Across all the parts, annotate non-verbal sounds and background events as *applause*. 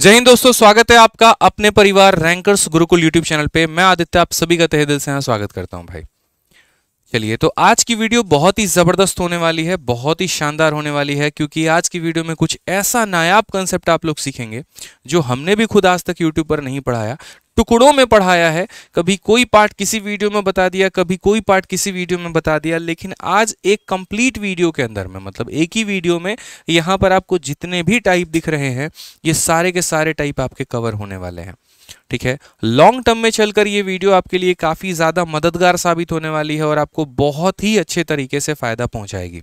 जय हिंद दोस्तों स्वागत है आपका अपने परिवार रैंकर्स गुरुकुल यूट्यूब चैनल पे मैं आदित्य आप सभी का तहे दिल से यहाँ स्वागत करता हूँ भाई चलिए तो आज की वीडियो बहुत ही ज़बरदस्त होने वाली है बहुत ही शानदार होने वाली है क्योंकि आज की वीडियो में कुछ ऐसा नायाब कंसेप्ट आप लोग सीखेंगे जो हमने भी खुद आज तक यूट्यूब पर नहीं पढ़ाया टुकड़ों में पढ़ाया है कभी कोई पार्ट किसी वीडियो में बता दिया कभी कोई पार्ट किसी वीडियो में बता दिया लेकिन आज एक कंप्लीट वीडियो के अंदर में मतलब एक ही वीडियो में यहाँ पर आपको जितने भी टाइप दिख रहे हैं ये सारे के सारे टाइप आपके कवर होने वाले हैं ठीक है लॉन्ग टर्म में चलकर ये वीडियो आपके लिए काफ़ी ज़्यादा मददगार साबित होने वाली है और आपको बहुत ही अच्छे तरीके से फ़ायदा पहुंचाएगी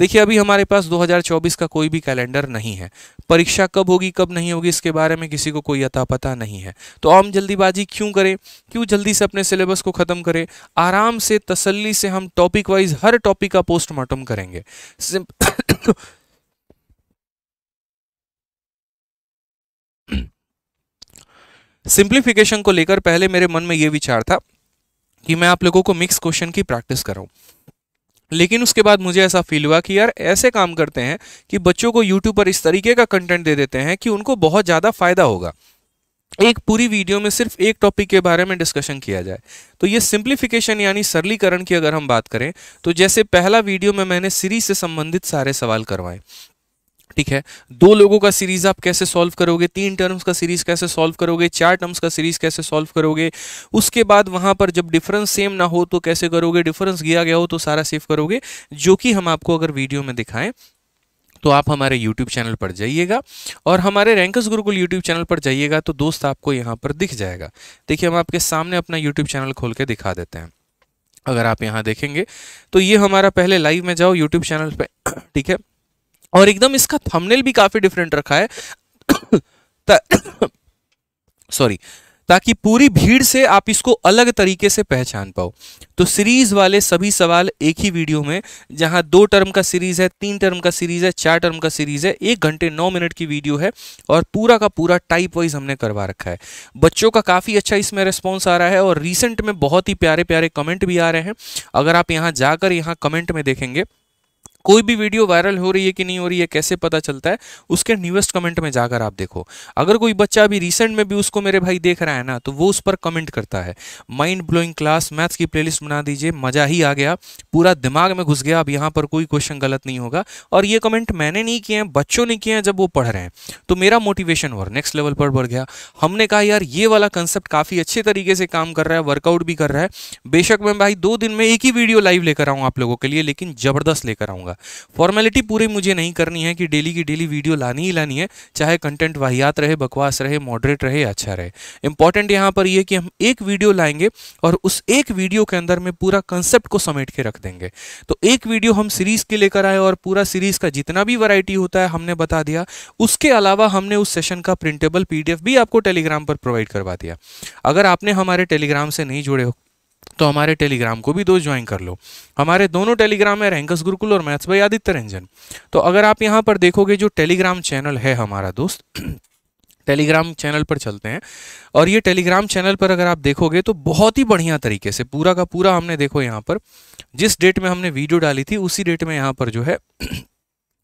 देखिए अभी हमारे पास 2024 का कोई भी कैलेंडर नहीं है परीक्षा कब होगी कब नहीं होगी इसके बारे में किसी को कोई अता पता नहीं है तो हम जल्दीबाजी क्यों करें क्यों जल्दी से अपने सिलेबस को ख़त्म करें आराम से तसली से हम टॉपिक वाइज हर टॉपिक का पोस्टमार्टम करेंगे सिंप्लीफिकेशन को लेकर पहले मेरे मन में ये विचार था कि मैं आप लोगों को मिक्स क्वेश्चन की प्रैक्टिस कराऊँ लेकिन उसके बाद मुझे ऐसा फील हुआ कि यार ऐसे काम करते हैं कि बच्चों को यूट्यूब पर इस तरीके का कंटेंट दे देते हैं कि उनको बहुत ज़्यादा फायदा होगा एक पूरी वीडियो में सिर्फ एक टॉपिक के बारे में डिस्कशन किया जाए तो ये सिंप्लीफिकेशन यानी सरलीकरण की अगर हम बात करें तो जैसे पहला वीडियो में मैंने सीरीज से संबंधित सारे सवाल करवाए ठीक है दो लोगों का सीरीज आप कैसे सॉल्व करोगे तीन टर्म्स का सीरीज कैसे सॉल्व करोगे चार टर्म्स का सीरीज कैसे सॉल्व करोगे उसके बाद वहां पर जब डिफरेंस सेम ना हो तो कैसे करोगे डिफरेंस दिया गया हो तो सारा सेव करोगे जो कि हम आपको अगर वीडियो में दिखाएं तो आप हमारे YouTube चैनल पर जाइएगा और हमारे रैंकस गुरुकुल YouTube चैनल पर जाइएगा तो दोस्त आपको यहाँ पर दिख जाएगा देखिए हम आपके सामने अपना YouTube चैनल खोल के दिखा देते हैं अगर आप यहाँ देखेंगे तो ये हमारा पहले लाइव में जाओ यूट्यूब चैनल पर ठीक है और एकदम इसका थंबनेल भी काफी डिफरेंट रखा है *coughs* ता, सॉरी *coughs* ताकि पूरी भीड़ से आप इसको अलग तरीके से पहचान पाओ तो सीरीज वाले सभी सवाल एक ही वीडियो में जहां दो टर्म का सीरीज है तीन टर्म का सीरीज है चार टर्म का सीरीज है एक घंटे नौ मिनट की वीडियो है और पूरा का पूरा टाइप वाइज हमने करवा रखा है बच्चों का काफ़ी अच्छा इसमें रिस्पॉन्स आ रहा है और रिसेंट में बहुत ही प्यारे प्यारे कमेंट भी आ रहे हैं अगर आप यहाँ जाकर यहाँ कमेंट में देखेंगे कोई भी वीडियो वायरल हो रही है कि नहीं हो रही है कैसे पता चलता है उसके न्यूएस्ट कमेंट में जाकर आप देखो अगर कोई बच्चा अभी रिसेंट में भी उसको मेरे भाई देख रहा है ना तो वो उस पर कमेंट करता है माइंड ब्लोइंग क्लास मैथ्स की प्लेलिस्ट बना दीजिए मज़ा ही आ गया पूरा दिमाग में घुस गया अब यहाँ पर कोई क्वेश्चन गलत नहीं होगा और ये कमेंट मैंने नहीं किए हैं बच्चों ने किए हैं जब वो पढ़ रहे हैं तो मेरा मोटिवेशन और नेक्स्ट लेवल पर बढ़ गया हमने कहा यार ये वाला कंसेप्ट काफ़ी अच्छे तरीके से काम कर रहा है वर्कआउट भी कर रहा है बेशक मैं भाई दो दिन में एक ही वीडियो लाइव लेकर आऊँ आप लोगों के लिए लेकिन ज़बरदस्त लेकर आऊँगा फॉर्मेलिटी पूरी मुझे नहीं करनी है कि डेली की डेली वीडियो लानी ही लानी है चाहे कंटेंट वाहियात रहे बकवास रहे मॉडरेट रहे अच्छा रहे इंपॉर्टेंट यहाँ पर यह कि हम एक वीडियो लाएंगे और उस एक वीडियो के अंदर में पूरा कंसेप्ट को समेट के रख देंगे तो एक वीडियो हम सीरीज के लेकर आए और पूरा सीरीज का जितना भी वैरायटी होता है हमने बता दिया उसके अलावा हमने उस सेशन का प्रिंटेबल पीडीएफ भी आपको टेलीग्राम पर प्रोवाइड करवा दिया अगर आपने हमारे टेलीग्राम से नहीं जुड़े हो तो हमारे टेलीग्राम को भी दो ज्वाइन कर लो हमारे दोनों टेलीग्राम है रैंकस गुरुकुल और मैथ्स भाई आदित्य रंजन तो अगर आप यहाँ पर देखोगे जो टेलीग्राम चैनल है हमारा दोस्त *clears throat* टेलीग्राम चैनल पर चलते हैं और ये टेलीग्राम चैनल पर अगर आप देखोगे तो बहुत ही बढ़िया तरीके से पूरा का पूरा हमने देखो यहाँ पर जिस डेट में हमने वीडियो डाली थी उसी डेट में यहाँ पर जो है *clears throat*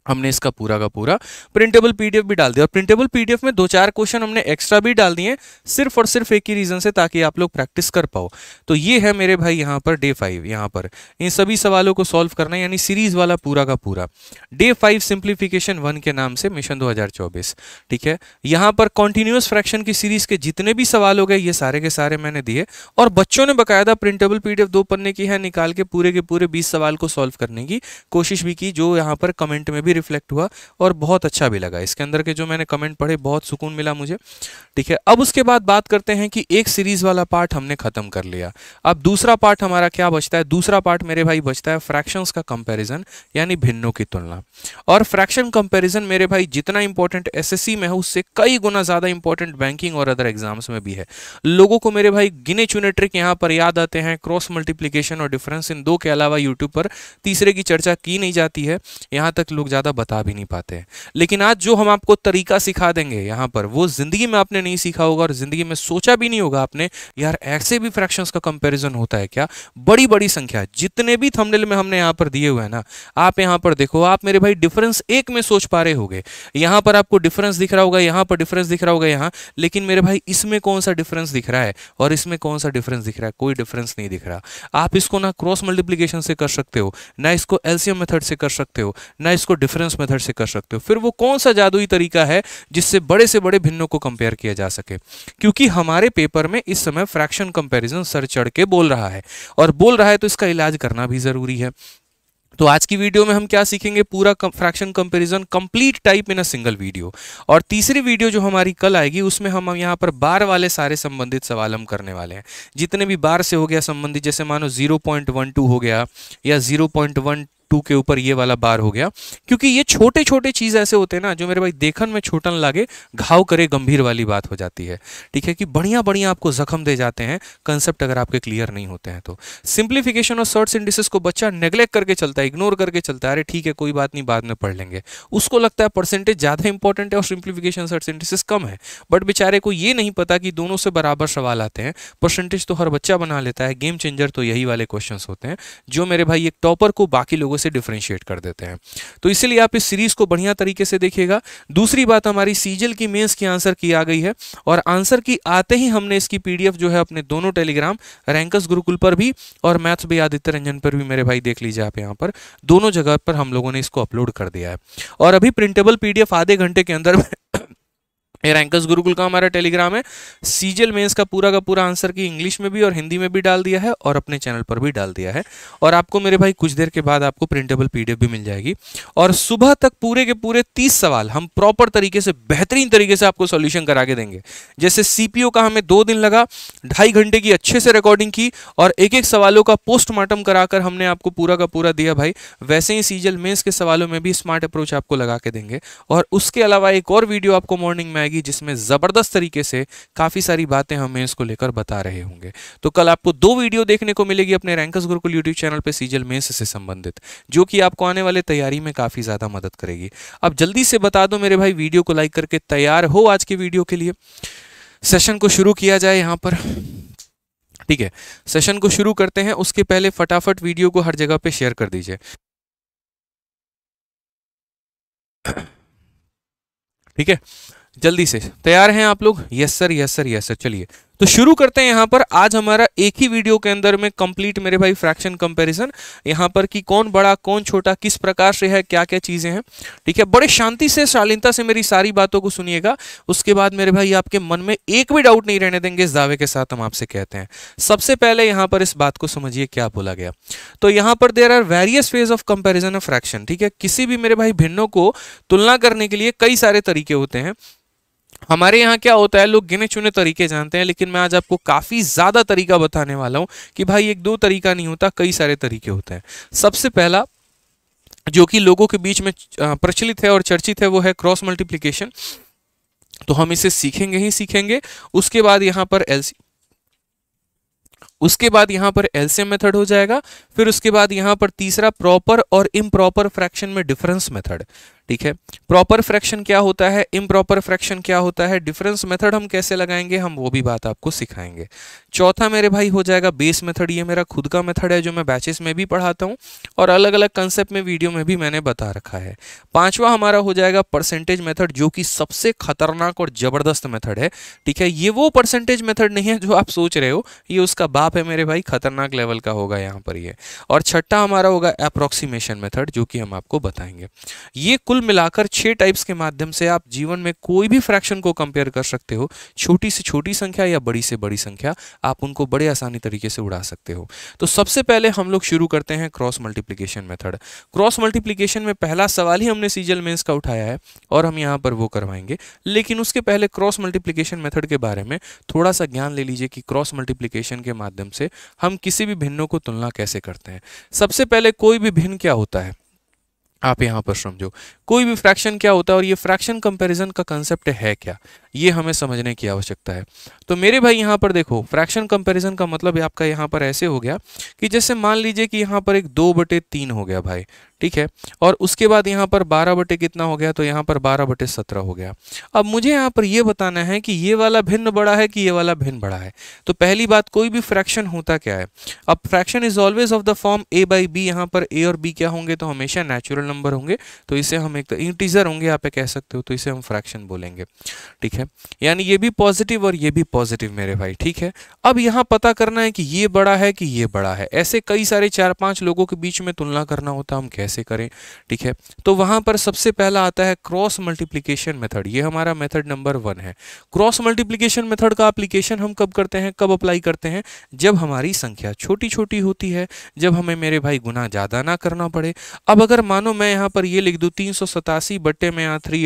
हमने इसका पूरा का पूरा प्रिंटेबल पीडीएफ भी डाल दिया और प्रिंटेबल पीडीएफ में दो चार क्वेश्चन हमने एक्स्ट्रा भी डाल दिए सिर्फ और सिर्फ एक ही रीज़न से ताकि आप लोग प्रैक्टिस कर पाओ तो ये है मेरे भाई यहाँ पर डे फाइव यहाँ पर इन सभी सवालों को सॉल्व करना यानी सीरीज वाला पूरा का पूरा डे फाइव सिंप्लीफिकेशन वन के नाम से मिशन दो ठीक है यहाँ पर कॉन्टिन्यूस फ्रैक्शन की सीरीज के जितने भी सवाल हो गए ये सारे के सारे मैंने दिए और बच्चों ने बकायदा प्रिंटेबल पी दो पन्ने की है निकाल के पूरे के पूरे बीस सवाल को सॉल्व करने की कोशिश भी की जो यहाँ पर कमेंट में भी भी रिफ्लेक्ट हुआ और बहुत अच्छा भी लगा इसके अंदर के जो मैंने कमेंट पढ़े बहुत सुकून मिला मुझे ठीक है अब उसके बाद बात करते हैं कि एक सीरीज़ वाला पार्ट हमने ख़त्म कर लिया अब दूसरा पार्ट हमारा क्या बचता है दूसरा पार्ट मेरे भाई बचता है फ्रैक्शंस का कंपैरिजन यानी भिन्नों की तुलना और फ्रैक्शन कंपैरिजन मेरे भाई जितना इंपॉर्टेंट एसएससी में है उससे कई गुना ज़्यादा इंपॉर्टेंट बैंकिंग और अदर एग्जाम्स में भी है लोगों को मेरे भाई गिने चुने ट्रिक यहाँ पर याद आते हैं क्रॉस मल्टीप्लीकेशन और डिफरेंस इन दो के अलावा यूट्यूब पर तीसरे की चर्चा की नहीं जाती है यहां तक लोग ज़्यादा ज़्यादा बता भी नहीं पाते हैं लेकिन आज जो हम आपको तरीका सिखा देंगे यहाँ पर वो ज़िंदगी में आपने नहीं सीखा होगा और ज़िंदगी में सोचा भी नहीं होगा आपने यार ऐसे भी फ्रैक्शंस का कंपैरिजन होता है क्या बड़ी बड़ी संख्या जितने भी थंबनेल में हमने यहाँ पर दिए हुए हैं ना आप यहाँ पर देखो आप मेरे भाई डिफरेंस एक में सोच पा रहे हो गए पर आपको डिफरेंस दिख रहा होगा यहाँ पर डिफरेंस दिख रहा होगा यहाँ लेकिन मेरे भाई इसमें कौन सा डिफरेंस दिख रहा है और इसमें कौन सा डिफरेंस दिख रहा है कोई डिफरेंस नहीं दिख रहा आप इसको ना क्रॉस मल्टीप्लीकेशन से कर सकते हो ना इसको एल्सियम मेथड से कर सकते हो ना इसको रेफरेंस मेथड से कर सकते हो फिर वो कौन सा जादुई तरीका है जिससे बड़े से बड़े भिन्नों को कंपेयर किया जा सके क्योंकि हमारे पेपर में इस समय फ्रैक्शन कंपेरिजन सर चढ़ के बोल रहा है और बोल रहा है तो इसका इलाज करना भी ज़रूरी है तो आज की वीडियो में हम क्या सीखेंगे पूरा fraction comparison complete type in a single video और तीसरी वीडियो जो हमारी कल आएगी उसमें हम यहाँ पर बार वाले सारे संबंधित सवाल हम करने वाले हैं जितने भी बार से हो गया संबंधित जैसे मानो 0.12 हो गया या 0.1 टू के ऊपर ये वाला बार हो गया क्योंकि ये छोटे छोटे चीज़ ऐसे होते हैं ना जो मेरे भाई देखन में छोटन लागे घाव करे गंभीर वाली बात हो जाती है ठीक है कि बढ़िया बढ़िया आपको जख्म दे जाते हैं कंसेप्ट अगर आपके क्लियर नहीं होते हैं तो सिंप्लीफिकेशन और सर्ट्स इंडिसेस को बच्चा नेग्लेक्ट करके चलता है इग्नोर करके चलता है अरे ठीक है कोई बात नहीं बाद में पढ़ लेंगे उसको लगता है परसेंटेज ज़्यादा इंपॉर्टेंट है और सिंप्लीफिकेशन सर्ट्स इंडिसेस कम है बट बेचारे को ये नहीं पता कि दोनों से बराबर सवाल आते हैं परसेंटेज तो हर बच्चा बना लेता है गेम चेंजर तो यही वाले क्वेश्चन होते हैं जो मेरे भाई एक टॉपर को बाकी लोगों से डिफ्रेंशिएट कर देते हैं तो इसीलिए आप इस सीरीज़ को बढ़िया तरीके से देखिएगा दूसरी बात हमारी सीजल की मेंस की आंसर की आ गई है और आंसर की आते ही हमने इसकी पीडीएफ जो है अपने दोनों टेलीग्राम रैंकस गुरुकुल पर भी और मैथ्स भी आदित्य रंजन पर भी मेरे भाई देख लीजिए आप यहाँ पर दोनों जगह पर हम लोगों ने इसको अपलोड कर दिया है और अभी प्रिंटेबल पी आधे घंटे के अंदर ये रैंकर्स गुरुकुल का हमारा टेलीग्राम है सीजल मेन्स का पूरा का पूरा आंसर की इंग्लिश में भी और हिंदी में भी डाल दिया है और अपने चैनल पर भी डाल दिया है और आपको मेरे भाई कुछ देर के बाद आपको प्रिंटेबल पीडीएफ भी मिल जाएगी और सुबह तक पूरे के पूरे तीस सवाल हम प्रॉपर तरीके से बेहतरीन तरीके से आपको सोल्यूशन करा के देंगे जैसे सीपीओ का हमें दो दिन लगा ढाई घंटे की अच्छे से रिकॉर्डिंग की और एक एक सवालों का पोस्टमार्टम कराकर हमने आपको पूरा का पूरा दिया भाई वैसे ही सीजल मेन्स के सवालों में भी स्मार्ट अप्रोच आपको लगा के देंगे और उसके अलावा एक और वीडियो आपको मॉर्निंग में आएगी जाएगी जिसमें ज़बरदस्त तरीके से काफ़ी सारी बातें हमें इसको लेकर बता रहे होंगे तो कल आपको दो वीडियो देखने को मिलेगी अपने रैंकस गुरुकुल यूट्यूब चैनल पर सीजल मेन्स से संबंधित जो कि आपको आने वाले तैयारी में काफ़ी ज़्यादा मदद करेगी अब जल्दी से बता दो मेरे भाई वीडियो को लाइक करके तैयार हो आज के वीडियो के लिए सेशन को शुरू किया जाए यहाँ पर ठीक है सेशन को शुरू करते हैं उसके पहले फटाफट वीडियो को हर जगह पे शेयर कर दीजिए ठीक है जल्दी से तैयार हैं आप लोग yes sir yes sir yes sir चलिए तो शुरू करते हैं यहाँ पर आज हमारा एक ही वीडियो के अंदर में कंप्लीट मेरे भाई फ्रैक्शन कंपैरिजन यहाँ पर कि कौन बड़ा कौन छोटा किस प्रकार से है क्या क्या चीज़ें हैं ठीक है बड़े शांति से शालीनता से मेरी सारी बातों को सुनिएगा उसके बाद मेरे भाई आपके मन में एक भी डाउट नहीं रहने देंगे इस दावे के साथ हम आपसे कहते हैं सबसे पहले यहाँ पर इस बात को समझिए क्या बोला गया तो यहाँ पर there are various phase of comparison of fraction ठीक है किसी भी मेरे भाई भिन्नों को तुलना करने के लिए कई सारे तरीके होते हैं हमारे यहाँ क्या होता है लोग गिने चुने तरीके जानते हैं लेकिन मैं आज आपको काफ़ी ज़्यादा तरीका बताने वाला हूँ कि भाई एक दो तरीका नहीं होता कई सारे तरीके होते हैं सबसे पहला जो कि लोगों के बीच में प्रचलित है और चर्चित है वो है क्रॉस मल्टीप्लीकेशन तो हम इसे सीखेंगे ही सीखेंगे उसके बाद यहाँ पर एल उसके बाद यहाँ पर एलसीएम मेथड हो जाएगा फिर उसके बाद यहाँ पर तीसरा प्रॉपर और इम्प्रॉपर फ्रैक्शन में डिफरेंस मेथड ठीक है प्रॉपर फ्रैक्शन क्या होता है इम्प्रॉपर फ्रैक्शन क्या होता है डिफरेंस मेथड हम कैसे लगाएंगे हम वो भी बात आपको सिखाएंगे चौथा मेरे भाई हो जाएगा बेस मेथड ये मेरा खुद का मेथड है जो मैं बैचेस में भी पढ़ाता हूँ और अलग अलग कंसेप्ट में वीडियो में भी मैंने बता रखा है पांचवा हमारा हो जाएगा परसेंटेज मेथड जो कि सबसे खतरनाक और ज़बरदस्त मेथड है ठीक है ये वो परसेंटेज मेथड नहीं है जो आप सोच रहे हो ये उसका बाप है मेरे भाई खतरनाक लेवल का होगा यहाँ पर ये और छठा हमारा होगा अप्रोक्सीमेशन मेथड जो कि हम आपको बताएंगे ये कुल मिलाकर छह टाइप्स के माध्यम से आप जीवन में कोई भी फ्रैक्शन को कंपेयर कर सकते हो छोटी से छोटी संख्या या बड़ी से बड़ी संख्या आप उनको बड़े आसानी तरीके से उड़ा सकते हो तो सबसे पहले हम लोग शुरू करते हैं cross multiplication method cross multiplication में पहला सवाल ही हमने सीजल मेन्स का उठाया है और हम यहाँ पर वो करवाएंगे लेकिन उसके पहले क्रॉस मल्टीप्लीकेशन मेथड के बारे में थोड़ा सा ज्ञान ले लीजिए कि क्रॉस मल्टीप्लीकेशन के माध्यम से हम किसी भी भिन्नों को तुलना कैसे करते हैं सबसे पहले कोई भी भिन्न क्या होता है आप यहाँ पर समझो कोई भी फ्रैक्शन क्या होता है और ये फ्रैक्शन कंपैरिजन का कंसेप्ट है क्या ये हमें समझने की आवश्यकता है तो मेरे भाई यहाँ पर देखो फ्रैक्शन कंपैरिजन का मतलब आपका यहाँ पर ऐसे हो गया कि जैसे मान लीजिए कि यहाँ पर एक दो बटे तीन हो गया भाई ठीक है और उसके बाद यहाँ पर बारह बटे कितना हो गया तो यहाँ पर बारह बटे सत्रह हो गया अब मुझे यहाँ पर यह बताना है कि ये वाला भिन्न बड़ा है कि ये वाला भिन्न बड़ा है तो पहली बात कोई भी फ्रैक्शन होता क्या है अब fraction is always of the form a by b यहाँ पर ए और बी क्या होंगे तो हमेशा नेचुरल नंबर होंगे तो इसे हम एक इंटीजर होंगे यहाँ पे कह सकते हो तो इसे हम फ्रैक्शन बोलेंगे ठीक है यानी ये भी पॉजिटिव और ये भी पॉजिटिव मेरे भाई ठीक है अब यहाँ पता करना है कि ये बड़ा है कि ये बड़ा है ऐसे कई सारे चार पांच लोगों के बीच में तुलना करना होता हम कह कैसे करें ठीक है तो वहां पर सबसे पहला आता है क्रॉस मल्टीप्लीकेशन मेथड ये हमारा मेथड नंबर वन है क्रॉस मल्टीप्लीकेशन मेथड का अप्लीकेशन हम कब करते हैं कब अप्लाई करते हैं जब हमारी संख्या छोटी छोटी होती है जब हमें मेरे भाई गुना ज़्यादा ना करना पड़े अब अगर मानो मैं यहाँ पर ये लिख दू तीन बट्टे में यहाँ थ्री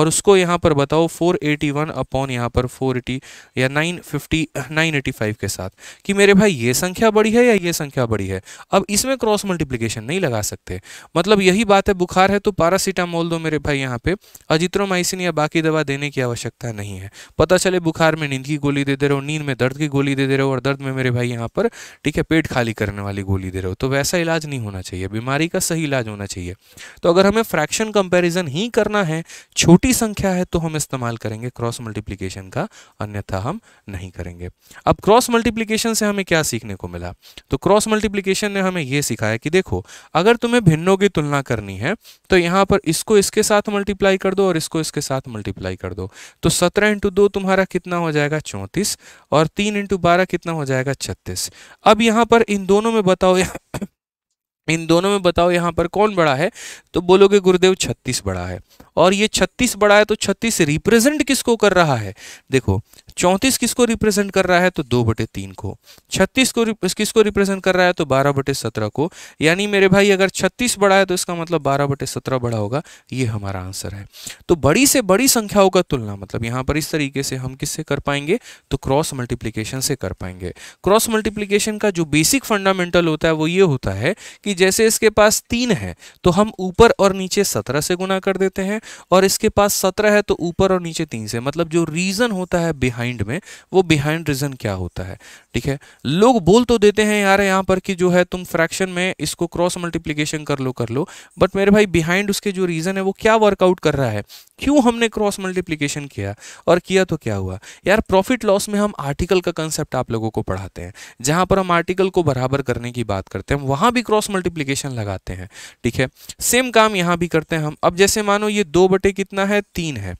और उसको यहाँ पर बताओ फोर एटी वन अपॉन यहाँ पर फोर एटी या nine fifty nine eighty five के साथ कि मेरे भाई ये संख्या बड़ी है या ये संख्या बड़ी है अब इसमें क्रॉस मल्टीप्लीकेशन नहीं लगा सकते सकते मतलब यही बात है बुखार है तो पारासीटामोल दो मेरे भाई यहाँ पे अजित्रोमाइसिन या बाकी दवा देने की आवश्यकता नहीं है पता चले बुखार में नींद की गोली दे दे रहे हो नींद में दर्द की गोली दे दे रहे हो और दर्द में मेरे भाई यहाँ पर ठीक है पेट खाली करने वाली गोली दे रहे हो तो वैसा इलाज नहीं होना चाहिए बीमारी का सही इलाज होना चाहिए तो अगर हमें फ्रैक्शन कंपेरिजन ही करना है छोटी संख्या है तो हम इस्तेमाल करेंगे क्रॉस मल्टीप्लीकेशन का अन्यथा हम नहीं करेंगे अब क्रॉस मल्टीप्लीकेशन से हमें क्या सीखने को मिला तो क्रॉस मल्टीप्लीकेशन ने हमें यह सिखाया कि देखो अगर तुम तुम्हें भिन्नों की तुलना करनी है तो यहाँ पर इसको इसके साथ मल्टीप्लाई कर दो और इसको इसके साथ मल्टीप्लाई कर दो तो सत्रह इंटू दो तुम्हारा कितना हो जाएगा चौंतीस और तीन इंटू बारह कितना हो जाएगा छत्तीस अब यहाँ पर इन दोनों में बताओ *coughs* इन दोनों में बताओ यहाँ पर कौन बड़ा है तो बोलोगे गुरुदेव छत्तीस बड़ा है और ये छत्तीस बड़ा है तो छत्तीस रिप्रेजेंट किसको कर रहा है देखो चौंतीस किसको रिप्रेजेंट कर रहा है तो दो बटे तीन को छत्तीस को किसको रिप्रेजेंट कर रहा है तो बारह बटे सत्रह को यानी मेरे भाई अगर छत्तीस बड़ा है तो इसका मतलब बारह बटे सत्रह बड़ा होगा ये हमारा आंसर है तो बड़ी से बड़ी संख्याओं का तुलना मतलब यहाँ पर इस तरीके से हम किससे कर पाएंगे तो क्रॉस मल्टीप्लीकेशन से कर पाएंगे क्रॉस मल्टीप्लीकेशन का जो बेसिक फंडामेंटल होता है वो ये होता है कि जैसे इसके पास तीन है तो हम ऊपर और नीचे सत्रह से गुना कर देते हैं और इसके पास सत्रह है तो ऊपर और नीचे तीन से मतलब जो रीजन होता है बिहाइंड माइंड में वो बिहाइंड रीज़न क्या होता है ठीक है लोग बोल तो देते हैं यार यहाँ पर कि जो है तुम फ्रैक्शन में इसको क्रॉस मल्टीप्लीकेशन कर लो कर लो बट मेरे भाई बिहाइंड उसके जो रीज़न है वो क्या वर्कआउट कर रहा है क्यों हमने क्रॉस मल्टीप्लीकेशन किया और किया तो क्या हुआ यार प्रॉफिट लॉस में हम आर्टिकल का कंसेप्ट आप लोगों को पढ़ाते हैं जहां पर हम आर्टिकल को बराबर करने की बात करते हैं वहां भी क्रॉस मल्टीप्लीकेशन लगाते हैं ठीक है सेम काम यहां भी करते हैं हम अब जैसे मानो ये दो बटे कितना है तीन है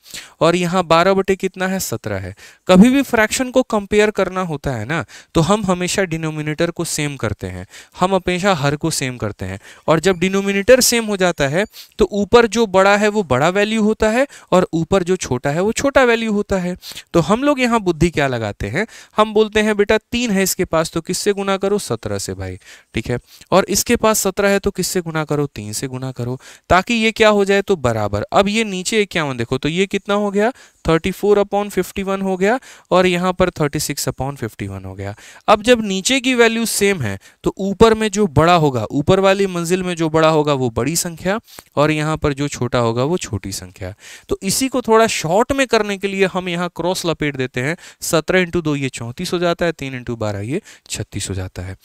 और यहां बारह बटे कितना है सत्रह है कभी भी फ्रैक्शन को कंपेयर करना होता है ना तो हम हमेशा डिनोमिनेटर को सेम करते हैं हम हमेशा हर को सेम करते हैं और जब डिनोमिनेटर सेम हो जाता है तो ऊपर जो बड़ा है वो बड़ा वैल्यू होता है और ऊपर जो छोटा है वो छोटा वैल्यू होता है तो हम लोग यहाँ बुद्धि क्या लगाते हैं हम बोलते हैं बेटा तीन है इसके पास तो किससे गुना करो सत्रह से भाई ठीक है और इसके पास सत्रह है तो किससे गुना करो तीन से गुना करो ताकि ये क्या हो जाए तो बराबर अब ये नीचे इक्यावन देखो तो ये कितना हो गया thirty four upon fifty one हो गया और यहाँ पर thirty six upon fifty one हो गया अब जब नीचे की वैल्यू सेम है तो ऊपर में जो बड़ा होगा ऊपर वाली मंजिल में जो बड़ा होगा वो बड़ी संख्या और यहाँ पर जो छोटा होगा वो छोटी संख्या तो इसी को थोड़ा शॉर्ट में करने के लिए हम यहाँ क्रॉस लपेट देते हैं सत्रह इंटू ये चौंतीस हो जाता है तीन इंटू ये छत्तीस हो जाता है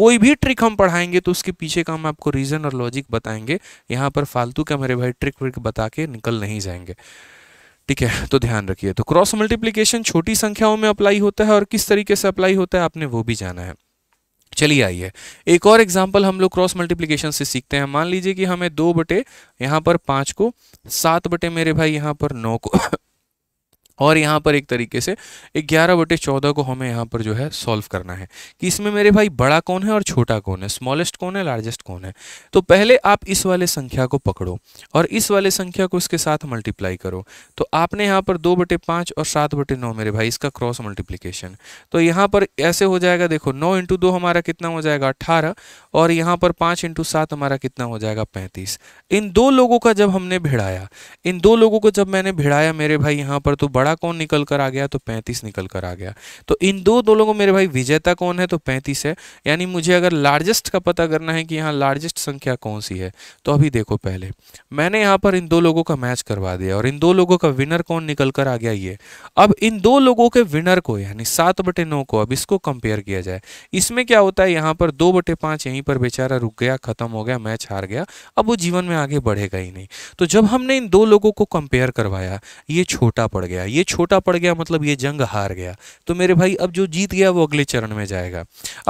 कोई भी ट्रिक हम पढ़ाएंगे तो उसके पीछे का हम आपको रीज़न और लॉजिक बताएंगे यहाँ पर फालतू का मेरे भाई ट्रिक व्रिक बता के निकल नहीं जाएंगे ठीक है तो ध्यान रखिए तो क्रॉस मल्टीप्लीकेशन छोटी संख्याओं में अप्लाई होता है और किस तरीके से अप्लाई होता है आपने वो भी जाना है चलिए आइए एक और एग्जाम्पल हम लोग क्रॉस मल्टीप्लीकेशन से सीखते हैं मान लीजिए कि हमें दो बटे यहाँ पर पाँच को सात बटे मेरे भाई यहाँ पर नौ को और यहाँ पर एक तरीके से ग्यारह बटे चौदह को हमें यहाँ पर जो है सॉल्व करना है कि इसमें मेरे भाई बड़ा कौन है और छोटा कौन है स्मॉलेस्ट कौन है लार्जेस्ट कौन है तो पहले आप इस वाले संख्या को पकड़ो और इस वाले संख्या को इसके साथ मल्टीप्लाई करो तो आपने यहाँ पर दो बटे पाँच और सात बटे नौ मेरे भाई इसका क्रॉस मल्टीप्लीकेशन तो यहाँ पर ऐसे हो जाएगा देखो नौ इंटू दो हमारा कितना हो जाएगा अट्ठारह और यहाँ पर पाँच इंटू सात हमारा कितना हो जाएगा पैंतीस इन दो लोगों का जब हमने भिड़ाया इन दो लोगों को जब मैंने भिड़ाया मेरे भाई यहाँ पर तो बड़ा बड़ा कौन निकल कर आ गया तो पैंतीस निकल कर आ गया तो इन दो दोनों को मेरे भाई विजेता कौन है तो पैंतीस है यानी मुझे अगर लार्जेस्ट का पता करना है कि यहाँ लार्जेस्ट संख्या कौन सी है तो अभी देखो पहले मैंने यहाँ पर इन दो लोगों का मैच करवा दिया और इन दो लोगों का विनर कौन निकल कर आ गया ये अब इन दो लोगों के विनर को यानी सात बटे नौ को अब इसको कंपेयर किया जाए इसमें क्या होता है यहाँ पर दो बटे पाँच यहीं पर बेचारा रुक गया खत्म हो गया मैच हार गया अब वो जीवन में आगे बढ़ेगा ही नहीं तो जब हमने इन दो लोगों को कंपेयर करवाया ये छोटा पड़ गया ये छोटा पड़ गया मतलब ये जंग हार गया तो मेरे भाई अब जो जीत गया वो अगले चरण में जाएगा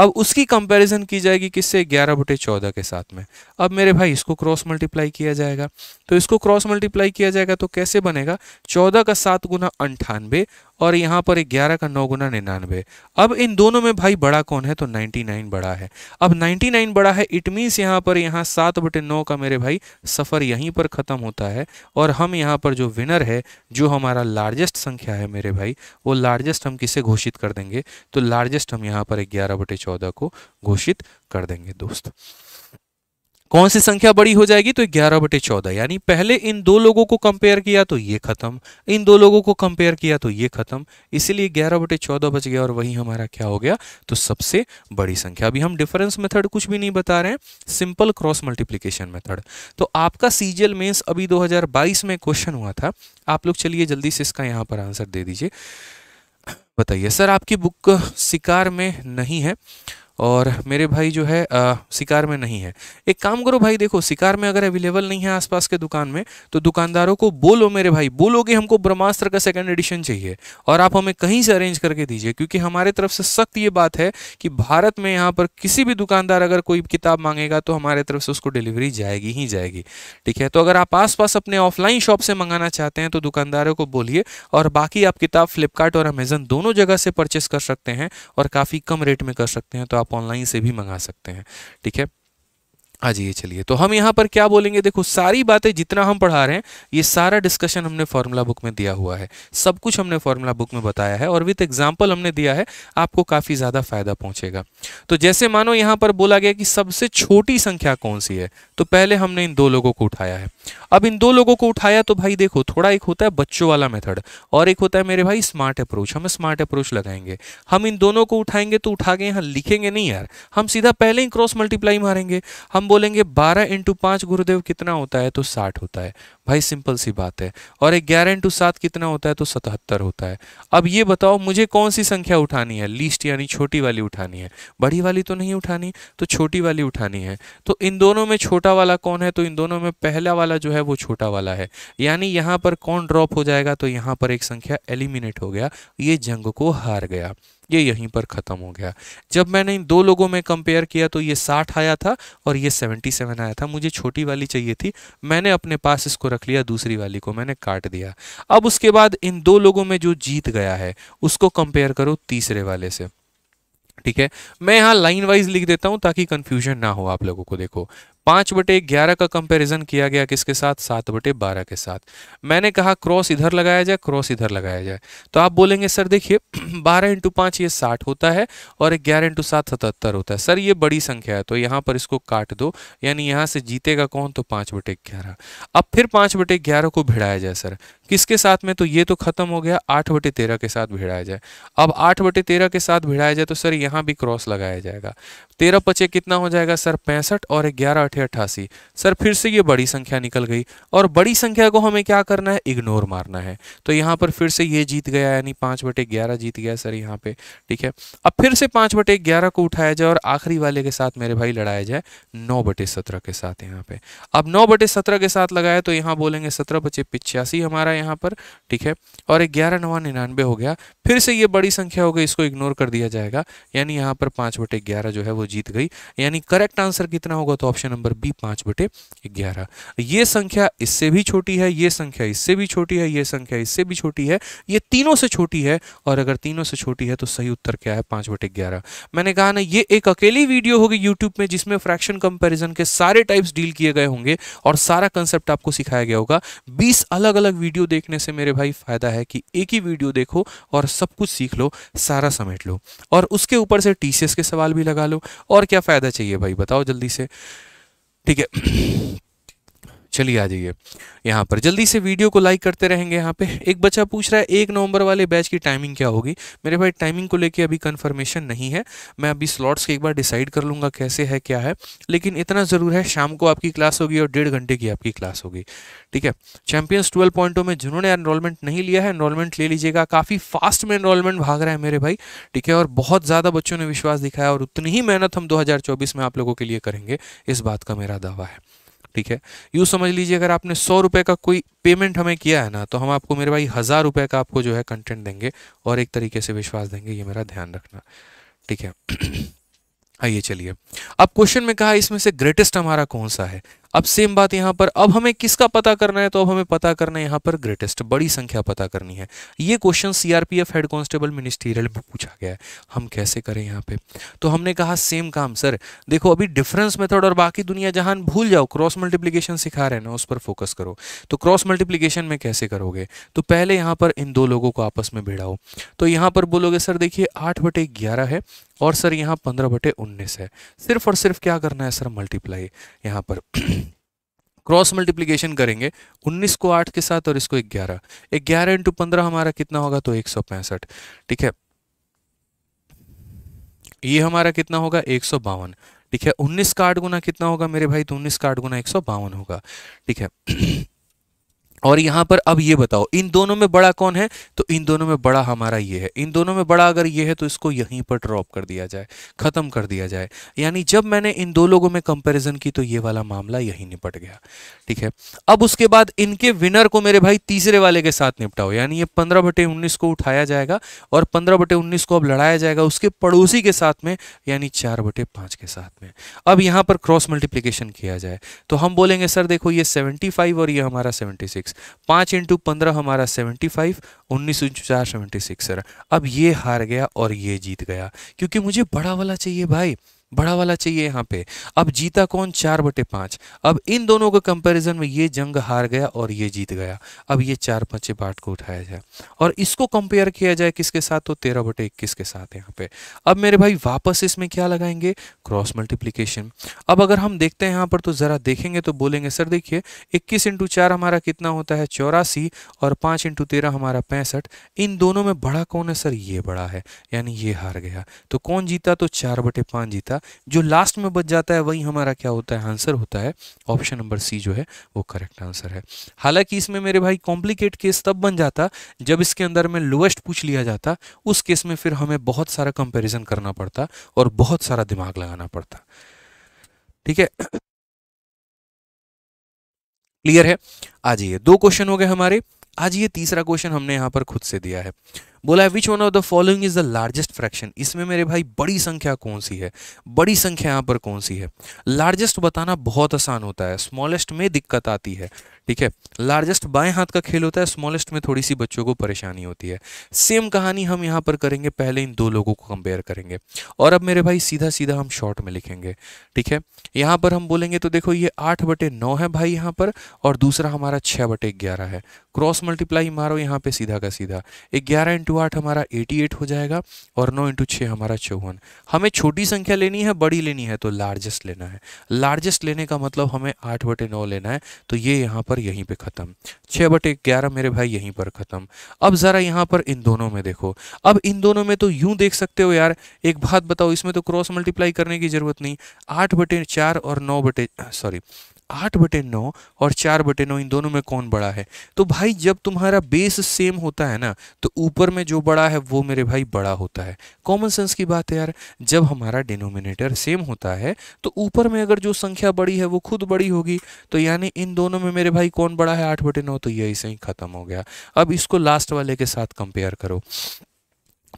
अब उसकी कंपैरिजन की जाएगी किससे ग्यारह बटे चौदह के साथ में अब मेरे भाई इसको क्रॉस मल्टीप्लाई किया जाएगा तो इसको क्रॉस मल्टीप्लाई किया जाएगा तो कैसे बनेगा चौदह का सात गुना अंठानवे और यहाँ पर ग्यारह का नौ गुना निन्यानवे अब इन दोनों में भाई बड़ा कौन है तो 99 बड़ा है अब 99 बड़ा है इट मीन्स यहाँ पर यहाँ सात बटे नौ का मेरे भाई सफ़र यहीं पर ख़त्म होता है और हम यहाँ पर जो विनर है जो हमारा लार्जेस्ट संख्या है मेरे भाई वो लार्जेस्ट हम किसे घोषित कर देंगे तो लार्जेस्ट हम यहाँ पर ग्यारह बटे चौदह को घोषित कर देंगे दोस्त कौन सी संख्या बड़ी हो जाएगी तो ग्यारह बटे चौदह यानी पहले इन दो लोगों को कंपेयर किया तो ये खत्म इन दो लोगों को कंपेयर किया तो ये खत्म इसीलिए ग्यारह बटे चौदह बच गया और वही हमारा क्या हो गया तो सबसे बड़ी संख्या अभी हम डिफरेंस मेथड कुछ भी नहीं बता रहे हैं सिंपल क्रॉस मल्टीप्लीकेशन मेथड तो आपका सीजियल मेन्स अभी दो में क्वेश्चन हुआ था आप लोग चलिए जल्दी से इसका यहाँ पर आंसर दे दीजिए *coughs* बताइए सर आपकी बुक शिकार में नहीं है और मेरे भाई जो है आ, शिकार में नहीं है एक काम करो भाई देखो शिकार में अगर अवेलेबल नहीं है आसपास के दुकान में तो दुकानदारों को बोलो मेरे भाई बोलोगे हमको ब्रह्मास्त्र का सेकेंड एडिशन चाहिए और आप हमें कहीं से अरेंज करके दीजिए क्योंकि हमारे तरफ से सख्त ये बात है कि भारत में यहाँ पर किसी भी दुकानदार अगर कोई किताब मांगेगा तो हमारे तरफ से उसको डिलीवरी जाएगी ही जाएगी ठीक है तो अगर आप आसपास अपने ऑफलाइन शॉप से मंगाना चाहते हैं तो दुकानदारों को बोलिए और बाकी आप किताब फ्लिपकार्ट और अमेजन दोनों जगह से परचेस कर सकते हैं और काफ़ी कम रेट में कर सकते हैं तो आप आप ऑनलाइन से भी मंगा सकते हैं ठीक है आज ये चलिए तो हम यहाँ पर क्या बोलेंगे देखो सारी बातें जितना हम पढ़ा रहे हैं ये सारा डिस्कशन हमने फॉर्मूला बुक में दिया हुआ है सब कुछ हमने फॉर्मूला बुक में बताया है और विथ एग्जाम्पल हमने दिया है आपको काफ़ी ज़्यादा फायदा पहुँचेगा तो जैसे मानो यहाँ पर बोला गया कि सबसे छोटी संख्या कौन सी है तो पहले हमने इन दो लोगों को उठाया है अब इन दो लोगों को उठाया तो भाई देखो थोड़ा एक होता है बच्चों वाला मेथड और एक होता है मेरे भाई स्मार्ट अप्रोच हम स्मार्ट अप्रोच लगाएंगे हम इन दोनों को उठाएंगे तो उठा के यहाँ लिखेंगे नहीं यार हम सीधा पहले ही क्रॉस मल्टीप्लाई मारेंगे हम बोलेंगे बारह इंटू पाँच गुरुदेव कितना होता है तो साठ होता है भाई सिंपल सी बात है और एक ग्यारह इंटू सात कितना होता है तो सतहत्तर होता है अब ये बताओ मुझे कौन सी संख्या उठानी है लीस्ट यानी छोटी वाली उठानी है बड़ी वाली तो नहीं उठानी तो छोटी वाली उठानी है तो इन दोनों में छोटा वाला कौन है तो इन दोनों में पहला वाला जो है वो छोटा वाला है यानी यहाँ पर कौन ड्रॉप हो जाएगा तो यहाँ पर एक संख्या एलिमिनेट हो गया ये जंग को हार गया ये यहीं पर ख़त्म हो गया जब मैंने इन दो लोगों में कंपेयर किया तो ये साठ आया था और ये सेवेंटी सेवन आया था मुझे छोटी वाली चाहिए थी मैंने अपने पास इसको रख लिया दूसरी वाली को मैंने काट दिया अब उसके बाद इन दो लोगों में जो जीत गया है उसको कंपेयर करो तीसरे वाले से ठीक है मैं यहाँ लाइन वाइज लिख देता हूँ ताकि कन्फ्यूजन ना हो आप लोगों को देखो पांच बटे ग्यारह का कंपैरिजन किया गया किसके साथ सात बटे बारह के साथ मैंने कहा क्रॉस इधर लगाया जाए क्रॉस इधर लगाया जाए तो आप बोलेंगे सर देखिए *clears throat* बारह इंटू पाँच ये साठ होता है और ग्यारह इंटू सात सतहत्तर होता है सर ये बड़ी संख्या है तो यहाँ पर इसको काट दो यानी यहाँ से जीतेगा कौन तो पाँच बटे ग्यारह अब फिर पाँच बटे ग्यारह को भिड़ाया जाए सर किसके साथ में तो ये तो खत्म हो गया आठ बटे तेरह के साथ भिड़ाया जाए अब आठ बटे तेरह के साथ भिड़ाया जाए तो सर यहाँ भी क्रॉस लगाया जाएगा तेरह पचे कितना हो जाएगा सर पैंसठ और ग्यारह अठे अट्ठासी सर फिर से ये बड़ी संख्या निकल गई और बड़ी संख्या को हमें क्या करना है इग्नोर मारना है तो यहाँ पर फिर से ये जीत गया यानी पाँच बटे ग्यारह जीत गया सर यहाँ पे ठीक है अब फिर से पाँच बटे ग्यारह को उठाया जाए और आखिरी वाले के साथ मेरे भाई लड़ाया जाए नौ बटे सत्रह के साथ यहाँ पे अब नौ बटे सत्रह के साथ लगाया तो यहाँ बोलेंगे सत्रह बचे हमारा है यहाँ पर ठीक है और ग्यारह नवा निन्यानवे हो गया फिर से ये बड़ी संख्या हो गई इसको इग्नोर कर दिया जाएगा यानी यहाँ पर पाँच बटे ग्यारह जो है वो जीत गई यानी करेक्ट आंसर कितना होगा तो ऑप्शन नंबर बी पाँच बटे ग्यारह ये संख्या इससे भी छोटी है ये संख्या इससे भी छोटी है ये संख्या इससे भी छोटी है ये तीनों से छोटी है और अगर तीनों से छोटी है तो सही उत्तर क्या है पाँच बटे मैंने कहा ना ये एक अकेली वीडियो होगी यूट्यूब में जिसमें फ्रैक्शन कंपेरिजन के सारे टाइप्स डील किए गए होंगे और सारा कंसेप्ट आपको सिखाया गया होगा बीस अलग अलग वीडियो वीडियो देखने से मेरे भाई फ़ायदा है कि एक ही वीडियो देखो और सब कुछ सीख लो सारा समेट लो और उसके ऊपर से टी के सवाल भी लगा लो और क्या फ़ायदा चाहिए भाई बताओ जल्दी से ठीक है चलिए आ जाइए यहाँ पर जल्दी से वीडियो को लाइक करते रहेंगे यहाँ पे एक बच्चा पूछ रहा है एक नवंबर वाले बैच की टाइमिंग क्या होगी मेरे भाई टाइमिंग को लेके अभी कंफर्मेशन नहीं है मैं अभी स्लॉट्स के एक बार डिसाइड कर लूँगा कैसे है क्या है लेकिन इतना ज़रूर है शाम को आपकी क्लास होगी और डेढ़ घंटे की आपकी क्लास होगी ठीक है चैंपियंस ट्वेल्व पॉइंटों में जिन्होंने एनरोलमेंट नहीं लिया है एनरोलमेंट ले लीजिएगा काफ़ी फास्ट में एनरोलमेंट भाग रहा है मेरे भाई ठीक है और बहुत ज़्यादा बच्चों ने विश्वास दिखाया और उतनी ही मेहनत हम दो में आप लोगों के लिए करेंगे इस बात का मेरा दावा है ठीक है यूँ समझ लीजिए अगर आपने सौ रुपये का कोई पेमेंट हमें किया है ना तो हम आपको मेरे भाई हज़ार रुपये का आपको जो है कंटेंट देंगे और एक तरीके से विश्वास देंगे ये मेरा ध्यान रखना ठीक है *clears throat* आइए चलिए अब क्वेश्चन में कहा इसमें से ग्रेटेस्ट हमारा कौन सा है अब सेम बात यहाँ पर अब हमें किसका पता करना है तो अब हमें पता करना है यहाँ पर ग्रेटेस्ट बड़ी संख्या पता करनी है ये question CRPF head constable ministerial में पूछा गया है हम कैसे करें यहाँ पे तो हमने कहा सेम काम सर देखो अभी डिफरेंस मेथड और बाकी दुनिया जहान भूल जाओ क्रॉस मल्टीप्लीकेशन सिखा रहे हैं ना उस पर फोकस करो तो क्रॉस मल्टीप्लीकेशन में कैसे करोगे तो पहले यहाँ पर इन दो लोगों को आपस में भिड़ाओ तो यहाँ पर बोलोगे सर देखिए आठ बटे ग्यारह है और सर यहाँ पंद्रह बटे उन्नीस है सिर्फ और सिर्फ क्या करना है सर मल्टीप्लाई यहाँ पर क्रॉस मल्टीप्लीकेशन करेंगे 19 को 8 के साथ और इसको 11 11 इंटू पंद्रह हमारा कितना होगा तो एक ठीक है ये हमारा कितना होगा एक ठीक है 19 का आठ गुना कितना होगा मेरे भाई तो 19 का आठ गुना एक होगा ठीक है और यहाँ पर अब ये बताओ इन दोनों में बड़ा कौन है तो इन दोनों में बड़ा हमारा ये है इन दोनों में बड़ा अगर ये है तो इसको यहीं पर ड्रॉप कर दिया जाए ख़त्म कर दिया जाए यानी जब मैंने इन दो लोगों में कंपैरिजन की तो ये वाला मामला यहीं निपट गया ठीक है अब उसके बाद इनके विनर को मेरे भाई तीसरे वाले के साथ निपटाओ यानी ये पंद्रह बटे उन्नीस को उठाया जाएगा और पंद्रह बटे उन्नीस को अब लड़ाया जाएगा उसके पड़ोसी के साथ में यानी चार बटे पाँच के साथ में अब यहाँ पर क्रॉस मल्टीप्लीकेशन किया जाए तो हम बोलेंगे सर देखो ये सेवेंटी और ये हमारा सेवेंटी पाँच इंटू पंद्रह हमारा सेवेंटी फाइव उन्नीस इंटू चार सेवेंटी सिक्स अब ये हार गया और ये जीत गया क्योंकि मुझे बड़ा वाला चाहिए भाई बड़ा वाला चाहिए यहाँ पे अब जीता कौन चार बटे पांच अब इन दोनों के कंपैरिजन में ये जंग हार गया और ये जीत गया अब ये चार पांच बाट को उठाया जाए और इसको कंपेयर किया जाए किसके साथ तो तेरह बटे इक्कीस के साथ यहाँ पे अब मेरे भाई वापस इसमें क्या लगाएंगे क्रॉस मल्टीप्लीकेशन अब अगर हम देखते हैं यहाँ पर तो ज़रा देखेंगे तो बोलेंगे सर देखिए इक्कीस इंटू चार हमारा कितना होता है चौरासी और पांच इंटू तेरह हमारा पैंसठ इन दोनों में बड़ा कौन है सर ये बड़ा है यानी ये हार गया तो कौन जीता तो चार बटे जीता जो लास्ट में बच जाता है वही हमारा क्या होता है आंसर होता है ऑप्शन नंबर सी जो है वो करेक्ट आंसर है हालांकि इसमें मेरे भाई कॉम्प्लिकेट केस तब बन जाता जब इसके अंदर में लोएस्ट पूछ लिया जाता उस केस में फिर हमें बहुत सारा कंपेरिजन करना पड़ता और बहुत सारा दिमाग लगाना पड़ता ठीक है क्लियर है आ जाइए दो क्वेश्चन हो गए हमारे आज ये तीसरा क्वेश्चन हमने यहाँ पर खुद से दिया है बोला which one of the following is the largest fraction इसमें मेरे भाई बड़ी संख्या कौन सी है बड़ी संख्या यहाँ पर कौन सी है लार्जेस्ट बताना बहुत आसान होता है स्मॉलेस्ट में दिक्कत आती है ठीक है लार्जेस्ट बाएं हाथ का खेल होता है स्मॉलेस्ट में थोड़ी सी बच्चों को परेशानी होती है सेम कहानी हम यहाँ पर करेंगे पहले इन दो लोगों को कंपेयर करेंगे और अब मेरे भाई सीधा सीधा हम शॉर्ट में लिखेंगे ठीक है यहाँ पर हम बोलेंगे तो देखो ये आठ बटे नौ है भाई यहाँ पर और दूसरा हमारा छः बटे ग्यारह है क्रॉस मल्टीप्लाई मारो यहाँ पे सीधा का सीधा ग्यारह इंटू इंटू आठ हमारा एटी एट हो जाएगा और नौ इंटू छः हमारा चौवन हमें छोटी संख्या लेनी है बड़ी लेनी है तो लार्जेस्ट लेना है लार्जेस्ट लेने का मतलब हमें आठ बटे नौ लेना है तो ये यहाँ पर यहीं पे ख़त्म छः बटे ग्यारह मेरे भाई यहीं पर ख़त्म अब ज़रा यहाँ पर इन दोनों में देखो अब इन दोनों में तो यूँ देख सकते हो यार एक बात बताओ इसमें तो क्रॉस मल्टीप्लाई करने की ज़रूरत नहीं आठ बटे और नौ बटे सॉरी आठ बटे नौ और चार बटे नौ इन दोनों में कौन बड़ा है तो भाई जब तुम्हारा बेस सेम होता है ना तो ऊपर में जो बड़ा है वो मेरे भाई बड़ा होता है कॉमन सेंस की बात है यार जब हमारा डिनोमिनेटर सेम होता है तो ऊपर में अगर जो संख्या बड़ी है वो खुद बड़ी होगी तो यानी इन दोनों में मेरे भाई कौन बड़ा है आठ बटे नौ तो यही सही खत्म हो गया अब इसको लास्ट वाले के साथ कंपेयर करो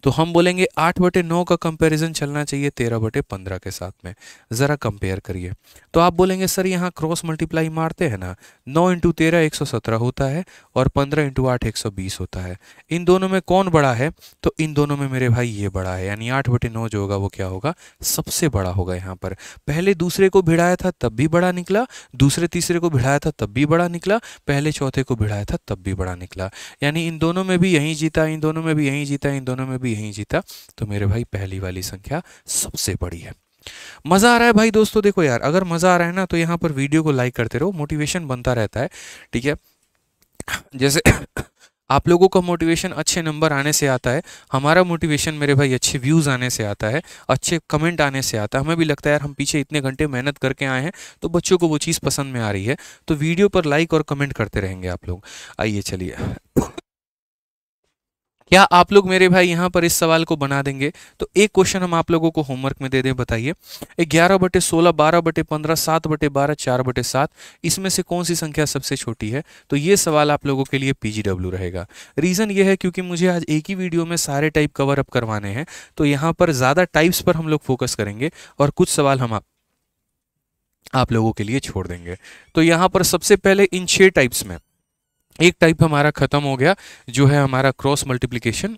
तो हम बोलेंगे आठ बटे नौ का कंपैरिजन चलना चाहिए तेरह बटे पंद्रह के साथ में ज़रा कंपेयर करिए तो आप बोलेंगे सर यहाँ क्रॉस मल्टीप्लाई मारते हैं ना नौ इंटू तेरह एक सौ सत्रह होता है और पंद्रह इंटू आठ एक सौ बीस होता है इन दोनों में कौन बड़ा है तो इन दोनों में मेरे भाई ये बड़ा है यानी आठ बटे नौ जो होगा वो क्या होगा सबसे बड़ा होगा यहाँ पर पहले दूसरे को भिड़ाया था तब भी बड़ा निकला दूसरे तीसरे को भिड़ाया था तब भी बड़ा निकला पहले चौथे को भिड़ाया था तब भी बड़ा निकला यानी इन दोनों में भी यहीं जीता इन दोनों में भी यहीं जीता इन दोनों में भी भी यहीं जीता तो मेरे भाई पहली वाली संख्या सबसे बड़ी है मज़ा आ रहा है भाई दोस्तों देखो यार अगर मज़ा आ रहा है ना तो यहाँ पर वीडियो को लाइक करते रहो मोटिवेशन बनता रहता है ठीक है जैसे आप लोगों का मोटिवेशन अच्छे नंबर आने से आता है हमारा मोटिवेशन मेरे भाई अच्छे व्यूज़ आने से आता है अच्छे कमेंट आने से आता है हमें भी लगता है यार हम पीछे इतने घंटे मेहनत करके आए हैं तो बच्चों को वो चीज़ पसंद में आ रही है तो वीडियो पर लाइक और कमेंट करते रहेंगे आप लोग आइए चलिए क्या आप लोग मेरे भाई यहाँ पर इस सवाल को बना देंगे तो एक क्वेश्चन हम आप लोगों को होमवर्क में दे दें बताइए ग्यारह बटे सोलह बारह बटे पंद्रह सात बटे बारह चार बटे सात इसमें से कौन सी संख्या सबसे छोटी है तो ये सवाल आप लोगों के लिए पीजीडब्ल्यू रहेगा रीज़न ये है क्योंकि मुझे आज एक ही वीडियो में सारे टाइप कवर अप करवाने हैं तो यहाँ पर ज़्यादा टाइप्स पर हम लोग फोकस करेंगे और कुछ सवाल हम आप आप लोगों के लिए छोड़ देंगे तो यहाँ पर सबसे पहले इन छः टाइप्स में एक टाइप हमारा ख़त्म हो गया जो है हमारा क्रॉस मल्टीप्लीकेशन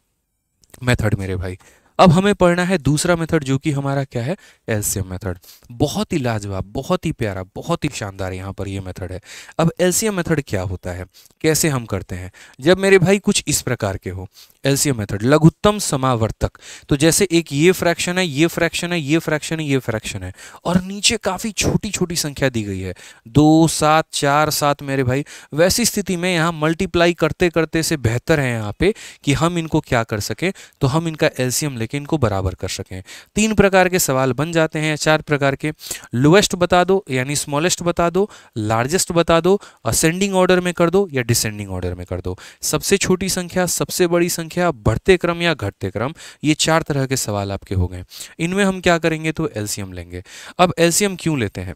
मेथड मेरे भाई अब हमें पढ़ना है दूसरा मेथड जो कि हमारा क्या है एलसीएम मेथड बहुत ही लाजवाब बहुत ही प्यारा बहुत ही शानदार यहाँ पर ये मेथड है अब एलसीएम मेथड क्या होता है कैसे हम करते हैं जब मेरे भाई कुछ इस प्रकार के हो एलसीएम मेथड लघुत्तम समावर्तक तो जैसे एक ये फ्रैक्शन है ये फ्रैक्शन है ये फ्रैक्शन है ये फ्रैक्शन है और नीचे काफ़ी छोटी छोटी संख्या दी गई है दो सात चार सात मेरे भाई वैसी स्थिति में यहाँ मल्टीप्लाई करते करते से बेहतर है यहाँ पे कि हम इनको क्या कर सकें तो हम इनका एलसीएम ले लेकिन इनको बराबर कर सकें तीन प्रकार के सवाल बन जाते हैं चार प्रकार के लोएस्ट बता दो यानी स्मॉलेस्ट बता दो लार्जेस्ट बता दो असेंडिंग ऑर्डर में कर दो या डिसेंडिंग ऑर्डर में कर दो सबसे छोटी संख्या सबसे बड़ी संख्या बढ़ते क्रम या घटते क्रम ये चार तरह के सवाल आपके हो गए इनमें हम क्या करेंगे तो एल्सियम लेंगे अब एल्सियम क्यों लेते हैं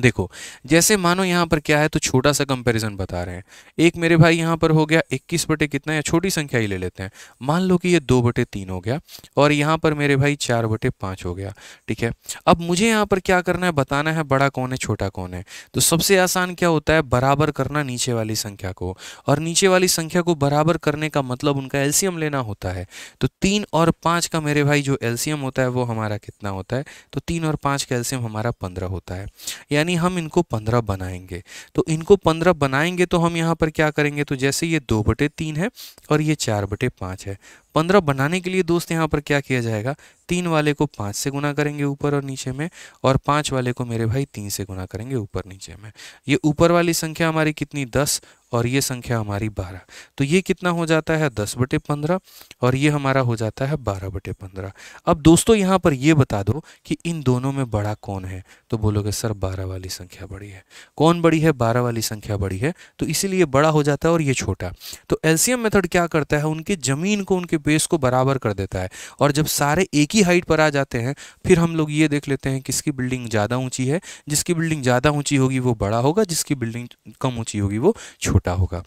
देखो जैसे मानो यहाँ पर क्या है तो छोटा सा कंपैरिजन बता रहे हैं एक मेरे भाई यहाँ पर हो गया इक्कीस बटे कितना या छोटी संख्या ही ले लेते हैं मान लो कि ये दो बटे तीन हो गया और यहाँ पर मेरे भाई चार बटे पाँच हो गया ठीक है अब मुझे यहाँ पर क्या करना है बताना है बड़ा कौन है छोटा कौन है तो सबसे आसान क्या होता है बराबर करना नीचे वाली संख्या को और नीचे वाली संख्या को बराबर करने का मतलब उनका एल्सियम लेना होता है तो तीन और पाँच का मेरे भाई जो एल्सियम होता है वो हमारा कितना होता है तो तीन और पाँच का एल्सियम हमारा पंद्रह होता है या यानी हम इनको पंद्रह बनाएंगे तो इनको पंद्रह बनाएंगे तो हम यहाँ पर क्या करेंगे तो जैसे ये दो बटे तीन है और ये चार बटे पाँच है पंद्रह बनाने के लिए दोस्त यहाँ पर क्या किया जाएगा तीन वाले को पाँच से गुना करेंगे ऊपर और नीचे में और पाँच वाले को मेरे भाई तीन से गुना करेंगे ऊपर नीचे में ये ऊपर वाली संख्या हमारी कितनी दस और ये संख्या हमारी बारह तो ये कितना हो जाता है दस बटे पंद्रह और ये हमारा हो जाता है बारह बटे पंद्रह अब दोस्तों यहाँ पर ये बता दो कि इन दोनों में बड़ा कौन है तो बोलोगे सर बारह वाली संख्या बड़ी है कौन बड़ी है बारह वाली संख्या बड़ी है तो इसीलिए बड़ा हो जाता है और ये छोटा तो एल्सियम मेथड क्या करता है उनके ज़मीन को उनके बेस को बराबर कर देता है और जब सारे एक ही हाइट पर आ जाते हैं फिर हम लोग ये देख लेते हैं किसकी बिल्डिंग ज़्यादा ऊंची है जिसकी बिल्डिंग ज़्यादा ऊंची होगी वो बड़ा होगा जिसकी बिल्डिंग कम ऊंची होगी वो छोटा होगा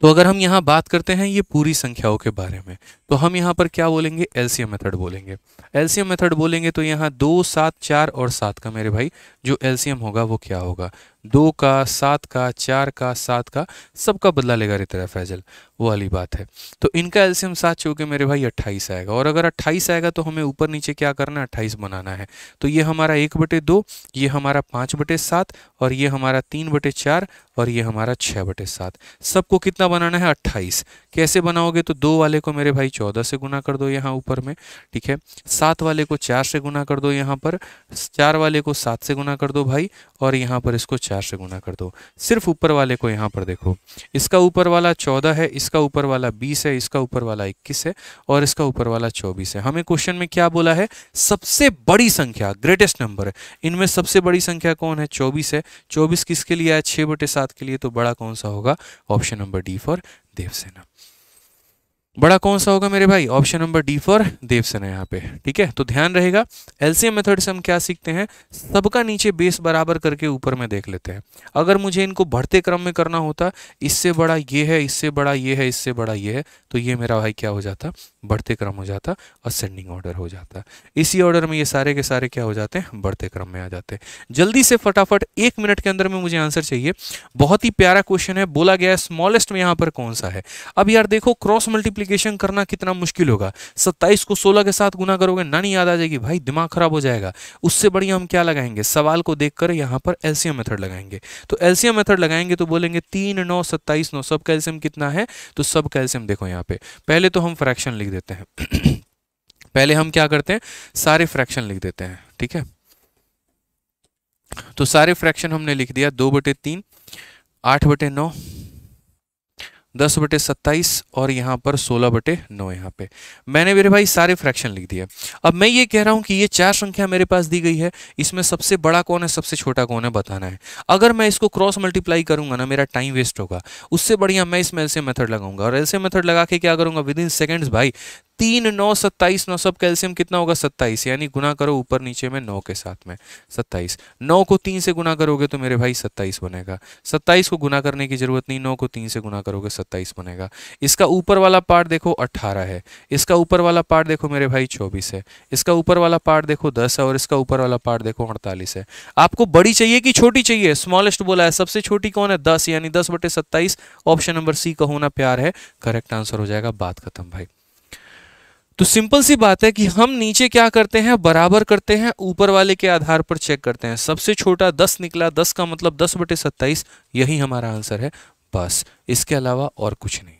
तो अगर हम यहाँ बात करते हैं ये पूरी संख्याओं के बारे में तो हम यहाँ पर क्या बोलेंगे एलसीएम मेथड बोलेंगे एलसीएम मेथड बोलेंगे तो यहाँ दो सात चार और सात का मेरे भाई जो एलसीएम होगा वो क्या होगा दो का सात का चार का सात का सबका बदला लेगा तेरा फैजल वो वाली बात है तो इनका एल्सियम सात चौके मेरे भाई अट्ठाईस आएगा और अगर अट्ठाईस आएगा तो हमें ऊपर नीचे क्या करना है अट्ठाईस बनाना है तो ये हमारा एक बटे दो ये हमारा पाँच बटे सात और ये हमारा तीन बटे चार और ये हमारा छः बटे सात सबको कितना बनाना है अट्ठाईस कैसे बनाओगे तो दो वाले को मेरे भाई चौदह से गुना कर दो यहाँ ऊपर में ठीक है सात वाले को चार से गुना कर दो यहाँ पर चार वाले को सात से गुना कर दो भाई और यहाँ पर इसको चार से गुना कर दो सिर्फ ऊपर वाले को यहाँ पर देखो इसका ऊपर वाला चौदह है इसका ऊपर वाला बीस है इसका ऊपर वाला इक्कीस है और इसका ऊपर वाला चौबीस है हमें क्वेश्चन में क्या बोला है सबसे बड़ी संख्या ग्रेटेस्ट नंबर इनमें सबसे बड़ी संख्या कौन है चौबीस है चौबीस किसके लिए आया छः बटे सात के लिए तो बड़ा कौन सा होगा option number D for Dievs zina. बड़ा कौन सा होगा मेरे भाई ऑप्शन नंबर डी फॉर देवसन है यहाँ पे ठीक है तो ध्यान रहेगा एलसीएम मेथड से हम क्या सीखते हैं सबका नीचे बेस बराबर करके ऊपर में देख लेते हैं अगर मुझे इनको बढ़ते क्रम में करना होता इससे बड़ा ये है इससे बड़ा ये है इससे बड़ा ये है तो ये मेरा भाई क्या हो जाता बढ़ते क्रम हो जाता असेंडिंग ऑर्डर हो जाता इसी ऑर्डर में ये सारे के सारे क्या हो जाते हैं बढ़ते क्रम में आ जाते हैं जल्दी से फटाफट एक मिनट के अंदर में मुझे आंसर चाहिए बहुत ही प्यारा क्वेश्चन है बोला गया है स्मॉलेस्ट में यहाँ पर कौन सा है अब यार देखो क्रॉस मल्टीप्ली मल्टीप्लीकेशन करना कितना मुश्किल होगा सत्ताईस को सोलह के साथ गुना करोगे ना नहीं याद आ जाएगी भाई दिमाग खराब हो जाएगा उससे बढ़िया हम क्या लगाएंगे सवाल को देख कर यहाँ पर एल्सियम मेथड लगाएंगे तो एल्सियम मेथड लगाएंगे तो बोलेंगे तीन नौ सत्ताईस नौ सब कैल्शियम कितना है तो सब कैल्शियम देखो यहाँ पे पहले तो हम फ्रैक्शन लिख देते हैं *clears throat* पहले हम क्या करते हैं सारे फ्रैक्शन लिख देते हैं ठीक है तो सारे फ्रैक्शन हमने लिख दिया दो बटे तीन आठ बटे नौ दस बटे सत्ताईस और यहाँ पर सोलह बटे नौ यहाँ पे मैंने मेरे भाई सारे फ्रैक्शन लिख दिए अब मैं ये कह रहा हूँ कि ये चार संख्या मेरे पास दी गई है इसमें सबसे बड़ा कौन है सबसे छोटा कौन है बताना है अगर मैं इसको क्रॉस मल्टीप्लाई करूंगा ना मेरा टाइम वेस्ट होगा उससे बढ़िया मैं इसमें एल मेथड लगाऊंगा और एल मेथड लगा के क्या करूंगा विद इन सेकेंड्स भाई तीन नौ सत्ताईस नौ सब कैल्शियम कितना होगा सत्ताईस यानी गुना करो ऊपर नीचे में नौ के साथ में सत्ताईस नौ को तीन से गुना करोगे तो मेरे भाई सत्ताईस बनेगा सत्ताईस को गुना करने की जरूरत नहीं नौ को तीन से गुना करोगे सत्ताईस बनेगा इसका ऊपर वाला पार्ट देखो अट्ठारह है इसका ऊपर वाला पार्ट देखो मेरे भाई चौबीस है इसका ऊपर वाला पार्ट देखो दस है और इसका ऊपर वाला पार्ट देखो अड़तालीस है आपको बड़ी चाहिए कि छोटी चाहिए स्मॉलेस्ट बोला है सबसे छोटी कौन है दस यानी दस बटे सत्ताईस ऑप्शन नंबर सी का होना प्यार है करेक्ट आंसर हो जाएगा बात खत्म भाई तो सिंपल सी बात है कि हम नीचे क्या करते हैं बराबर करते हैं ऊपर वाले के आधार पर चेक करते हैं सबसे छोटा दस निकला दस का मतलब दस बटे सत्ताईस यही हमारा आंसर है बस इसके अलावा और कुछ नहीं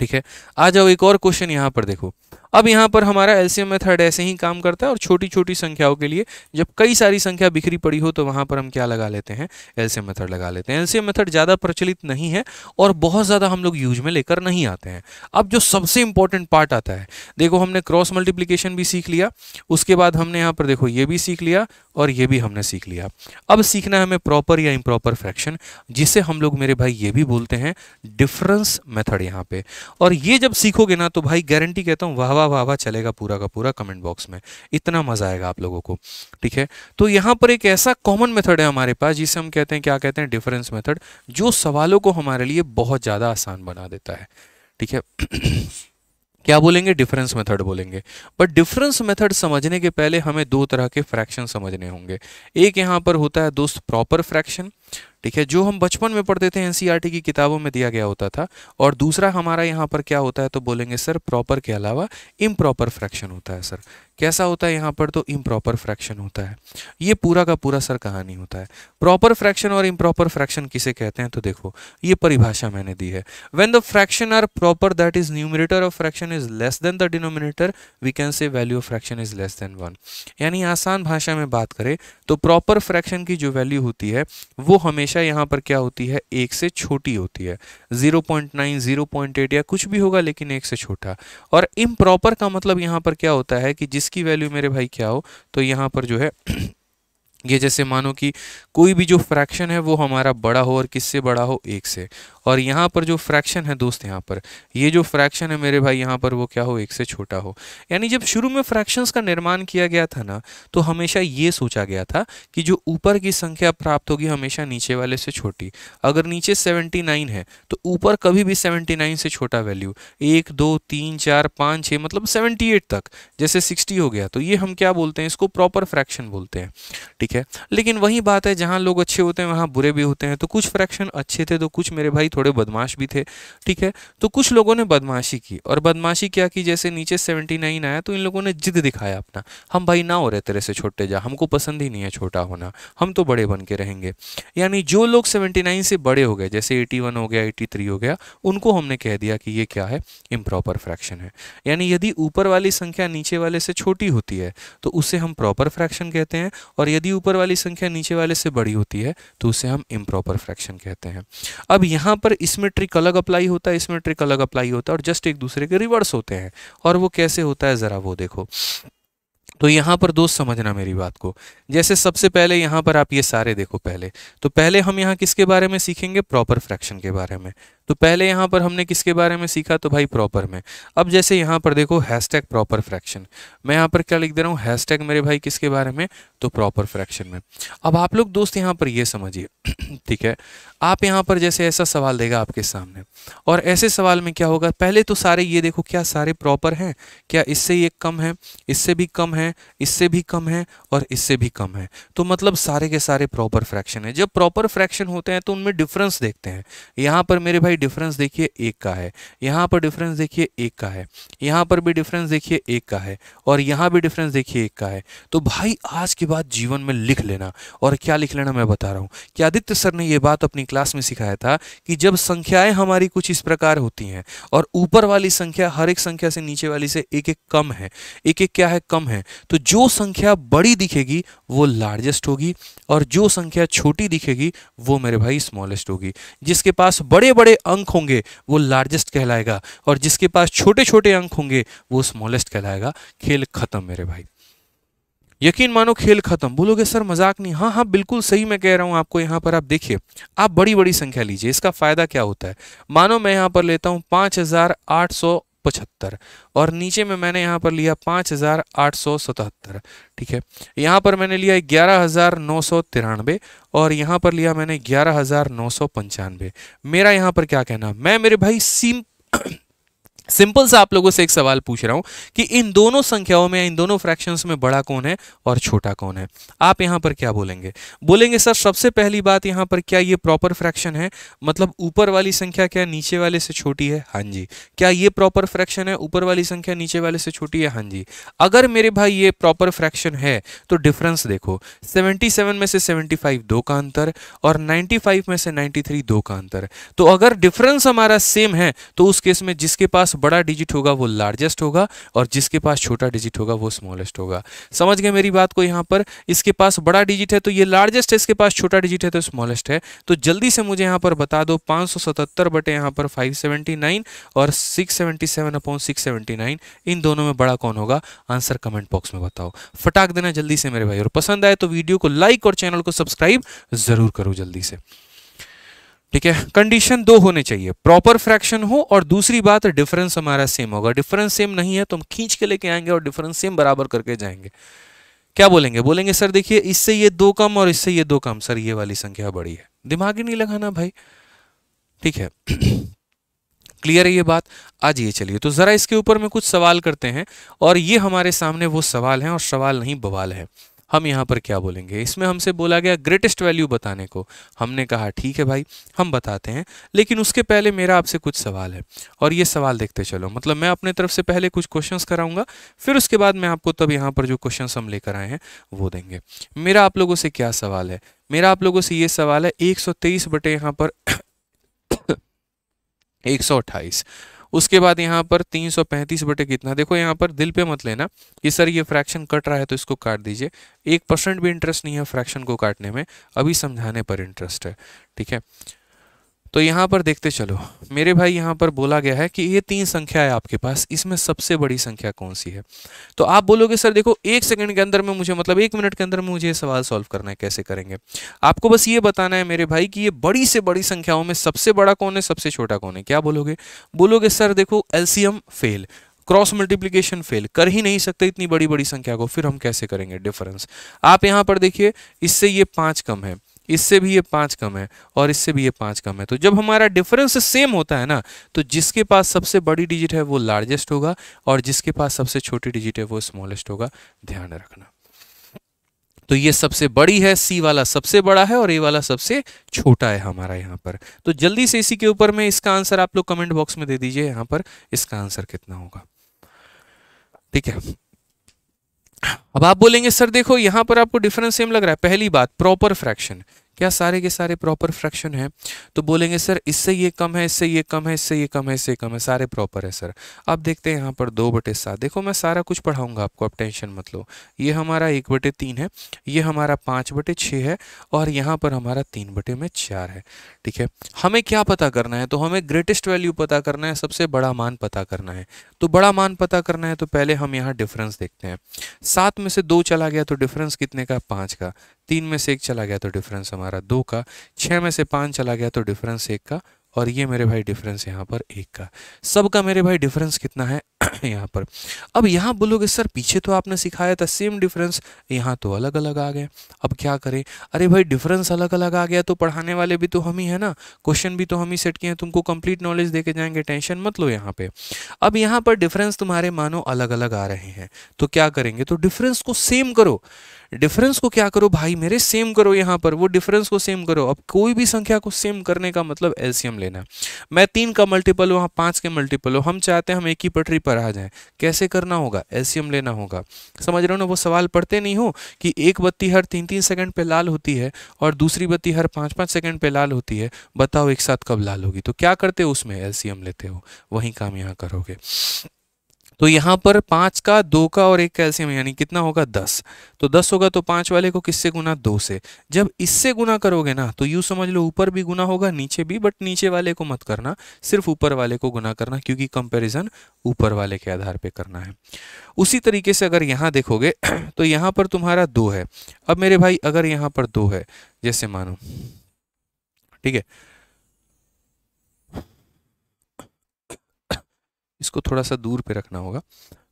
ठीक है आ जाओ एक और क्वेश्चन यहाँ पर देखो अब यहाँ पर हमारा एलसीएम मेथड ऐसे ही काम करता है और छोटी छोटी संख्याओं के लिए जब कई सारी संख्या बिखरी पड़ी हो तो वहाँ पर हम क्या लगा लेते हैं एलसीएम मेथड लगा लेते हैं एलसीएम मेथड ज़्यादा प्रचलित नहीं है और बहुत ज़्यादा हम लोग यूज में लेकर नहीं आते हैं अब जो सबसे इंपॉर्टेंट पार्ट आता है देखो हमने क्रॉस मल्टीप्लीकेशन भी सीख लिया उसके बाद हमने यहाँ पर देखो ये भी सीख लिया और ये भी हमने सीख लिया अब सीखना है हमें प्रॉपर या इम्प्रॉपर फ्रैक्शन जिसे हम लोग मेरे भाई ये भी बोलते हैं डिफरेंस मेथड यहाँ पे और ये जब सीखोगे ना तो भाई गारंटी कहता हूँ वाह वाह वाह वाह चलेगा पूरा का पूरा कमेंट बॉक्स में इतना मज़ा आएगा आप लोगों को ठीक है तो यहाँ पर एक ऐसा कॉमन मेथड है हमारे पास जिसे हम कहते हैं क्या कहते हैं डिफरेंस मेथड जो सवालों को हमारे लिए बहुत ज़्यादा आसान बना देता है ठीक है *clears throat* क्या बोलेंगे डिफरेंस मेथड बोलेंगे बट डिफरेंस मेथड समझने के पहले हमें दो तरह के फ्रैक्शन समझने होंगे एक यहाँ पर होता है दोस्त प्रॉपर फ्रैक्शन ठीक है जो हम बचपन में पढ़ते थे एनसीईआरटी e की किताबों में दिया गया होता था और दूसरा हमारा यहाँ पर क्या होता है तो बोलेंगे सर प्रॉपर के अलावा इम फ्रैक्शन होता है सर कैसा होता है यहाँ पर तो इम फ्रैक्शन होता है ये पूरा का पूरा सर कहानी होता है प्रॉपर फ्रैक्शन और इम फ्रैक्शन किसे कहते हैं तो देखो ये परिभाषा मैंने दी है when the fraction are proper that is numerator of fraction is less than the denominator we can say value of fraction is less than one यानी आसान भाषा में बात करें तो प्रॉपर फ्रैक्शन की जो वैल्यू होती है वो वो हमेशा यहाँ पर क्या होती है एक से छोटी होती है 0.9, 0.8 या कुछ भी होगा लेकिन एक से छोटा और इम्प्रॉपर का मतलब यहाँ पर क्या होता है कि जिसकी वैल्यू मेरे भाई क्या हो तो यहाँ पर जो है ये जैसे मानो कि कोई भी जो फ्रैक्शन है वो हमारा बड़ा हो और किससे बड़ा हो एक से और यहाँ पर जो फ्रैक्शन है दोस्त यहाँ पर ये जो फ्रैक्शन है मेरे भाई यहाँ पर वो क्या हो एक से छोटा हो यानी जब शुरू में फ्रैक्शंस का निर्माण किया गया था ना तो हमेशा ये सोचा गया था कि जो ऊपर की संख्या प्राप्त होगी हमेशा नीचे वाले से छोटी अगर नीचे सेवेंटी है तो ऊपर कभी भी सेवेंटी से छोटा वैल्यू एक दो तीन चार पाँच छः मतलब सेवेंटी तक जैसे सिक्सटी हो गया तो ये हम क्या बोलते हैं इसको प्रॉपर फ्रैक्शन बोलते हैं ठीक है लेकिन वही बात है जहाँ लोग अच्छे होते हैं वहाँ बुरे भी होते हैं तो कुछ फ्रैक्शन अच्छे थे तो कुछ मेरे भाई थोड़े बदमाश भी थे ठीक है तो कुछ लोगों ने बदमाशी की और बदमाशी क्या की जैसे नीचे सेवेंटी नाइन आया तो इन लोगों ने जिद दिखाया अपना हम भाई ना हो रहे तेरे से छोटे जा हमको पसंद ही नहीं है छोटा होना हम तो बड़े बन के रहेंगे यानी जो लोग सेवेंटी नाइन से बड़े हो गए जैसे एटी वन हो गया एटी थ्री हो गया उनको हमने कह दिया कि ये क्या है इम्प्रॉपर फ्रैक्शन है यानी यदि ऊपर वाली संख्या नीचे वाले से छोटी होती है तो उसे हम प्रॉपर फ्रैक्शन कहते हैं और यदि ऊपर वाली संख्या नीचे वाले से बड़ी होती है तो उसे हम इम्प्रॉपर फ्रैक्शन कहते हैं अब यहाँ पर इसमें ट्रिक अलग अप्लाई होता है इसमें ट्रिक अलग अप्लाई होता है और जस्ट एक दूसरे के रिवर्स होते हैं और वो कैसे होता है ज़रा वो देखो तो यहाँ पर दोस्त समझना मेरी बात को जैसे सबसे पहले यहाँ पर आप ये सारे देखो पहले तो पहले हम यहाँ किसके बारे में सीखेंगे प्रॉपर फ्रैक्शन के बारे में तो पहले यहाँ पर हमने किसके बारे में सीखा तो भाई प्रॉपर में अब जैसे यहाँ पर देखो हैशटैग प्रॉपर फ्रैक्शन मैं यहाँ पर क्या लिख दे रहा हूँ हैशटैग मेरे भाई किसके बारे में तो प्रॉपर फ्रैक्शन में अब आप लोग दोस्त यहाँ पर ये समझिए *clears throat* ठीक है आप यहाँ पर जैसे ऐसा सवाल देगा आपके सामने और ऐसे सवाल में क्या होगा पहले तो सारे ये देखो क्या सारे प्रॉपर हैं क्या इससे ये कम है इससे भी कम है इससे भी कम है और इससे भी कम है तो मतलब सारे के सारे प्रॉपर फ्रैक्शन है जब प्रॉपर फ्रैक्शन होते हैं तो उनमें डिफरेंस देखते हैं यहाँ पर मेरे भाई भाई डिफरेंस देखिए एक का है यहाँ पर डिफरेंस देखिए एक का है यहाँ पर भी डिफरेंस देखिए एक का है और यहाँ भी डिफरेंस देखिए एक का है तो भाई आज के बाद जीवन में लिख लेना और क्या लिख लेना मैं बता रहा हूँ कि आदित्य सर ने यह बात अपनी क्लास में सिखाया था कि जब संख्याएँ हमारी कुछ इस प्रकार होती हैं और ऊपर वाली संख्या हर एक संख्या से नीचे वाली से एक एक कम है एक एक क्या है कम है तो जो संख्या बड़ी दिखेगी वो लार्जेस्ट होगी और जो संख्या छोटी दिखेगी वो मेरे भाई स्मॉलेस्ट होगी जिसके पास बड़े बड़े अंक होंगे वो लार्जेस्ट कहलाएगा और जिसके पास छोटे छोटे अंक होंगे वो स्मॉलेस्ट कहलाएगा खेल खत्म मेरे भाई यकीन मानो खेल खत्म बोलोगे सर मजाक नहीं हाँ हाँ बिल्कुल सही मैं कह रहा हूँ आपको यहाँ पर आप देखिए आप बड़ी बड़ी संख्या लीजिए इसका फायदा क्या होता है मानो मैं यहाँ पर लेता हूँ पाँच हज़ार आठ सौ पचहत्तर और नीचे में मैंने यहाँ पर लिया पाँच हज़ार आठ सौ सतहत्तर ठीक है यहाँ पर मैंने लिया ग्यारह हज़ार नौ सौ तिरानवे और यहाँ पर लिया मैंने ग्यारह हज़ार नौ सौ पंचानवे मेरा यहाँ पर क्या कहना मैं मेरे भाई सिम सिंपल सा आप लोगों से एक सवाल पूछ रहा हूं कि इन दोनों संख्याओं में इन दोनों फ्रैक्शंस में बड़ा कौन है और छोटा कौन है आप यहां पर क्या बोलेंगे बोलेंगे सर सबसे पहली बात यहां पर क्या ये प्रॉपर फ्रैक्शन है मतलब ऊपर वाली संख्या क्या नीचे वाले से छोटी है हाँ जी क्या ये प्रॉपर फ्रैक्शन है ऊपर वाली संख्या नीचे वाले से छोटी है हाँ जी अगर मेरे भाई ये प्रॉपर फ्रैक्शन है तो डिफरेंस देखो सेवेंटी में से सेवेंटी दो का अंतर और 95 में से 93 दो का अंतर तो अगर डिफरेंस हमारा सेम है तो उस केस में जिसके पास बड़ा डिजिट होगा वो लार्जेस्ट होगा और जिसके पास छोटा डिजिट होगा वो स्मॉलेस्ट होगा समझ गए मेरी बात को यहाँ पर इसके पास बड़ा डिजिट है तो ये लार्जेस्ट है इसके पास छोटा डिजिट है तो स्मॉलेस्ट है तो जल्दी से मुझे यहाँ पर बता दो पाँच सौ सतहत्तर बटे यहाँ पर फाइव सेवेंटी नाइन और six seventy seven upon six seventy nine इन दोनों में बड़ा कौन होगा आंसर कमेंट बॉक्स में बताओ फटाक देना जल्दी से मेरे भाई और पसंद आए तो वीडियो को लाइक और चैनल को सब्सक्राइब जरूर करो जल्दी से ठीक है कंडीशन दो होने चाहिए प्रॉपर फ्रैक्शन हो और दूसरी बात डिफरेंस हमारा सेम होगा डिफरेंस सेम नहीं है तो हम खींच के लेके आएंगे और डिफरेंस सेम बराबर करके जाएंगे क्या बोलेंगे बोलेंगे सर देखिए इससे ये दो कम और इससे ये दो कम सर ये वाली संख्या बड़ी है दिमाग ही नहीं लगाना भाई ठीक है क्लियर *clears throat* है ये बात आज ये चलिए तो ज़रा इसके ऊपर में कुछ सवाल करते हैं और ये हमारे सामने वो सवाल हैं और सवाल नहीं बवाल है हम यहाँ पर क्या बोलेंगे इसमें हमसे बोला गया ग्रेटेस्ट वैल्यू बताने को हमने कहा ठीक है भाई हम बताते हैं लेकिन उसके पहले मेरा आपसे कुछ सवाल है और ये सवाल देखते चलो मतलब मैं अपने तरफ से पहले कुछ क्वेश्चन कराऊंगा फिर उसके बाद मैं आपको तब यहाँ पर जो क्वेश्चन हम लेकर आए हैं वो देंगे मेरा आप लोगों से क्या सवाल है मेरा आप लोगों से ये सवाल है एक बटे यहाँ पर *coughs* एक उसके बाद यहाँ पर तीन सौ पैंतीस बटे कितना देखो यहाँ पर दिल पे मत लेना कि सर ये फ्रैक्शन कट रहा है तो इसको काट दीजिए एक परसेंट भी इंटरेस्ट नहीं है फ्रैक्शन को काटने में अभी समझाने पर इंटरेस्ट है ठीक है तो यहाँ पर देखते चलो मेरे भाई यहाँ पर बोला गया है कि ये तीन संख्या है आपके पास इसमें सबसे बड़ी संख्या कौन सी है तो आप बोलोगे सर देखो एक सेकंड के अंदर में मुझे मतलब एक मिनट के अंदर में मुझे ये सवाल सॉल्व करना है कैसे करेंगे आपको बस ये बताना है मेरे भाई कि ये बड़ी से बड़ी संख्याओं में सबसे बड़ा कौन है सबसे छोटा कौन है क्या बोलोगे बोलोगे सर देखो LCM fail cross multiplication fail कर ही नहीं सकते इतनी बड़ी बड़ी संख्या को फिर हम कैसे करेंगे डिफरेंस आप यहाँ पर देखिए इससे ये पाँच कम है इससे भी ये पाँच कम है और इससे भी ये पाँच कम है तो जब हमारा डिफरेंस सेम होता है ना तो जिसके पास सबसे बड़ी डिजिट है वो लार्जेस्ट होगा और जिसके पास सबसे छोटी डिजिट है वो स्मॉलेस्ट होगा ध्यान रखना तो ये सबसे बड़ी है सी वाला सबसे बड़ा है और ए वाला सबसे छोटा है हमारा यहाँ पर तो जल्दी से इसी के ऊपर में इसका आंसर आप लोग कमेंट बॉक्स में दे दीजिए यहाँ पर इसका आंसर कितना होगा ठीक है अब आप बोलेंगे सर देखो यहाँ पर आपको डिफरेंस सेम लग रहा है पहली बात प्रॉपर फ्रैक्शन क्या सारे के सारे प्रॉपर फ्रैक्शन हैं तो बोलेंगे सर इससे ये कम है इससे ये कम है इससे ये कम है इससे कम है सारे प्रॉपर है सर अब देखते हैं यहाँ पर दो बटे सात देखो मैं सारा कुछ पढ़ाऊंगा आपको आप टेंशन मत लो ये हमारा एक बटे तीन है ये हमारा पाँच बटे छः है और यहाँ पर हमारा तीन बटे में चार है ठीक है हमें क्या पता करना है तो हमें ग्रेटेस्ट वैल्यू पता करना है सबसे बड़ा मान पता करना है तो बड़ा मान पता करना है तो पहले हम यहाँ डिफरेंस देखते हैं सात में से दो चला गया तो डिफरेंस कितने का पाँच का तीन में से एक चला गया तो डिफरेंस हमारा दो का छः में से पाँच चला गया तो डिफरेंस एक का और ये मेरे भाई डिफरेंस यहाँ पर एक का सबका मेरे भाई डिफरेंस कितना है *coughs* यहाँ पर अब यहाँ बोलोगे सर पीछे तो आपने सिखाया था सेम डिफरेंस यहाँ तो अलग अलग आ गए अब क्या करें अरे भाई डिफरेंस अलग अलग आ गया तो पढ़ाने वाले भी तो हम ही है ना क्वेश्चन भी तो हम ही सेट किए हैं तुमको कंप्लीट नॉलेज दे के जाएंगे टेंशन मत लो यहाँ पे अब यहाँ पर डिफरेंस तुम्हारे मानो अलग अलग आ रहे हैं तो क्या करेंगे तो डिफरेंस को सेम करो डिफरेंस को क्या करो भाई मेरे सेम करो यहाँ पर वो डिफरेंस को सेम करो अब कोई भी संख्या को सेम करने का मतलब एलसीएम लेना मैं तीन का मल्टीपल हूँ पांच के मल्टीपल हो हम चाहते हैं हम एक ही पटरी पर पर आ जाए कैसे करना होगा एल्सियम लेना होगा समझ रहे हो ना वो सवाल पढ़ते नहीं हो कि एक बत्ती हर तीन तीन सेकंड पे लाल होती है और दूसरी बत्ती हर पाँच पाँच सेकंड पे लाल होती है बताओ एक साथ कब लाल होगी तो क्या करते हो उसमें एल्सियम लेते हो वही काम यहाँ करोगे तो यहाँ पर पाँच का दो का और एक कैल्शियम यानी कितना होगा दस तो दस होगा तो पाँच वाले को किससे गुना दो से जब इससे गुना करोगे ना तो यूँ समझ लो ऊपर भी गुना होगा नीचे भी बट नीचे वाले को मत करना सिर्फ ऊपर वाले को गुना करना क्योंकि कंपेरिजन ऊपर वाले के आधार पर करना है उसी तरीके से अगर यहाँ देखोगे *clears throat* तो यहाँ पर तुम्हारा दो है अब मेरे भाई अगर यहाँ पर दो है जैसे मानो ठीक है इसको थोड़ा सा दूर पे रखना होगा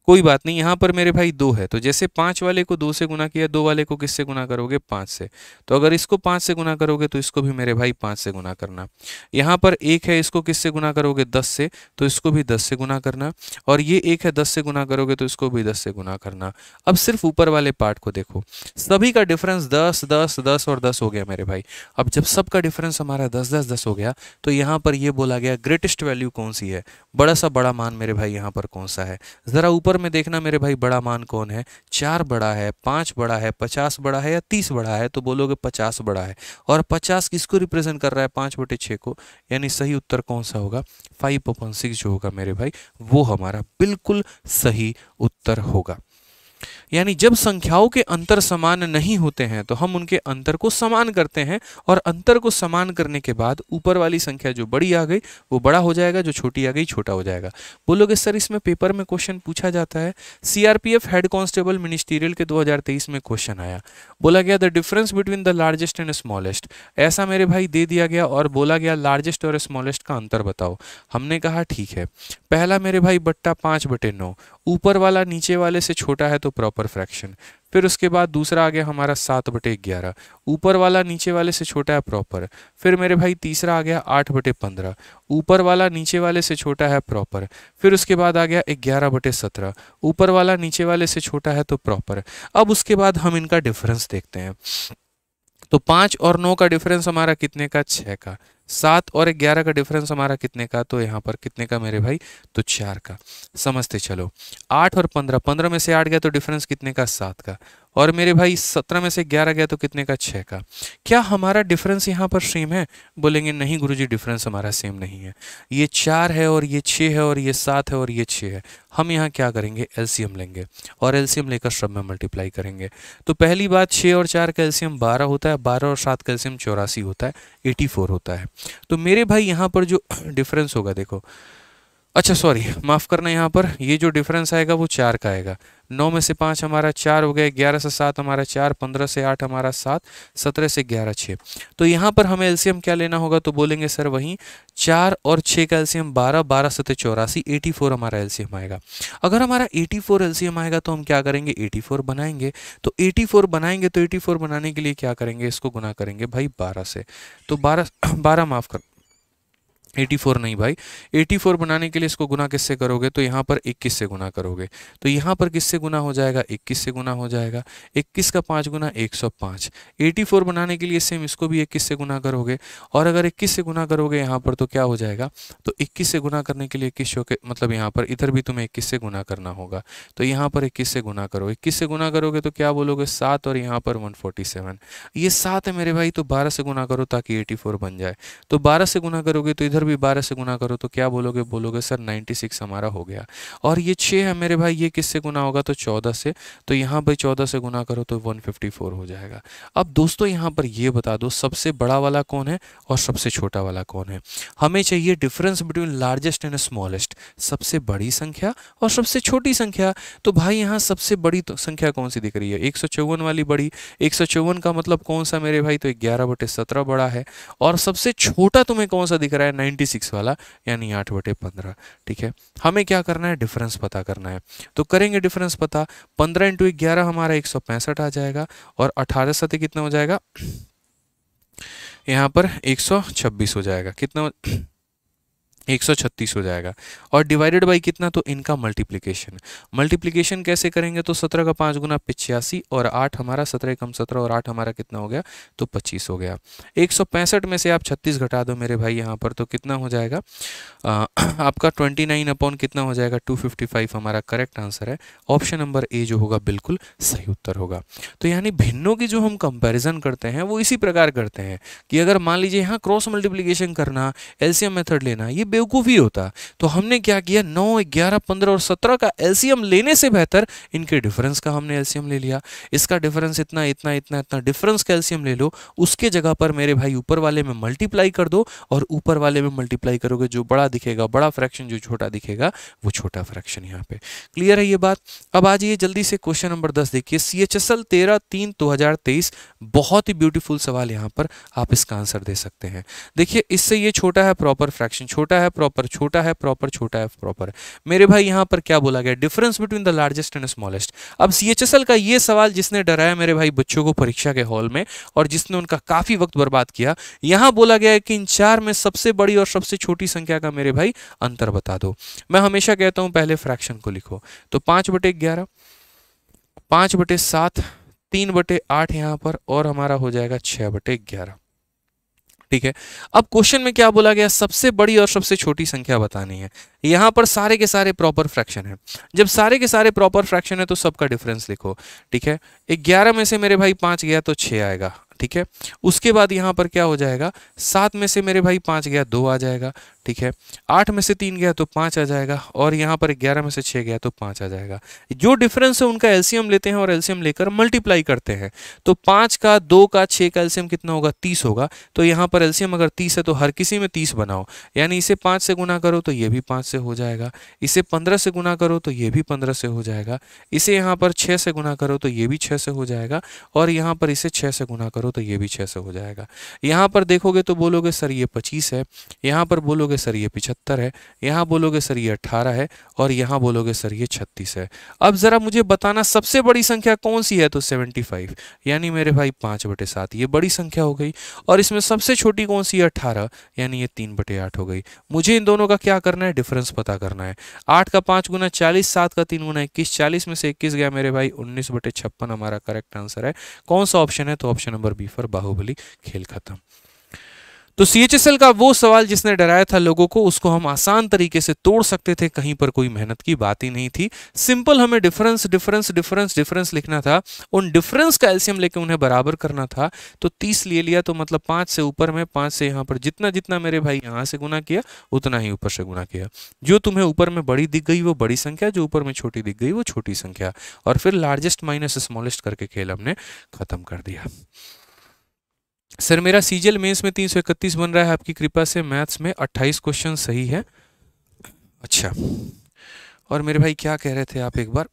कोई बात नहीं यहाँ पर मेरे भाई दो है तो जैसे पाँच वाले को दो से गुना किया दो वाले को किससे गुना करोगे पाँच से तो अगर इसको पाँच से गुना करोगे तो इसको भी मेरे भाई पाँच से गुना करना यहाँ पर एक है इसको किससे गुना करोगे दस से तो इसको भी दस से गुना करना और ये एक है दस से गुना करोगे तो इसको भी दस से गुना करना अब सिर्फ ऊपर वाले पार्ट को देखो सभी का डिफरेंस दस दस दस और दस हो गया मेरे भाई अब जब सबका डिफरेंस हमारा दस दस दस हो गया तो यहाँ पर यह बोला गया ग्रेटेस्ट वैल्यू कौन सी है बड़ा सा बड़ा मान मेरे भाई यहाँ पर कौन सा है ज़रा ऊपर ऊपर में देखना मेरे भाई बड़ा मान कौन है चार बड़ा है पाँच बड़ा है पचास बड़ा है या तीस बड़ा है तो बोलोगे पचास बड़ा है और पचास किसको रिप्रेजेंट कर रहा है पाँच बटे छः को यानी सही उत्तर कौन सा होगा फाइव अपॉन सिक्स जो होगा मेरे भाई वो हमारा बिल्कुल सही उत्तर होगा यानी जब संख्याओं के अंतर समान नहीं होते हैं तो हम उनके अंतर को समान करते हैं और अंतर को समान करने के बाद ऊपर वाली संख्या जो बड़ी आ गई वो बड़ा हो जाएगा जो छोटी आ गई छोटा हो जाएगा बोलोगे सर इसमें पेपर में क्वेश्चन पूछा जाता है सीआरपीएफ हेड कांस्टेबल मिनिस्टीरियल के 2023 में क्वेश्चन आया बोला गया the difference between the largest and smallest ऐसा मेरे भाई दे दिया गया और बोला गया लार्जेस्ट और स्मॉलेस्ट का अंतर बताओ हमने कहा ठीक है पहला मेरे भाई बट्टा पाँच बटे नौ ऊपर वाला नीचे वाले से छोटा है तो प्रॉपर प्रॉपर फ्रैक्शन फिर उसके बाद दूसरा आ गया हमारा सात बटे ग्यारह ऊपर वाला नीचे वाले से छोटा है प्रॉपर फिर मेरे भाई तीसरा आ गया आठ बटे पंद्रह ऊपर वाला नीचे वाले से छोटा है प्रॉपर फिर उसके बाद आ गया ग्यारह बटे सत्रह ऊपर वाला नीचे वाले से छोटा है तो प्रॉपर अब उसके बाद हम इनका डिफरेंस देखते हैं तो पाँच और नौ का डिफरेंस हमारा कितने का छः का सात और ग्यारह का डिफरेंस हमारा कितने का तो यहाँ पर कितने का मेरे भाई तो चार का समझते चलो आठ और पंद्रह पंद्रह में से आठ गया तो डिफरेंस कितने का सात का और मेरे भाई सत्रह में से ग्यारह गया तो कितने का छः का क्या हमारा डिफरेंस यहाँ पर सेम है बोलेंगे नहीं गुरु जी डिफरेंस हमारा सेम नहीं है ये चार है और ये छः है और ये सात है और ये छः है हम यहाँ क्या करेंगे एलसीएम लेंगे और एलसीएम लेकर सब में मल्टीप्लाई करेंगे तो पहली बात छः और चार का एलसीएम बारह होता है बारह और सात का एलसीएम चौरासी होता है एटी फोर होता है तो मेरे भाई यहाँ पर जो डिफरेंस *clears throat* होगा देखो अच्छा सॉरी माफ़ करना यहाँ पर ये जो डिफरेंस आएगा वो चार का आएगा नौ में से पाँच हमारा चार हो गया ग्यारह से सात हमारा चार पंद्रह से आठ हमारा सात सत्रह से ग्यारह छः तो यहाँ पर हमें एल्सियम क्या लेना होगा तो बोलेंगे सर वहीं चार और छः का एल्सियम बारह बारह सतह चौरासी एटी फोर हमारा एल्सियम आएगा अगर हमारा एटी फोर एल्सियम आएगा तो हम क्या करेंगे एटी फोर बनाएंगे तो एटी फोर बनाएंगे तो एटी फोर बनाने के लिए क्या करेंगे इसको गुना करेंगे भाई बारह से तो बारह बारह माफ़ कर 84 नहीं भाई 84 बनाने के लिए इसको गुना किससे करोगे तो यहाँ पर 21 से गुना करोगे तो यहाँ पर किससे गुना हो जाएगा 21 से गुना हो जाएगा 21 का पाँच गुना 105 84 बनाने के लिए सेम इसको भी 21 से गुना करोगे और अगर 21 से गुना करोगे यहाँ पर तो क्या हो जाएगा तो 21 से गुना करने के लिए इक्कीस के मतलब यहाँ पर इधर भी तुम्हें इक्कीस से गुना करना होगा तो यहाँ पर इक्कीस से गुना करो इक्कीस से गुना करोगे तो क्या बोलोगे सात और यहाँ पर वन ये सात है मेरे भाई तो बारह से गुना करो ताकि एटी बन जाए तो बारह से गुना करोगे तो इधर अगर भी 12 से गुना करो तो क्या बोलोगे बोलोगे सर 96 हमारा हो गया और ये 6 है मेरे भाई ये किससे गुना होगा तो 14 से तो यहाँ भाई 14 से गुना करो तो 154 हो जाएगा अब दोस्तों यहाँ पर ये बता दो सबसे बड़ा वाला कौन है और सबसे छोटा वाला कौन है हमें चाहिए difference between largest and smallest सबसे बड़ी संख्या और सबसे छोटी संख्या तो भाई यहाँ सबसे बड़ी तो संख्या कौन सी दिख रही है एक वाली बड़ी एक का मतलब कौन सा मेरे भाई तो ग्यारह बटे बड़ा है और सबसे छोटा तुम्हें कौन सा दिख रहा है नाइन्टी सिक्स वाला यानी आठ बटे पंद्रह ठीक है हमें क्या करना है डिफरेंस पता करना है तो करेंगे डिफरेंस पता पंद्रह इंटू ग्यारह हमारा एक सौ पैंसठ आ जाएगा और अठारह सत्य कितना हो जाएगा यहाँ पर एक सौ छब्बीस हो जाएगा कितना 136 हो जाएगा और डिवाइडेड बाई कितना तो इनका मल्टीप्लिकेशन मल्टीप्लिकेशन कैसे करेंगे तो 17 का पाँच गुना पिचासी और 8 हमारा 17 कम 17 और 8 हमारा कितना हो गया तो 25 हो गया 165 में से आप 36 घटा दो मेरे भाई यहाँ पर तो कितना हो जाएगा आ, *clears throat* आपका 29 अपॉन कितना हो जाएगा 255 हमारा करेक्ट आंसर है ऑप्शन नंबर ए जो होगा बिल्कुल सही उत्तर होगा तो यानी भिन्नों की जो हम कंपेरिजन करते हैं वो इसी प्रकार करते हैं कि अगर मान लीजिए यहाँ क्रॉस मल्टीप्लीकेशन करना एल्सियम मेथड लेना ये बेवकूफ़ी होता तो हमने क्या किया नौ ग्यारह पंद्रह और सत्रह का एलसीएम लेने से बेहतर इनके डिफरेंस का हमने एलसीएम ले लिया इसका डिफरेंस इतना इतना इतना इतना डिफरेंस का एलसीएम ले लो उसके जगह पर मेरे भाई ऊपर वाले में मल्टीप्लाई कर दो और ऊपर वाले में मल्टीप्लाई करोगे जो बड़ा दिखेगा बड़ा फ्रैक्शन जो छोटा दिखेगा वो छोटा फ्रैक्शन यहाँ पे क्लियर है ये बात अब आ जाइए जल्दी से क्वेश्चन नंबर दस देखिए सी एच एस एल तेरह तीन दो हजार तेईस बहुत ही ब्यूटीफुल सवाल यहाँ पर आप इसका आंसर दे सकते हैं देखिए इससे ये छोटा है प्रॉपर फ्रैक्शन छोटा छोटा है प्रॉपर छोटा है प्रॉपर छोटा है प्रॉपर मेरे भाई यहाँ पर क्या बोला गया difference between the largest and smallest अब सीएचएसएल का ये सवाल जिसने डराया मेरे भाई बच्चों को परीक्षा के हॉल में और जिसने उनका काफ़ी वक्त बर्बाद किया यहाँ बोला गया है कि इन चार में सबसे बड़ी और सबसे छोटी संख्या का मेरे भाई अंतर बता दो मैं हमेशा कहता हूँ पहले फ्रैक्शन को लिखो तो पाँच बटे ग्यारह पाँच बटे सात तीन बटे आठ यहाँ पर और हमारा हो जाएगा छः बटे ग्यारह ठीक है अब क्वेश्चन में क्या बोला गया सबसे बड़ी और सबसे छोटी संख्या बतानी है यहाँ पर सारे के सारे प्रॉपर फ्रैक्शन है जब सारे के सारे प्रॉपर फ्रैक्शन है तो सबका डिफरेंस लिखो ठीक है ग्यारह में से मेरे भाई पाँच गया तो छः आएगा ठीक है उसके बाद यहाँ पर क्या हो जाएगा सात में से मेरे भाई पाँच गया दो आ जाएगा ठीक है आठ में से तीन गया तो पाँच आ जाएगा और यहाँ पर ग्यारह में से छः गया तो पाँच आ जाएगा जो डिफरेंस है उनका एल्सियम लेते हैं और एल्सियम लेकर मल्टीप्लाई करते हैं तो पाँच का दो का छः का एल्सियम कितना होगा तीस होगा तो यहाँ पर एल्सियम अगर तीस है तो हर किसी में तीस बनाओ यानी इसे पाँच से गुना करो तो ये भी पाँच से हो जाएगा इसे पंद्रह से गुना करो तो ये भी पंद्रह से हो जाएगा इसे यहाँ पर छः से गुना करो तो ये भी छः से हो जाएगा और यहाँ पर इसे छः से गुना करो तो ये भी छः से हो जाएगा यहाँ पर देखोगे तो बोलोगे सर ये पच्चीस है यहाँ पर बोलोगे बोलोगे सर ये पिछहत्तर है यहाँ बोलोगे सर ये अट्ठारह है और यहाँ बोलोगे सर ये छत्तीस है अब ज़रा मुझे बताना सबसे बड़ी संख्या कौन सी है तो सेवेंटी फाइव यानी मेरे भाई पाँच बटे सात ये बड़ी संख्या हो गई और इसमें सबसे छोटी कौन सी है अट्ठारह यानी ये तीन बटे आठ हो गई मुझे इन दोनों का क्या करना है डिफरेंस पता करना है आठ का पाँच गुना चालीस सात का तीन गुना इक्कीस चालीस में से इक्कीस गया मेरे भाई उन्नीस बटे हमारा करेक्ट आंसर है कौन सा ऑप्शन है तो option number B for Baahubali खेल खत्म तो सीएचएसएल का वो सवाल जिसने डराया था लोगों को उसको हम आसान तरीके से तोड़ सकते थे कहीं पर कोई मेहनत की बात ही नहीं थी सिंपल हमें डिफरेंस डिफरेंस डिफरेंस डिफरेंस लिखना था उन डिफरेंस का एल्सियम लेके उन्हें बराबर करना था तो तीस ले लिया तो मतलब पांच से ऊपर में पांच से यहां पर जितना जितना मेरे भाई यहां से गुना किया उतना ही ऊपर से गुना किया जो तुम्हें ऊपर में बड़ी दिख गई वो बड़ी संख्या जो ऊपर में छोटी दिख गई वो छोटी संख्या और फिर लार्जेस्ट माइनस स्मॉलेस्ट करके खेल हमने खत्म कर दिया सर मेरा सीजल मेंस में तीन सौ इकतीस बन रहा है आपकी कृपा से मैथ्स में अट्ठाईस क्वेश्चन सही है अच्छा और मेरे भाई क्या कह रहे थे आप एक बार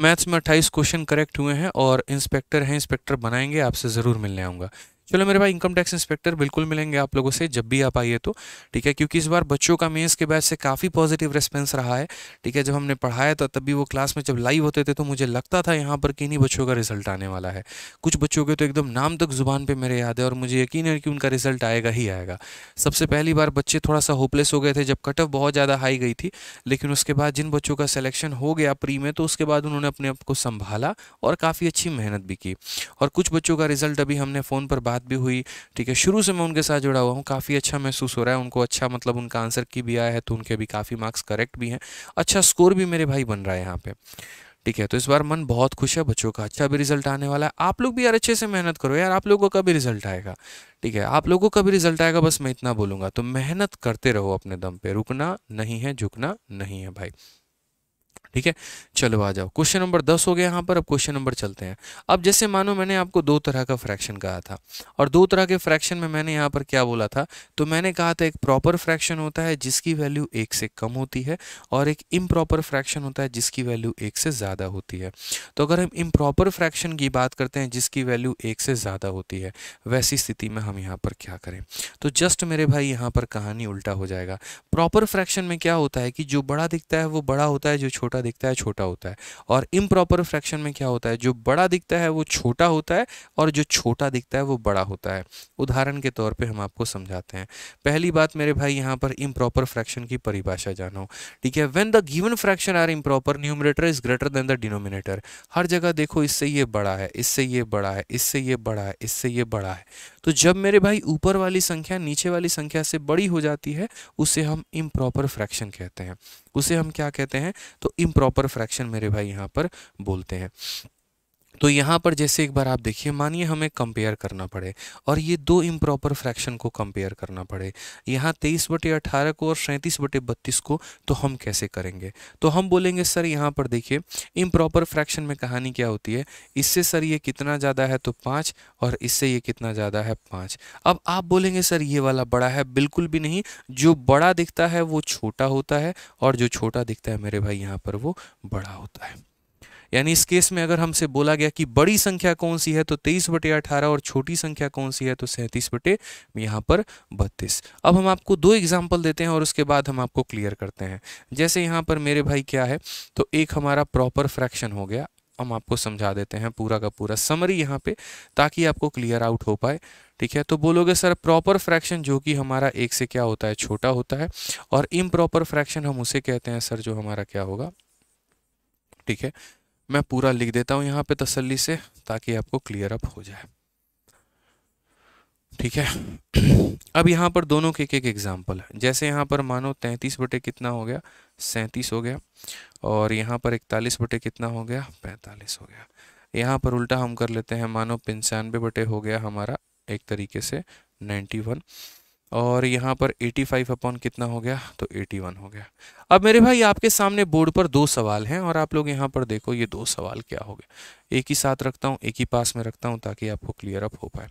मैथ्स में अट्ठाईस क्वेश्चन करेक्ट हुए हैं और इंस्पेक्टर हैं इंस्पेक्टर बनाएंगे आपसे ज़रूर मिलने आऊँगा चलो मेरे भाई इनकम टैक्स इंस्पेक्टर बिल्कुल मिलेंगे आप लोगों से जब भी आप आइए तो ठीक है क्योंकि इस बार बच्चों का मेंस के बैच से काफ़ी पॉजिटिव रेस्पॉन्स रहा है ठीक है जब हमने पढ़ाया था तभी वो क्लास में जब लाइव होते थे तो मुझे लगता था यहाँ पर किन्हीं बच्चों का रिजल्ट आने वाला है कुछ बच्चों के तो एकदम नाम तक जुबान पर मेरे याद है और मुझे यकीन है कि उनका रिजल्ट आएगा ही आएगा सबसे पहली बार बच्चे थोड़ा सा होपलेस हो गए थे जब कट ऑफ बहुत ज़्यादा हाई गई थी लेकिन उसके बाद जिन बच्चों का सिलेक्शन हो गया प्री में तो उसके बाद उन्होंने अपने आप को संभाला और काफ़ी अच्छी मेहनत भी की और कुछ बच्चों का रिजल्ट अभी हमने फ़ोन पर बात बात भी हुई ठीक है शुरू से मैं उनके साथ जुड़ा हुआ हूँ काफ़ी अच्छा महसूस हो रहा है उनको अच्छा मतलब उनका आंसर की भी आया है तो उनके भी काफ़ी मार्क्स करेक्ट भी हैं अच्छा स्कोर भी मेरे भाई बन रहा है यहाँ पर ठीक है तो इस बार मन बहुत खुश है बच्चों का अच्छा भी रिजल्ट आने वाला है आप लोग भी यार अच्छे से मेहनत करो यार आप लोगों का भी रिजल्ट आएगा ठीक है आप लोगों का भी रिजल्ट आएगा बस मैं इतना बोलूंगा तो मेहनत करते रहो अपने दम पे रुकना नहीं है झुकना नहीं है भाई ठीक है चलो आ जाओ क्वेश्चन नंबर दस हो गया यहाँ पर अब क्वेश्चन नंबर चलते हैं अब जैसे मानो मैंने आपको दो तरह का फ्रैक्शन कहा था और दो तरह के फ्रैक्शन में मैंने यहाँ पर क्या बोला था तो मैंने कहा था एक प्रॉपर फ्रैक्शन होता है जिसकी वैल्यू एक से कम होती है और एक इम्प्रॉपर फ्रैक्शन होता है जिसकी वैल्यू एक से ज़्यादा होती है तो अगर हम इम्प्रॉपर फ्रैक्शन की बात करते हैं जिसकी वैल्यू एक से ज़्यादा होती है वैसी स्थिति में हम यहाँ पर क्या करें तो जस्ट मेरे भाई यहाँ पर कहानी उल्टा हो जाएगा प्रॉपर फ्रैक्शन में क्या होता है कि जो बड़ा दिखता है वो बड़ा होता है जो छोटा बड़ा दिखता है छोटा होता है और इम्प्रॉपर फ्रैक्शन में क्या होता है जो बड़ा दिखता है वो छोटा होता है और जो छोटा दिखता है वो बड़ा होता है उदाहरण के तौर पर हम आपको समझाते हैं पहली बात मेरे भाई यहाँ पर इम्प्रॉपर फ्रैक्शन की परिभाषा जानो ठीक है when the given fraction are improper numerator is greater than the denominator हर जगह देखो इससे ये बड़ा है इससे ये बड़ा है इससे ये बड़ा है इससे ये बड़ा है तो जब मेरे भाई ऊपर वाली संख्या नीचे वाली संख्या से बड़ी हो जाती है उसे हम इम्प्रॉपर फ्रैक्शन कहते हैं उसे हम क्या कहते हैं तो इम्प्रॉपर फ्रैक्शन मेरे भाई यहाँ पर बोलते हैं तो यहाँ पर जैसे एक बार आप देखिए मानिए हमें कंपेयर करना पड़े और ये दो इम्प्रॉपर फ्रैक्शन को कंपेयर करना पड़े यहाँ तेईस बटे अठारह को और सैंतीस बटे बत्तीस को तो हम कैसे करेंगे तो हम बोलेंगे सर यहाँ पर देखिए इम्प्रॉपर फ्रैक्शन में कहानी क्या होती है इससे सर ये कितना ज़्यादा है तो पाँच और इससे ये कितना ज़्यादा है पाँच अब आप बोलेंगे सर ये वाला बड़ा है बिल्कुल भी नहीं जो बड़ा दिखता है वो छोटा होता है और जो छोटा दिखता है मेरे भाई यहाँ पर वो बड़ा होता है यानी इस केस में अगर हमसे बोला गया कि बड़ी संख्या कौन सी है तो तेईस बटे अठारह और छोटी संख्या कौन सी है तो सैंतीस बटे यहाँ पर बत्तीस अब हम आपको दो एग्जाम्पल देते हैं और उसके बाद हम आपको क्लियर करते हैं जैसे यहाँ पर मेरे भाई क्या है तो एक हमारा प्रॉपर फ्रैक्शन हो गया हम आपको समझा देते हैं पूरा का पूरा समरी यहाँ पे ताकि आपको क्लियर आउट हो पाए ठीक है तो बोलोगे सर प्रॉपर फ्रैक्शन जो कि हमारा एक से क्या होता है छोटा होता है और इम प्रॉपर फ्रैक्शन हम उसे कहते हैं सर जो हमारा क्या होगा ठीक है मैं पूरा लिख देता हूँ यहाँ पे तसल्ली से ताकि आपको क्लियर अप हो जाए ठीक है *clears throat* अब यहाँ पर दोनों के एक एक एग्जाम्पल है जैसे यहाँ पर मानो तैंतीस बटे कितना हो गया सैंतीस हो गया और यहाँ पर इकतालीस बटे कितना हो गया पैंतालीस हो गया यहाँ पर उल्टा हम कर लेते हैं मानो पंचानवे बटे हो गया हमारा एक तरीके से नाइन्टी वन और यहाँ पर 85 अपॉन कितना हो गया तो 81 हो गया अब मेरे भाई आपके सामने बोर्ड पर दो सवाल हैं और आप लोग यहाँ पर देखो ये दो सवाल क्या हो गया एक ही साथ रखता हूँ एक ही पास में रखता हूँ ताकि आपको क्लियर अप हो पाए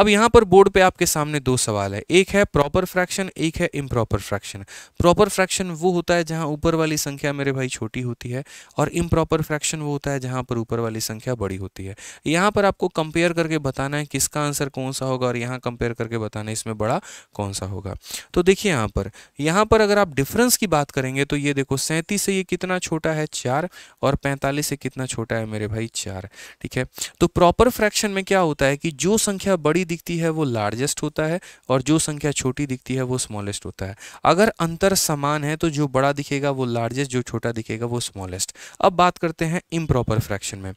अब यहाँ पर बोर्ड पे आपके सामने दो सवाल है एक है प्रॉपर फ्रैक्शन एक है इम्प्रॉपर फ्रैक्शन प्रॉपर फ्रैक्शन वो होता है जहाँ ऊपर वाली संख्या मेरे भाई छोटी होती है और इम्प्रॉपर फ्रैक्शन वो होता है जहाँ पर ऊपर वाली संख्या बड़ी होती है यहाँ पर आपको कंपेयर करके बताना है किसका आंसर कौन सा होगा और यहाँ कंपेयर करके बताना है इसमें बड़ा कौन सा होगा तो देखिए यहाँ पर यहाँ पर अगर आप डिफरेंस की बात करेंगे तो ये देखो सैंतीस से ये कितना छोटा है चार और पैंतालीस से कितना छोटा है मेरे भाई चार यार ठीक है तो प्रॉपर फ्रैक्शन में क्या होता है कि जो संख्या बड़ी दिखती है वो लार्जेस्ट होता है और जो संख्या छोटी दिखती है वो स्मॉलेस्ट होता है अगर अंतर समान है तो जो बड़ा दिखेगा वो लार्जेस्ट जो छोटा दिखेगा वो स्मॉलेस्ट अब बात करते हैं इम्प्रॉपर फ्रैक्शन में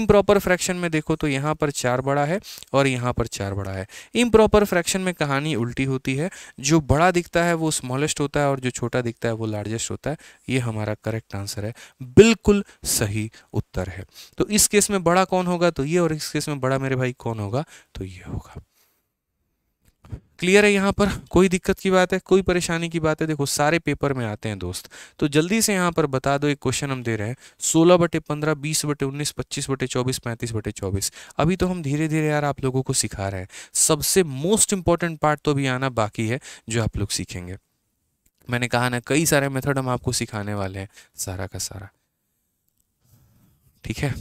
इम्प्रॉपर फ्रैक्शन में देखो तो यहाँ पर चार बड़ा है और यहाँ पर चार बड़ा है इम्प्रॉपर फ्रैक्शन में कहानी उल्टी होती है जो बड़ा दिखता है वो स्मॉलेस्ट होता है और जो छोटा दिखता है वो लार्जेस्ट होता है ये हमारा करेक्ट आंसर है बिल्कुल सही उत्तर है तो इसके केस में बड़ा कौन होगा तो ये और इस केस में बड़ा मेरे भाई कौन होगा तो ये होगा क्लियर है यहाँ पर कोई दिक्कत की बात है कोई परेशानी की बात है देखो सारे पेपर में आते हैं दोस्त तो जल्दी से यहाँ पर बता दो एक क्वेश्चन हम दे रहे हैं सोलह बटे पंद्रह बीस बटे उन्नीस पच्चीस बटे चौबीस पैंतीस बटे चौबीस अभी तो हम धीरे धीरे यार आप लोगों को सिखा रहे हैं सबसे मोस्ट इंपॉर्टेंट पार्ट तो अभी आना बाकी है जो आप लोग सीखेंगे मैंने कहा ना कई सारे मेथड हम आपको सिखाने वाले हैं सारा का सारा ठीक है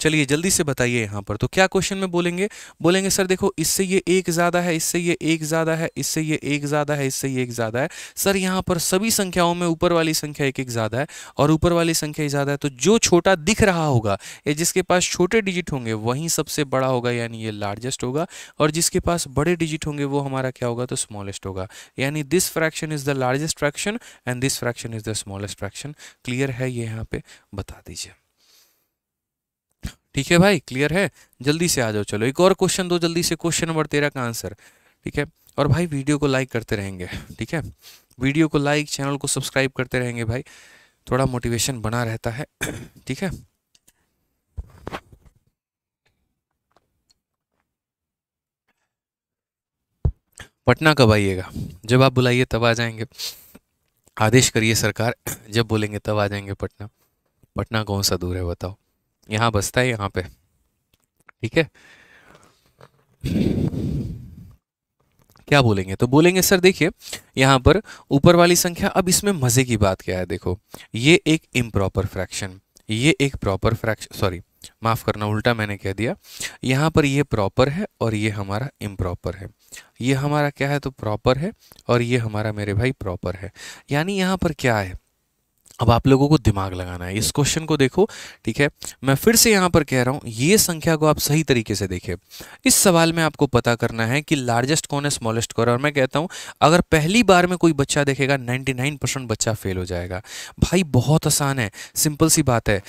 चलिए जल्दी से बताइए यहाँ पर तो क्या क्वेश्चन में बोलेंगे बोलेंगे सर देखो इससे ये एक ज़्यादा है इससे ये एक ज़्यादा है इससे ये एक ज़्यादा है इससे ये एक ज़्यादा है सर यहाँ पर सभी संख्याओं में ऊपर वाली संख्या एक एक ज़्यादा है और ऊपर वाली संख्या ज़्यादा है तो जो छोटा दिख रहा होगा या जिसके पास छोटे डिजिट होंगे वहीं सबसे बड़ा होगा यानी ये लार्जेस्ट होगा और जिसके पास बड़े डिजिट होंगे वो हमारा क्या होगा तो स्मॉलेस्ट होगा यानी this fraction is the largest fraction and this fraction is the smallest fraction clear है ये यहाँ पे बता दीजिए ठीक है भाई क्लियर है जल्दी से आ जाओ चलो एक और क्वेश्चन दो जल्दी से क्वेश्चन नंबर तेरह का आंसर ठीक है और भाई वीडियो को लाइक करते रहेंगे ठीक है वीडियो को लाइक चैनल को सब्सक्राइब करते रहेंगे भाई थोड़ा मोटिवेशन बना रहता है ठीक है पटना कब आइएगा जब आप बुलाइए तब आ जाएंगे आदेश करिए सरकार जब बोलेंगे तब आ जाएंगे पटना पटना कौन सा दूर है बताओ यहाँ बसता है यहाँ पे ठीक है क्या बोलेंगे तो बोलेंगे सर देखिए यहाँ पर ऊपर वाली संख्या अब इसमें मज़े की बात क्या है देखो ये एक इम्प्रॉपर फ्रैक्शन ये एक प्रॉपर फ्रैक्शन सॉरी माफ़ करना उल्टा मैंने कह दिया यहाँ पर ये प्रॉपर है और ये हमारा इम्प्रॉपर है ये हमारा क्या है तो प्रॉपर है और ये हमारा मेरे भाई प्रॉपर है यानी यहाँ पर क्या है अब आप लोगों को दिमाग लगाना है इस क्वेश्चन हम्म। को देखो ठीक है मैं फिर से यहाँ पर कह रहा हूँ ये संख्या को आप सही तरीके से देखें इस सवाल में आपको पता करना है कि लार्जेस्ट कौन है स्मॉलेस्ट कौन है और मैं कहता हूँ अगर पहली बार में कोई बच्चा देखेगा 99 परसेंट बच्चा फेल हो जाएगा भाई बहुत आसान है सिंपल सी बात है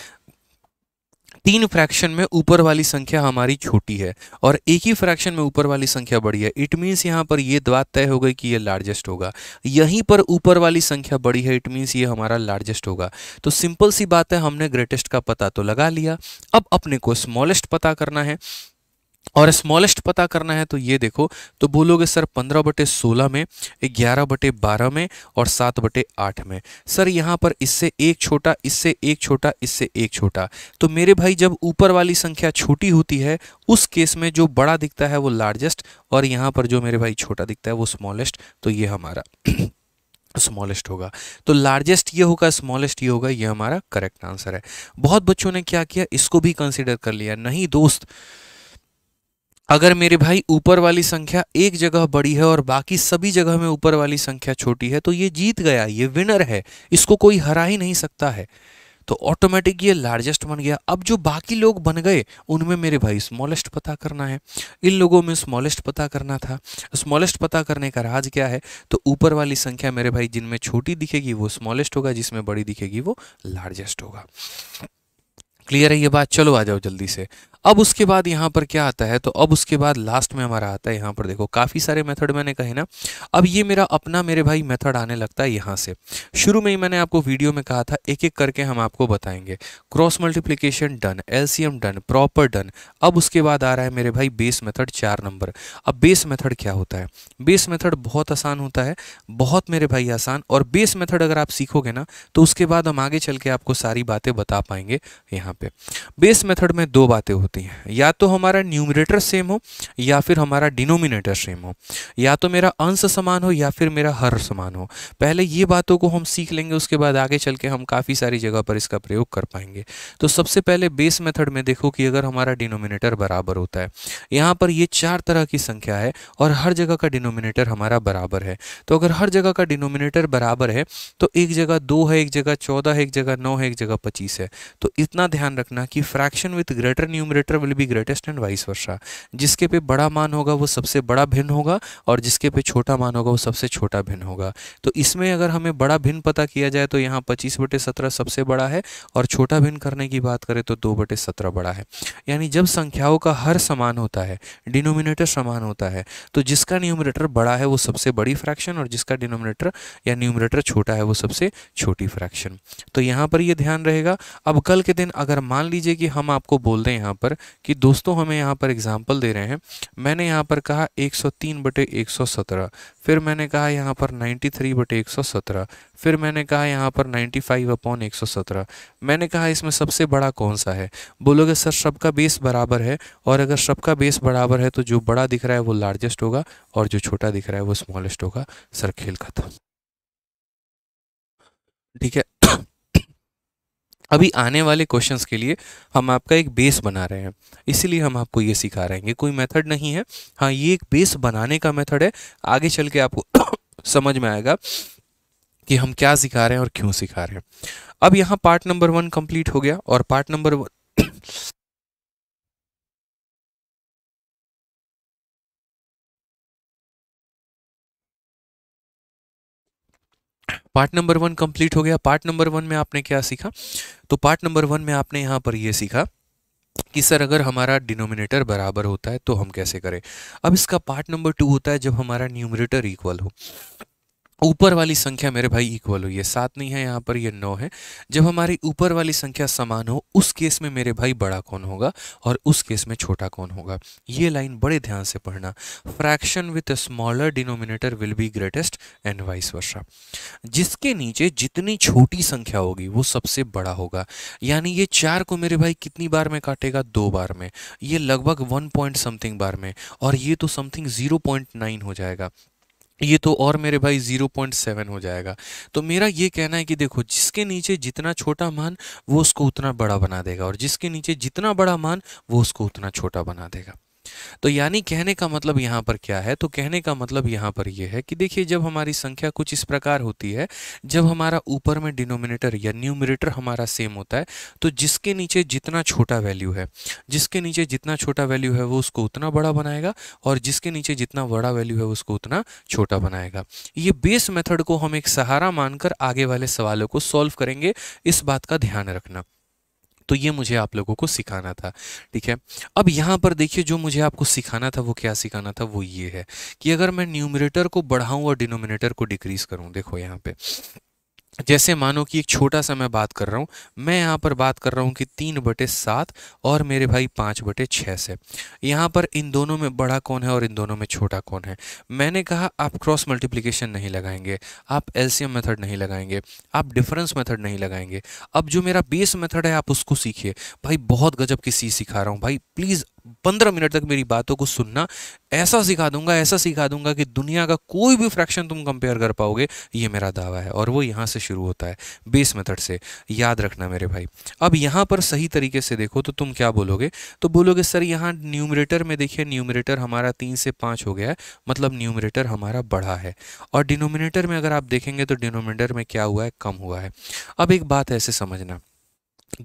तीन फ्रैक्शन में ऊपर वाली संख्या हमारी छोटी है और एक ही फ्रैक्शन में ऊपर वाली संख्या बड़ी है इट मीन्स यहाँ पर ये बात तय हो गई कि ये लार्जेस्ट होगा यहीं पर ऊपर वाली संख्या बड़ी है इट मीन्स ये हमारा लार्जेस्ट होगा तो सिंपल सी बात है हमने ग्रेटेस्ट का पता तो लगा लिया अब अपने को स्मॉलेस्ट पता करना है और स्मॉलेस्ट पता करना है तो ये देखो तो बोलोगे सर पंद्रह बटे सोलह में ग्यारह बटे बारह में और सात बटे आठ में सर यहाँ पर इससे एक छोटा इससे एक छोटा इससे एक छोटा तो मेरे भाई जब ऊपर वाली संख्या छोटी होती है उस केस में जो बड़ा दिखता है वो लार्जेस्ट और यहाँ पर जो मेरे भाई छोटा दिखता है वो स्मॉलेस्ट तो ये हमारा स्मॉलेस्ट *clears throat* होगा तो लार्जेस्ट ये होगा स्मॉलेस्ट ये होगा ये हमारा करेक्ट आंसर है बहुत बच्चों ने क्या किया इसको भी कंसिडर कर लिया नहीं दोस्त अगर मेरे भाई ऊपर वाली संख्या एक जगह बड़ी है और बाकी सभी जगह में ऊपर वाली संख्या छोटी है तो ये जीत गया ये विनर है इसको कोई हरा ही नहीं सकता है तो ऑटोमेटिक ये लार्जेस्ट बन गया अब जो बाकी लोग बन गए उनमें मेरे भाई स्मॉलेस्ट पता करना है इन लोगों में स्मॉलेस्ट पता करना था स्मॉलेस्ट पता करने का राज क्या है तो ऊपर वाली संख्या मेरे भाई जिनमें छोटी दिखेगी वो स्मॉलेस्ट होगा जिसमें बड़ी दिखेगी वो लार्जेस्ट होगा क्लियर है ये बात चलो आ जाओ जल्दी से अब उसके बाद यहाँ पर क्या आता है तो अब उसके बाद लास्ट में हमारा आता है यहाँ पर देखो काफ़ी सारे मेथड मैंने कहे ना अब ये मेरा अपना मेरे भाई मेथड आने लगता है यहाँ से शुरू में ही मैंने आपको वीडियो में कहा था एक एक करके हम आपको बताएंगे cross multiplication done LCM done proper done अब उसके बाद आ रहा है मेरे भाई बेस मेथड चार नंबर अब बेस मेथड क्या होता है बेस मेथड बहुत आसान होता है बहुत मेरे भाई आसान और बेस मेथड अगर आप सीखोगे ना तो उसके बाद हम आगे चल के आपको सारी बातें बता पाएंगे यहाँ पर बेस मेथड में दो बातें होती हैं या तो हमारा न्यूमिनेटर सेम हो या फिर हमारा डिनोमिनेटर सेम हो या तो मेरा अंश समान हो या फिर मेरा हर समान हो पहले ये बातों को हम सीख लेंगे उसके बाद आगे चल के हम काफ़ी सारी जगह पर इसका प्रयोग कर पाएंगे तो सबसे पहले बेस मेथड में देखो कि अगर हमारा डिनोमिनेटर बराबर होता है यहाँ पर ये चार तरह की संख्या है और हर जगह का डिनोमिनेटर हमारा बराबर है तो अगर हर जगह का डिनोमिनेटर बराबर है तो एक जगह दो है एक जगह चौदह है एक जगह नौ है एक जगह पच्चीस है तो इतना ध्यान रखना कि fraction with greater numerator operator will be greatest and vice versa जिसके पे बड़ा मान होगा वो सबसे बड़ा भिन्न होगा और जिसके पे छोटा मान होगा वो सबसे छोटा भिन्न होगा तो इसमें अगर हमें बड़ा भिन्न पता किया जाए तो यहाँ पच्चीस बटे सत्रह सबसे बड़ा है और छोटा भिन्न करने की बात करें तो दो बटे सत्रह बड़ा है यानी जब संख्याओं का हर समान होता है डिनोमिनेटर समान होता है तो जिसका न्यूमरेटर बड़ा है वो सबसे बड़ी फ्रैक्शन और जिसका डिनोमिनेटर या न्यूमरेटर छोटा है वो सबसे छोटी फ्रैक्शन तो यहाँ पर ये ध्यान रहेगा अब कल के दिन अगर मान लीजिए कि हम आपको बोल दें यहाँ पर पर कि दोस्तों हमें यहाँ पर एग्जाम्पल दे रहे हैं मैंने यहाँ पर कहा 103 सौ तीन बटे एक फिर मैंने कहा यहाँ पर 93 थ्री बटे एक फिर मैंने कहा यहाँ पर 95 फाइव अपॉन एक मैंने कहा इसमें सबसे बड़ा कौन सा है बोलोगे सर सबका बेस बराबर है और अगर सबका बेस बराबर है तो जो बड़ा दिख रहा है वो लार्जेस्ट होगा और जो छोटा दिख रहा है वो स्मॉलेस्ट होगा सर खेल खत्म ठीक है अभी आने वाले क्वेश्चंस के लिए हम आपका एक बेस बना रहे हैं इसीलिए हम आपको ये सिखा रहे हैं ये कोई मेथड नहीं है हाँ ये एक बेस बनाने का मेथड है आगे चल के आपको *coughs* समझ में आएगा कि हम क्या सिखा रहे हैं और क्यों सिखा रहे हैं अब यहाँ पार्ट नंबर वन कंप्लीट हो गया और part number part number one complete हो गया पार्ट नंबर वन में आपने क्या सीखा तो पार्ट नंबर वन में आपने यहाँ पर ये सीखा कि सर अगर हमारा डिनोमिनेटर बराबर होता है तो हम कैसे करें अब इसका पार्ट नंबर टू होता है जब हमारा न्यूमरेटर इक्वल हो ऊपर वाली संख्या मेरे भाई इक्वल हो ये सात नहीं है यहाँ पर ये नौ है जब हमारी ऊपर वाली संख्या समान हो उस केस में मेरे भाई बड़ा कौन होगा और उस केस में छोटा कौन होगा ये लाइन बड़े ध्यान से पढ़ना fraction with smaller denominator will be greatest and vice versa जिसके नीचे जितनी छोटी संख्या होगी वो सबसे बड़ा होगा यानी ये चार को मेरे भाई कितनी बार में काटेगा दो बार में ये लगभग वन पॉइंट समथिंग बार में और ये तो समथिंग जीरो पॉइंट नाइन हो जाएगा ये तो और मेरे भाई 0.7 हो जाएगा तो मेरा ये कहना है कि देखो जिसके नीचे जितना छोटा मान वो उसको उतना बड़ा बना देगा और जिसके नीचे जितना बड़ा मान वो उसको उतना छोटा बना देगा तो यानी कहने का मतलब यहाँ पर क्या है तो कहने का मतलब यहाँ पर यह है कि देखिए जब हमारी संख्या कुछ इस प्रकार होती है जब हमारा ऊपर में डिनोमिनेटर या न्यूमिनेटर हमारा सेम होता है तो जिसके नीचे जितना छोटा वैल्यू है जिसके नीचे जितना छोटा वैल्यू है वो उसको उतना बड़ा बनाएगा और जिसके नीचे जितना बड़ा वैल्यू है उसको उतना छोटा बनाएगा ये बेस मेथड को हम एक सहारा मानकर आगे वाले सवालों को सॉल्व करेंगे इस बात का ध्यान रखना तो ये मुझे आप लोगों को सिखाना था ठीक है अब यहाँ पर देखिए जो मुझे आपको सिखाना था वो क्या सिखाना था वो ये है कि अगर मैं न्यूमिनेटर को बढ़ाऊँ और डिनोमिनेटर को डिक्रीज़ करूँ देखो यहाँ पे जैसे मानो कि एक छोटा सा मैं बात कर रहा हूँ मैं यहाँ पर बात कर रहा हूँ कि तीन बटे सात और मेरे भाई पाँच बटे छः से यहाँ पर इन दोनों में बड़ा कौन है और इन दोनों में छोटा कौन है मैंने कहा आप क्रॉस मल्टीप्लिकेशन नहीं लगाएंगे आप एलसीएम मेथड नहीं लगाएंगे आप डिफरेंस मेथड नहीं लगाएंगे अब जो मेरा बेस मेथड है आप उसको सीखिए भाई बहुत गजब की सीख सिखा रहा हूँ भाई प्लीज़ पंद्रह मिनट तक मेरी बातों को सुनना ऐसा सिखा दूंगा ऐसा सिखा दूंगा कि दुनिया का कोई भी फ्रैक्शन तुम कंपेयर कर पाओगे ये मेरा दावा है और वो यहाँ से शुरू होता है बेस मेथड से याद रखना मेरे भाई अब यहाँ पर सही तरीके से देखो तो तुम क्या बोलोगे तो बोलोगे सर यहाँ न्यूमरेटर में देखिए न्यूमरेटर हमारा तीन से पाँच हो गया है मतलब न्यूमरेटर हमारा बढ़ा है और डिनोमिनेटर में अगर आप देखेंगे तो डिनोमिनेटर में क्या हुआ है कम हुआ है अब एक बात ऐसे समझना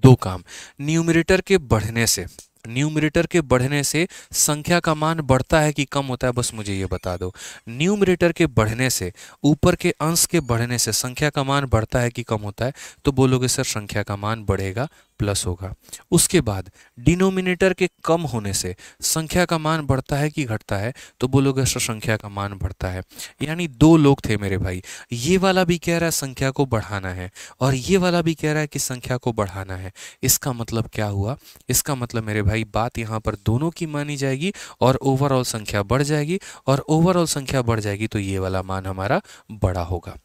दो काम न्यूमरेटर के बढ़ने से न्यूमरेटर के बढ़ने से संख्या का मान बढ़ता है कि कम होता है बस मुझे ये बता दो न्यूमरेटर के बढ़ने से ऊपर के अंश के बढ़ने से संख्या का मान बढ़ता है कि कम होता है तो बोलोगे सर संख्या का मान बढ़ेगा प्लस होगा उसके बाद डिनोमिनेटर के कम होने से संख्या का मान बढ़ता है कि घटता है तो बोलोगे सर संख्या का मान बढ़ता है यानी दो लोग थे मेरे भाई ये वाला भी कह रहा है संख्या को बढ़ाना है और ये वाला भी कह रहा है कि संख्या को बढ़ाना है इसका मतलब क्या हुआ इसका मतलब मेरे भाई भाई बात यहाँ पर दोनों की मानी जाएगी और ओवरऑल संख्या बढ़ जाएगी और ओवरऑल संख्या बढ़ जाएगी तो ये वाला मान हमारा बड़ा होगा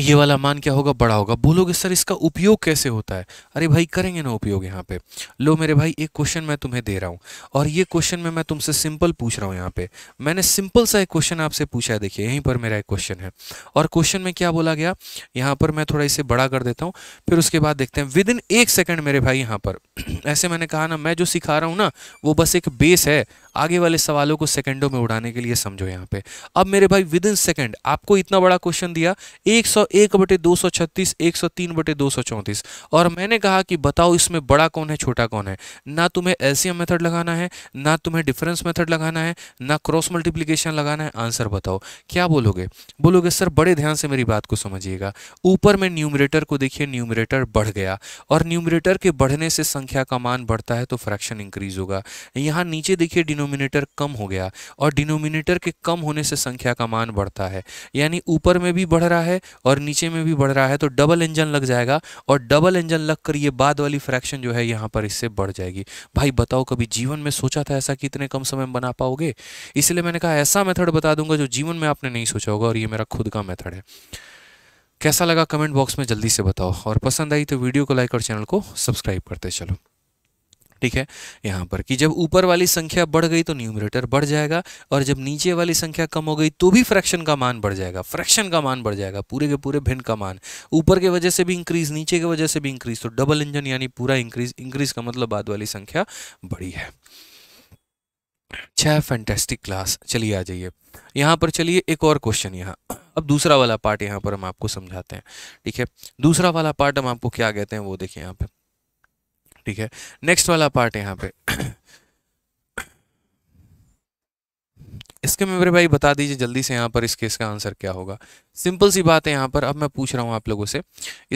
ये वाला मान क्या होगा बड़ा होगा बोलोगे सर इसका उपयोग कैसे होता है अरे भाई करेंगे ना उपयोग यहाँ पे लो मेरे भाई एक क्वेश्चन मैं तुम्हें दे रहा हूँ और ये क्वेश्चन में मैं तुमसे सिंपल पूछ रहा हूँ यहाँ पे मैंने सिंपल सा एक क्वेश्चन आपसे पूछा है देखिए यहीं पर मेरा एक क्वेश्चन है और क्वेश्चन में क्या बोला गया यहाँ पर मैं थोड़ा इसे बड़ा कर देता हूँ फिर उसके बाद देखते हैं विद इन एक सेकेंड मेरे भाई यहाँ पर *clears throat* ऐसे मैंने कहा ना मैं जो सिखा रहा हूँ ना वो बस एक बेस है आगे वाले सवालों को सेकेंडों में उड़ाने के लिए समझो यहाँ पे अब मेरे भाई विद इन सेकेंड आपको इतना बड़ा क्वेश्चन दिया एक सौ एक बटे दो सौ छत्तीस एक सौ तीन बटे दो सौ चौंतीस और मैंने कहा कि बताओ इसमें बड़ा कौन है छोटा कौन है ना तुम्हें एलसीएम मेथड लगाना है ना तुम्हें डिफरेंस मेथड लगाना है ना क्रॉस मल्टीप्लीकेशन लगाना है आंसर बताओ क्या बोलोगे बोलोगे सर बड़े ध्यान से मेरी बात को समझिएगा ऊपर में न्यूमरेटर को देखिए न्यूमरेटर बढ़ गया और न्यूमरेटर के बढ़ने से संख्या का मान बढ़ता है तो फ्रैक्शन इंक्रीज होगा यहाँ नीचे देखिए डिनोमिनेटर कम हो गया और डिनोमिनेटर के कम होने से संख्या का मान बढ़ता है यानी ऊपर में भी बढ़ रहा है और नीचे में भी बढ़ रहा है तो डबल इंजन लग जाएगा और डबल इंजन लग कर ये बाद वाली फ्रैक्शन जो है यहाँ पर इससे बढ़ जाएगी भाई बताओ कभी जीवन में सोचा था ऐसा कि इतने कम समय में बना पाओगे इसलिए मैंने कहा ऐसा मेथड बता दूंगा जो जीवन में आपने नहीं सोचा होगा और ये मेरा खुद का मेथड है कैसा लगा कमेंट बॉक्स में जल्दी से बताओ और पसंद आई तो वीडियो को लाइक और चैनल को सब्सक्राइब करते चलो ठीक है यहाँ पर कि जब ऊपर वाली संख्या बढ़ गई तो न्यूमरेटर बढ़ जाएगा और जब नीचे वाली संख्या कम हो गई तो भी फ्रैक्शन का मान बढ़ जाएगा फ्रैक्शन का मान बढ़ जाएगा पूरे के पूरे भिन्न का मान ऊपर के वजह से भी इंक्रीज नीचे के वजह से भी इंक्रीज तो डबल इंजन यानी पूरा इंक्रीज इंक्रीज का मतलब बाद वाली संख्या बढ़ी है छह फैंटेस्टिक क्लास चलिए आ जाइए यहाँ पर चलिए एक और क्वेश्चन यहाँ अब दूसरा वाला पार्ट यहाँ पर हम आपको समझाते हैं ठीक है दूसरा वाला पार्ट हम आपको क्या कहते हैं वो देखिए यहाँ पर ठीक है नेक्स्ट वाला पार्ट यहाँ पे इसके मेरे भाई बता दीजिए जल्दी से यहाँ पर इसके इसका आंसर क्या होगा सिंपल सी बात है यहाँ पर अब मैं पूछ रहा हूँ आप लोगों से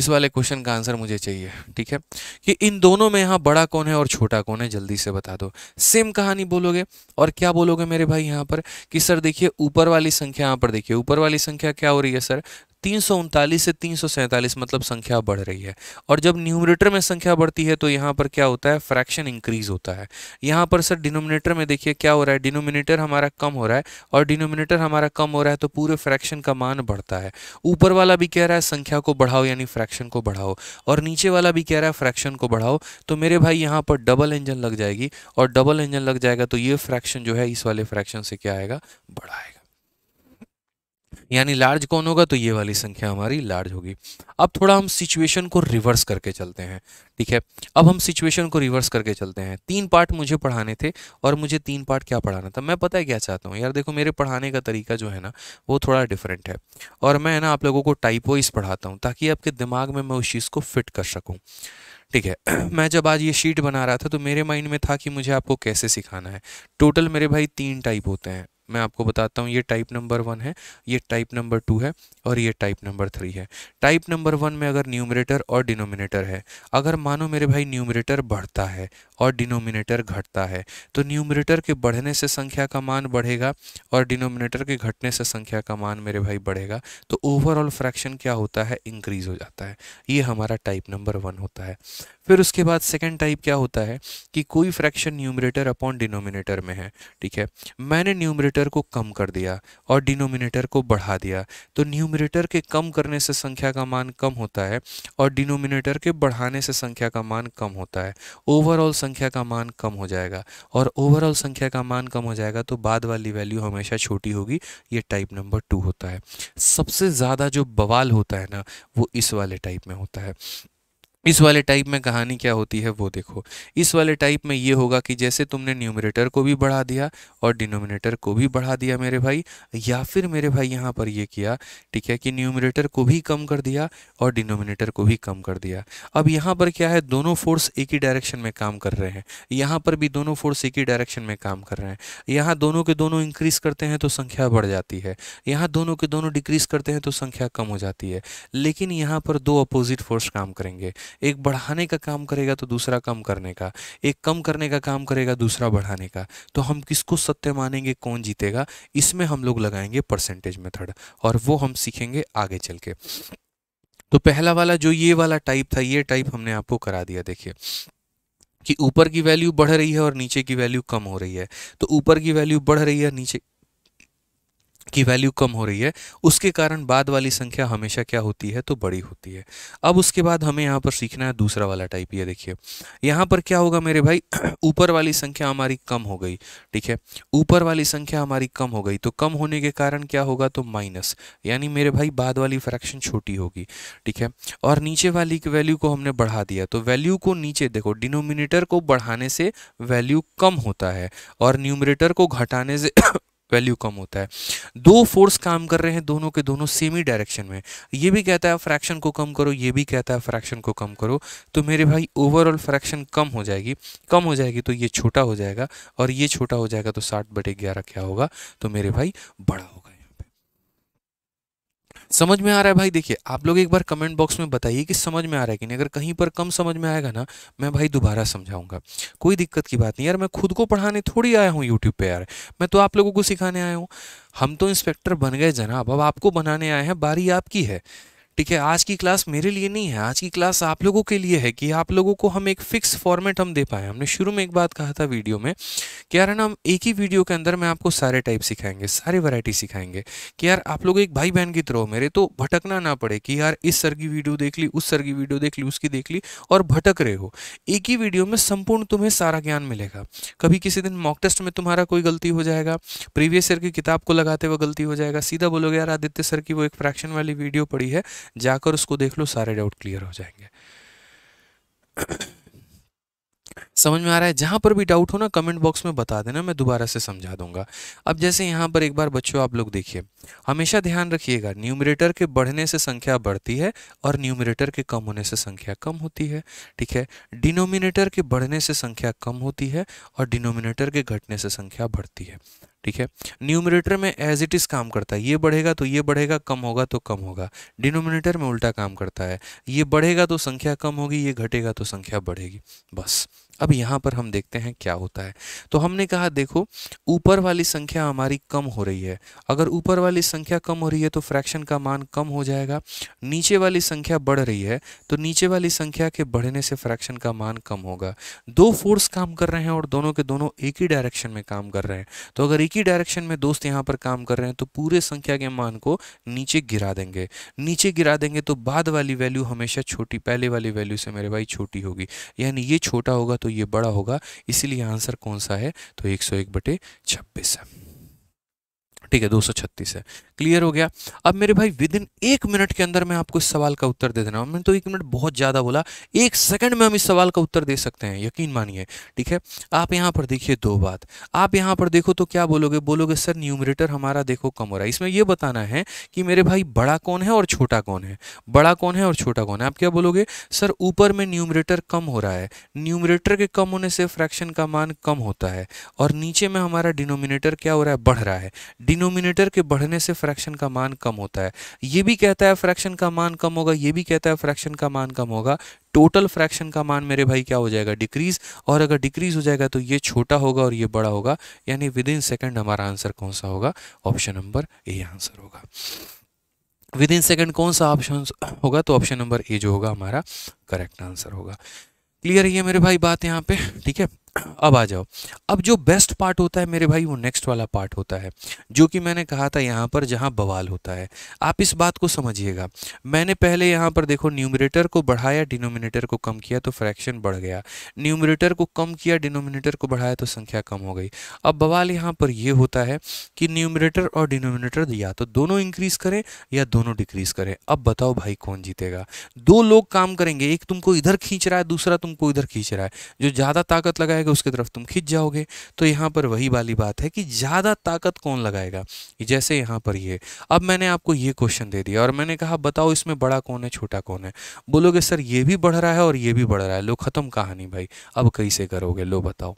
इस वाले क्वेश्चन का आंसर मुझे चाहिए ठीक है कि इन दोनों में यहाँ बड़ा कौन है और छोटा कौन है जल्दी से बता दो सेम कहानी बोलोगे और क्या बोलोगे मेरे भाई यहाँ पर कि सर देखिए ऊपर वाली संख्या यहाँ पर देखिए ऊपर वाली संख्या क्या हो रही है सर तीन से तीन मतलब संख्या बढ़ रही है और जब न्यूमरेटर में संख्या बढ़ती है तो यहाँ पर क्या होता है फ्रैक्शन इंक्रीज होता है यहाँ पर सर डिनोमिनेटर में देखिए क्या हो रहा है डिनोमिनेटर हमारा कम हो रहा है और डिनोमिनेटर हमारा कम हो रहा है तो पूरे फ्रैक्शन का मान बढ़ता है ऊपर वाला भी कह रहा है संख्या को बढ़ाओ यानी फ्रैक्शन को बढ़ाओ और नीचे वाला भी कह रहा है फ्रैक्शन को बढ़ाओ तो मेरे भाई यहाँ पर डबल इंजन लग जाएगी और डबल इंजन लग जाएगा तो ये फ्रैक्शन जो है इस वाले फ्रैक्शन से क्या आएगा बढ़ाएगा यानी लार्ज कौन होगा तो ये वाली संख्या हमारी लार्ज होगी अब थोड़ा हम सिचुएशन को रिवर्स करके चलते हैं ठीक है अब हम सिचुएशन को रिवर्स करके चलते हैं तीन पार्ट मुझे पढ़ाने थे और मुझे तीन पार्ट क्या पढ़ाना था मैं पता है क्या चाहता हूँ यार देखो मेरे पढ़ाने का तरीका जो है ना वो थोड़ा डिफरेंट है और मैं ना आप लोगों को टाइप वाइज पढ़ाता हूँ ताकि आपके दिमाग में मैं उस चीज़ को फिट कर सकूँ ठीक है *clears throat* मैं जब आज ये शीट बना रहा था तो मेरे माइंड में था कि मुझे आपको कैसे सिखाना है टोटल मेरे भाई तीन टाइप होते हैं मैं आपको बताता हूँ ये टाइप नंबर वन है ये टाइप नंबर टू है और ये टाइप नंबर थ्री है टाइप नंबर वन में अगर न्यूमरेटर और डिनोमिनेटर है अगर मानो मेरे भाई न्यूमरेटर बढ़ता है और डिनोमिनेटर घटता है तो न्यूमरेटर के बढ़ने से संख्या का मान बढ़ेगा और डिनोमिनेटर के घटने से संख्या का मान मेरे भाई बढ़ेगा तो ओवरऑल फ्रैक्शन क्या होता है इंक्रीज हो जाता है ये हमारा टाइप नंबर वन होता है फिर उसके बाद सेकेंड टाइप क्या होता है कि कोई फ्रैक्शन न्यूमरेटर अपॉन डिनोमिनेटर में है ठीक है मैंने न्यूमरेटर को कम कर दिया और डिनोमिनेटर को बढ़ा दिया तो न्यूमरेटर के कम करने से संख्या का मान कम होता है और डिनोमिनेटर के बढ़ाने से संख्या का मान कम होता है ओवरऑल संख्या का मान कम हो जाएगा और ओवरऑल संख्या का मान कम हो जाएगा तो बाद वाली वैल्यू हमेशा छोटी होगी ये टाइप नंबर टू होता है सबसे ज़्यादा जो बवाल होता है ना वो इस वाले टाइप में होता है इस वाले टाइप में कहानी क्या होती है वो देखो इस वाले टाइप में ये होगा कि जैसे तुमने न्यूमरेटर को भी बढ़ा दिया और डिनोमिनेटर को भी बढ़ा दिया मेरे भाई या फिर मेरे भाई यहाँ पर ये किया ठीक है कि न्यूमरेटर को भी कम कर दिया और डिनोमिनेटर को भी कम कर दिया अब यहाँ पर क्या है दोनों फोर्स एक ही डायरेक्शन में काम कर रहे हैं यहाँ पर भी दोनों फोर्स एक ही डायरेक्शन में काम कर रहे हैं यहाँ दोनों के दोनों इंक्रीज करते हैं तो संख्या बढ़ जाती है यहाँ दोनों के दोनों डिक्रीज करते हैं तो संख्या कम हो जाती है लेकिन यहाँ पर दो अपोजिट फोर्स काम करेंगे एक बढ़ाने का काम करेगा तो दूसरा कम करने का एक कम करने का काम करेगा दूसरा बढ़ाने का तो हम किसको सत्य मानेंगे कौन जीतेगा इसमें हम लोग लगाएंगे परसेंटेज मेथड और वो हम सीखेंगे आगे चल के तो पहला वाला जो ये वाला टाइप था ये टाइप हमने आपको करा दिया देखिए कि ऊपर की वैल्यू बढ़ रही है और नीचे की वैल्यू कम हो रही है तो ऊपर की वैल्यू बढ़ रही है नीचे की वैल्यू कम हो रही है उसके कारण बाद वाली संख्या हमेशा क्या होती है तो बड़ी होती है अब उसके बाद हमें यहाँ पर सीखना है दूसरा वाला टाइप ये देखिए यहाँ पर क्या होगा मेरे भाई *clears throat* ऊपर वाली संख्या हमारी कम हो गई ठीक है ऊपर वाली संख्या हमारी कम हो गई तो कम होने के कारण क्या होगा तो माइनस यानी मेरे भाई बाद वाली फ्रैक्शन छोटी होगी ठीक है और नीचे वाली की वैल्यू को हमने बढ़ा दिया तो वैल्यू को नीचे देखो डिनोमिनेटर को बढ़ाने से वैल्यू कम होता है और न्यूमरेटर को घटाने से वैल्यू कम होता है दो फोर्स काम कर रहे हैं दोनों के दोनों सेम ही डायरेक्शन में ये भी कहता है फ्रैक्शन को कम करो ये भी कहता है फ्रैक्शन को कम करो तो मेरे भाई ओवरऑल फ्रैक्शन कम हो जाएगी कम हो जाएगी तो ये छोटा हो जाएगा और ये छोटा हो जाएगा तो साठ बटे ग्यारह क्या होगा तो मेरे भाई बड़ा होगा समझ में आ रहा है भाई देखिए आप लोग एक बार कमेंट बॉक्स में बताइए कि समझ में आ रहा है कि नहीं अगर कहीं पर कम समझ में आएगा ना मैं भाई दोबारा समझाऊंगा कोई दिक्कत की बात नहीं यार मैं खुद को पढ़ाने थोड़ी आया हूँ यूट्यूब पर यार मैं तो आप लोगों को सिखाने आया हूँ हम तो इंस्पेक्टर बन गए जनाब अब आपको बनाने आए हैं बारी आपकी है ठीक है आज की क्लास मेरे लिए नहीं है आज की क्लास आप लोगों के लिए है कि आप लोगों को हम एक फिक्स फॉर्मेट हम दे पाए हमने शुरू में एक बात कहा था वीडियो में कि यार है ना हम एक ही वीडियो के अंदर मैं आपको सारे टाइप सिखाएंगे सारे वैरायटी सिखाएंगे कि यार आप लोग एक भाई बहन की तरह मेरे तो भटकना ना पड़े कि यार इस सर की वीडियो देख ली उस सर की वीडियो देख ली उसकी देख ली और भटक रहे हो एक ही वीडियो में संपूर्ण तुम्हें सारा ज्ञान मिलेगा कभी किसी दिन मॉक टेस्ट में तुम्हारा कोई गलती हो जाएगा प्रीवियस ईयर की किताब को लगाते हुए गलती हो जाएगा सीधा बोलोगे यार आदित्य सर की वो एक फ्रैक्शन वाली वीडियो पड़ी है जाकर उसको देख लो सारे डाउट क्लियर हो जाएंगे समझ में आ रहा है जहाँ पर भी डाउट हो ना कमेंट बॉक्स में बता देना मैं दोबारा से समझा दूंगा अब जैसे यहाँ पर एक बार बच्चों आप लोग देखिए हमेशा ध्यान रखिएगा न्यूमिरेटर के बढ़ने से संख्या बढ़ती है और न्यूमिरेटर के कम होने से संख्या कम होती है ठीक है डिनोमिनेटर के बढ़ने से संख्या कम होती है और डिनोमिनेटर के घटने से संख्या बढ़ती है ठीक है न्यूमरेटर में एज इट इज़ काम करता है ये बढ़ेगा तो ये बढ़ेगा कम होगा तो कम होगा डिनोमिनेटर में उल्टा काम करता है ये बढ़ेगा तो संख्या कम होगी ये घटेगा तो संख्या बढ़ेगी बस अब यहाँ पर हम देखते हैं क्या होता है तो हमने कहा देखो ऊपर वाली संख्या हमारी कम हो रही है अगर ऊपर वाली संख्या कम हो रही है तो फ्रैक्शन का मान कम हो जाएगा नीचे वाली संख्या बढ़ रही है तो नीचे वाली संख्या के बढ़ने से फ्रैक्शन का मान कम होगा दो फोर्स काम कर रहे हैं और दोनों के दोनों एक ही डायरेक्शन में काम कर रहे हैं तो अगर एक ही डायरेक्शन में दोस्त यहाँ पर काम कर रहे हैं तो पूरे संख्या के मान को नीचे गिरा देंगे नीचे गिरा देंगे तो बाद वाली वैल्यू हमेशा छोटी पहले वाली वैल्यू से मेरे भाई छोटी होगी यानी ये छोटा होगा तो तो ये बड़ा होगा इसीलिए आंसर कौन सा है तो एक सौ एक बटे छब्बीस ठीक है छत्तीस है क्लियर हो गया अब मेरे भाई विद इन एक मिनट के अंदर मैं आपको इस सवाल का उत्तर दे देना मैंने तो एक मिनट बहुत ज़्यादा बोला एक सेकंड में हम इस सवाल का उत्तर दे सकते हैं यकीन मानिए ठीक है आप यहाँ पर देखिए दो बात आप यहाँ पर देखो तो क्या बोलोगे बोलोगे सर न्यूमरेटर हमारा देखो कम हो रहा है इसमें यह बताना है कि मेरे भाई बड़ा कौन है और छोटा कौन है बड़ा कौन है और छोटा कौन है आप क्या बोलोगे सर ऊपर में न्यूमरेटर कम हो रहा है न्यूमरेटर के कम होने से फ्रैक्शन का मान कम होता है और नीचे में हमारा डिनोमिनेटर क्या हो रहा है बढ़ रहा है डिनोमिनेटर के बढ़ने से फ्रैक्शन का मान कम होता है ये भी कहता है फ्रैक्शन का मान कम होगा ये भी कहता है फ्रैक्शन का मान कम होगा टोटल फ्रैक्शन का मान मेरे भाई क्या हो जाएगा डिक्रीज और अगर डिक्रीज हो जाएगा तो ये छोटा होगा और ये बड़ा होगा यानी विद इन सेकेंड हमारा आंसर कौन सा होगा ऑप्शन नंबर ए आंसर होगा विद इन सेकेंड कौन सा ऑप्शन होगा तो ऑप्शन नंबर ए जो होगा हमारा करेक्ट आंसर होगा क्लियर है मेरे भाई बात यहाँ पे ठीक है अब आ जाओ अब जो बेस्ट पार्ट होता है मेरे भाई वो नेक्स्ट वाला पार्ट होता है जो कि मैंने कहा था यहाँ पर जहाँ बवाल होता है आप इस बात को समझिएगा मैंने पहले यहाँ पर देखो न्यूमरेटर को बढ़ाया डिनोमिनेटर को कम किया तो फ्रैक्शन बढ़ गया न्यूमरेटर को कम किया डिनोमिनेटर को बढ़ाया तो संख्या कम हो गई अब बवाल यहाँ पर यह होता है कि न्यूमरेटर और डिनोमिनेटर या तो दोनों इंक्रीज करें या दोनों डिक्रीज करें अब बताओ भाई कौन जीतेगा दो लोग काम करेंगे एक तुमको इधर खींच रहा है दूसरा तुमको इधर खींच रहा है जो ज़्यादा ताकत लगाएगा जाएगा उसकी तरफ तुम खिंच जाओगे तो यहाँ पर वही वाली बात है कि ज़्यादा ताकत कौन लगाएगा जैसे यहाँ पर ये अब मैंने आपको ये क्वेश्चन दे दिया और मैंने कहा बताओ इसमें बड़ा कौन है छोटा कौन है बोलोगे सर ये भी बढ़ रहा है और ये भी बढ़ रहा है लो ख़त्म कहानी भाई अब कैसे करोगे लो बताओ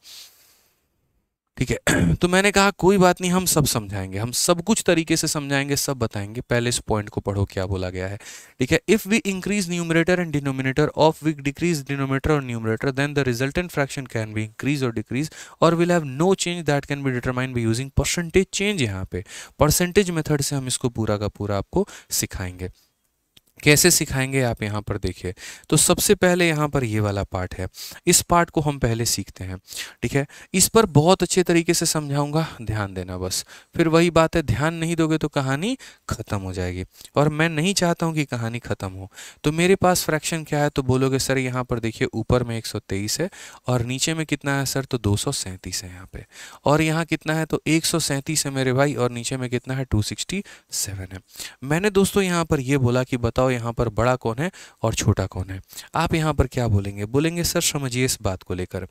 ठीक है *clears throat* तो मैंने कहा कोई बात नहीं हम सब समझाएंगे हम सब कुछ तरीके से समझाएंगे सब बताएंगे पहले इस पॉइंट को पढ़ो क्या बोला गया है ठीक है if we increase numerator and denominator of we decrease denominator और numerator then the resultant fraction can be increase और डिक्रीज और will have no change that can be determine be using percentage change यहाँ पे percentage method से हम इसको पूरा का पूरा आपको सिखाएंगे कैसे सिखाएंगे आप यहाँ पर देखिए तो सबसे पहले यहाँ पर ये वाला पार्ट है इस पार्ट को हम पहले सीखते हैं ठीक है इस पर बहुत अच्छे तरीके से समझाऊंगा ध्यान देना बस फिर वही बात है ध्यान नहीं दोगे तो कहानी ख़त्म हो जाएगी और मैं नहीं चाहता हूँ कि कहानी ख़त्म हो तो मेरे पास फ्रैक्शन क्या है तो बोलोगे सर यहाँ पर देखिए ऊपर में एक है और नीचे में कितना है सर तो दो है यहाँ पर और यहाँ कितना है तो एक है मेरे भाई और नीचे में कितना है टू है मैंने दोस्तों यहाँ पर यह बोला कि बताओ बताओ यहाँ पर बड़ा कौन है और छोटा कौन है आप यहाँ पर क्या बोलेंगे बोलेंगे सर समझिए इस बात को लेकर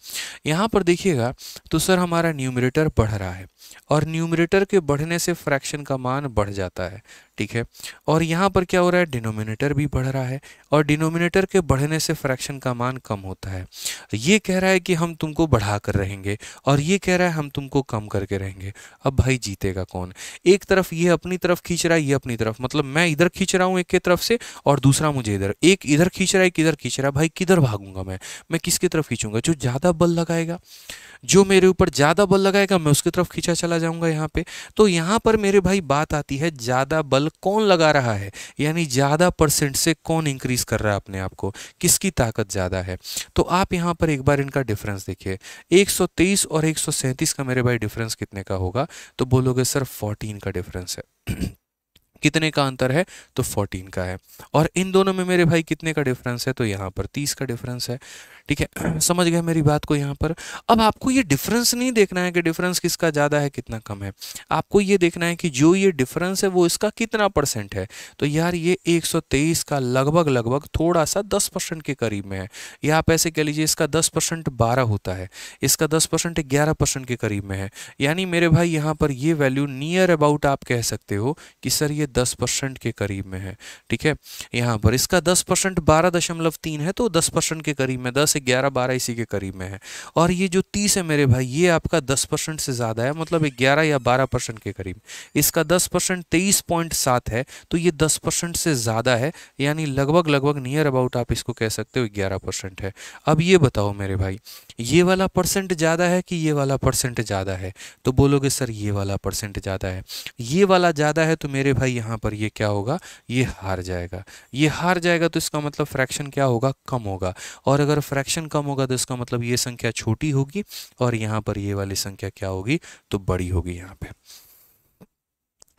यहाँ पर देखिएगा तो सर हमारा न्यूमिरेटर बढ़ रहा है और न्यूमरेटर के बढ़ने से फ्रैक्शन का मान बढ़ जाता है ठीक है और यहाँ पर क्या हो रहा है डिनोमिनेटर भी बढ़ रहा है और डिनोमिनेटर के बढ़ने से फ्रैक्शन का मान कम होता है ये कह रहा है कि हम तुमको बढ़ा कर रहेंगे और ये कह रहा है हम तुमको कम करके रहेंगे अब भाई जीतेगा कौन एक तरफ ये अपनी तरफ खींच रहा है ये अपनी तरफ मतलब मैं इधर खींच रहा हूँ एक के तरफ से और दूसरा मुझे इधर एक इधर खींच रहा है एक इधर खींच रहा है भाई किधर भागूंगा मैं मैं किसकी तरफ खींचूंगा जो ज़्यादा बल लगाएगा जो मेरे ऊपर ज़्यादा बल लगाएगा मैं उसकी तरफ खींचा चला जाऊँगा यहाँ पे तो यहाँ पर मेरे भाई बात आती है ज़्यादा बल कौन लगा रहा है यानी ज़्यादा परसेंट से कौन इंक्रीज़ कर रहा है अपने आप को किसकी ताकत ज़्यादा है तो आप यहाँ पर एक बार इनका डिफरेंस देखिए एक और एक का मेरे भाई डिफरेंस कितने का होगा तो बोलोगे सर 14 का डिफरेंस है *clears throat* कितने का अंतर है तो 14 का है और इन दोनों में मेरे भाई कितने का डिफरेंस है तो यहाँ पर 30 का डिफरेंस है ठीक है *clears throat* समझ गए मेरी बात को यहाँ पर अब आपको ये डिफरेंस नहीं देखना है कि डिफरेंस किसका ज़्यादा है कितना कम है आपको ये देखना है कि जो ये डिफरेंस है वो इसका कितना परसेंट है तो यार ये 123 का लगभग लगभग थोड़ा सा 10 परसेंट के करीब में है या आप ऐसे कह लीजिए इसका 10 परसेंट बारह होता है इसका 10 परसेंट ग्यारह परसेंट के करीब में है यानी मेरे भाई यहाँ पर ये वैल्यू नियर अबाउट आप कह सकते हो कि सर ये दस परसेंट के करीब में है ठीक है यहाँ पर इसका दस परसेंट बारह दशमलव तीन है तो दस परसेंट के करीब में दस से ग्यारह बारह इसी के करीब में है और ये जो तीस है मेरे भाई ये आपका दस परसेंट से ज़्यादा है मतलब ग्यारह या बारह परसेंट के करीब इसका दस परसेंट तेईस पॉइंट सात है तो ये दस परसेंट से ज़्यादा है यानी लगभग लगभग नियर अबाउट आप इसको कह सकते हो ग्यारह परसेंट है अब ये बताओ मेरे भाई ये वाला परसेंट ज़्यादा है कि ये वाला परसेंट ज़्यादा है तो बोलोगे सर ये वाला परसेंट ज़्यादा है ये वाला ज़्यादा है तो मेरे भाई यहाँ पर ये क्या होगा ये हार जाएगा ये हार जाएगा तो इसका मतलब फ्रैक्शन क्या होगा कम होगा और अगर फ्रैक्शन फ्रैक्शन कम होगा तो इसका मतलब ये संख्या छोटी होगी और यहाँ पर ये वाली संख्या क्या होगी तो बड़ी होगी यहाँ पे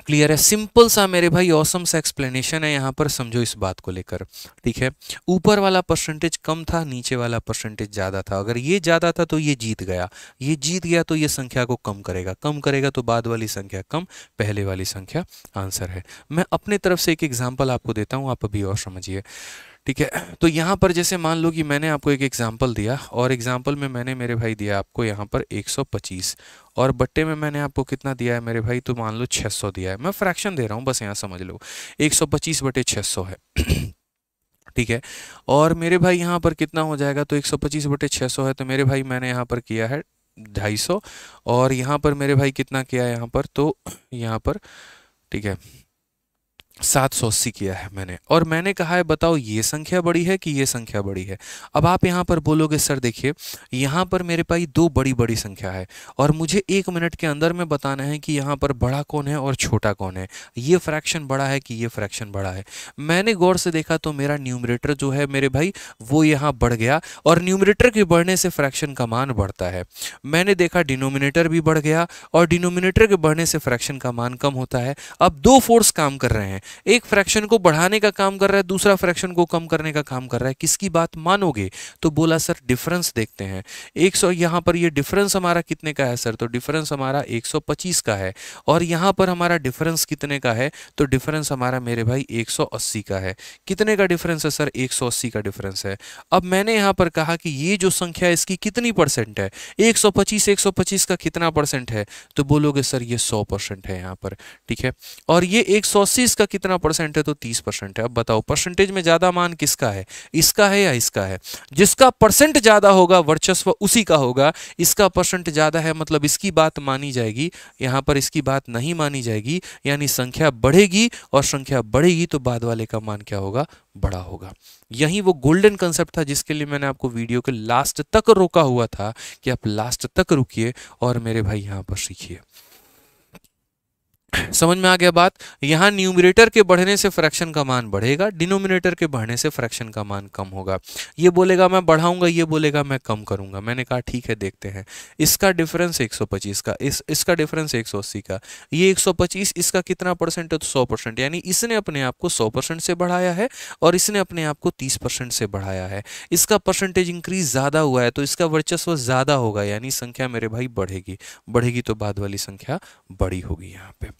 क्लियर है सिंपल सा मेरे भाई ऑसम सा एक्सप्लेनेशन है यहाँ पर समझो इस बात को लेकर ठीक है ऊपर वाला परसेंटेज कम था नीचे वाला परसेंटेज ज़्यादा था अगर ये ज़्यादा था तो ये जीत गया ये जीत गया तो ये संख्या को कम करेगा कम करेगा तो बाद वाली संख्या कम पहले वाली संख्या आंसर है मैं अपने तरफ से एक एग्जाम्पल आपको देता हूँ आप अभी और समझिए ठीक है तो यहाँ पर जैसे मान लो कि मैंने आपको एक एग्जाम्पल दिया और एग्जाम्पल में मैंने मेरे भाई दिया आपको यहाँ पर 125 और बट्टे में मैंने आपको कितना दिया है मेरे भाई तो मान लो 600 दिया है मैं फ्रैक्शन दे रहा हूँ बस यहाँ समझ लो 125 बटे 600 है *clears throat* ठीक है और मेरे भाई यहाँ पर कितना हो जाएगा तो पच्चीस बटे 600 है तो मेरे भाई मैंने यहाँ पर किया है ढाई और यहाँ पर मेरे भाई कितना किया है यहाँ पर तो यहाँ पर ठीक है सात सौ अस्सी किया है मैंने और मैंने कहा है बताओ ये संख्या बड़ी है कि ये संख्या बड़ी है अब आप यहाँ पर बोलोगे सर देखिए यहाँ पर मेरे पास दो बड़ी बड़ी संख्या है और मुझे एक मिनट के अंदर में बताना है कि यहाँ पर बड़ा कौन है और छोटा कौन है ये फ्रैक्शन बड़ा है कि ये फ्रैक्शन बड़ा है मैंने गौर से देखा तो मेरा न्यूमरेटर जो है मेरे भाई वो यहाँ बढ़ गया और न्यूमरेटर के बढ़ने से फ्रैक्शन का मान बढ़ता है मैंने देखा डिनोमिनेटर भी बढ़ गया और डिनोमिनेटर के बढ़ने से फ्रैक्शन का मान कम होता है अब दो फोर्स काम कर रहे हैं एक फ्रैक्शन को बढ़ाने का काम कर रहा है दूसरा फ्रैक्शन को कम करने का काम कर रहा है किसकी बात मानोगे तो बोला सर डिफरेंस देखते हैं एक सौ यहाँ पर ये डिफरेंस हमारा कितने का है सर तो डिफरेंस हमारा 125 का है और यहाँ पर हमारा डिफरेंस कितने का है तो डिफरेंस हमारा मेरे भाई 180 का है कितने का डिफरेंस है सर 180 का डिफरेंस है अब मैंने यहाँ पर कहा कि ये जो संख्या इसकी कितनी परसेंट है 125 125 का कितना परसेंट है तो बोलोगे सर ये सौ परसेंट है यहाँ पर ठीक है और ये 180 इसका कितना परसेंट है तो तीस परसेंट है अब बताओ परसेंटेज में ज़्यादा मान किसका है इसका है या इसका है जिसका परसेंट ज़्यादा होगा वर्चस्व उसी का होगा इसका परसेंट ज़्यादा है मतलब इसकी बात मानी जाएगी यहां पर इसकी बात नहीं मानी जाएगी यानी संख्या बढ़ेगी और संख्या बढ़ेगी तो बाद वाले का मान क्या होगा बड़ा होगा यही वो गोल्डन कंसेप्ट था जिसके लिए मैंने आपको वीडियो के लास्ट तक रोका हुआ था कि आप लास्ट तक रुकिए और मेरे भाई यहाँ पर सीखिए समझ में आ गया बात यहाँ न्यूमिनेटर के बढ़ने से फ्रैक्शन का मान बढ़ेगा डिनोमिनेटर के बढ़ने से फ्रैक्शन का मान कम होगा ये बोलेगा मैं बढ़ाऊंगा ये बोलेगा मैं कम करूंगा मैंने कहा ठीक है देखते हैं इसका डिफरेंस 125 का इस इसका डिफरेंस 180 का ये 125 इसका कितना परसेंट है तो सौ परसेंट यानी इसने अपने आप को सौ परसेंट से बढ़ाया है और इसने अपने आप को तीस परसेंट से बढ़ाया है इसका परसेंटेज इंक्रीज ज़्यादा हुआ है तो इसका वर्चस्व ज़्यादा होगा यानी संख्या मेरे भाई बढ़ेगी बढ़ेगी तो बाद वाली संख्या बड़ी होगी यहाँ पे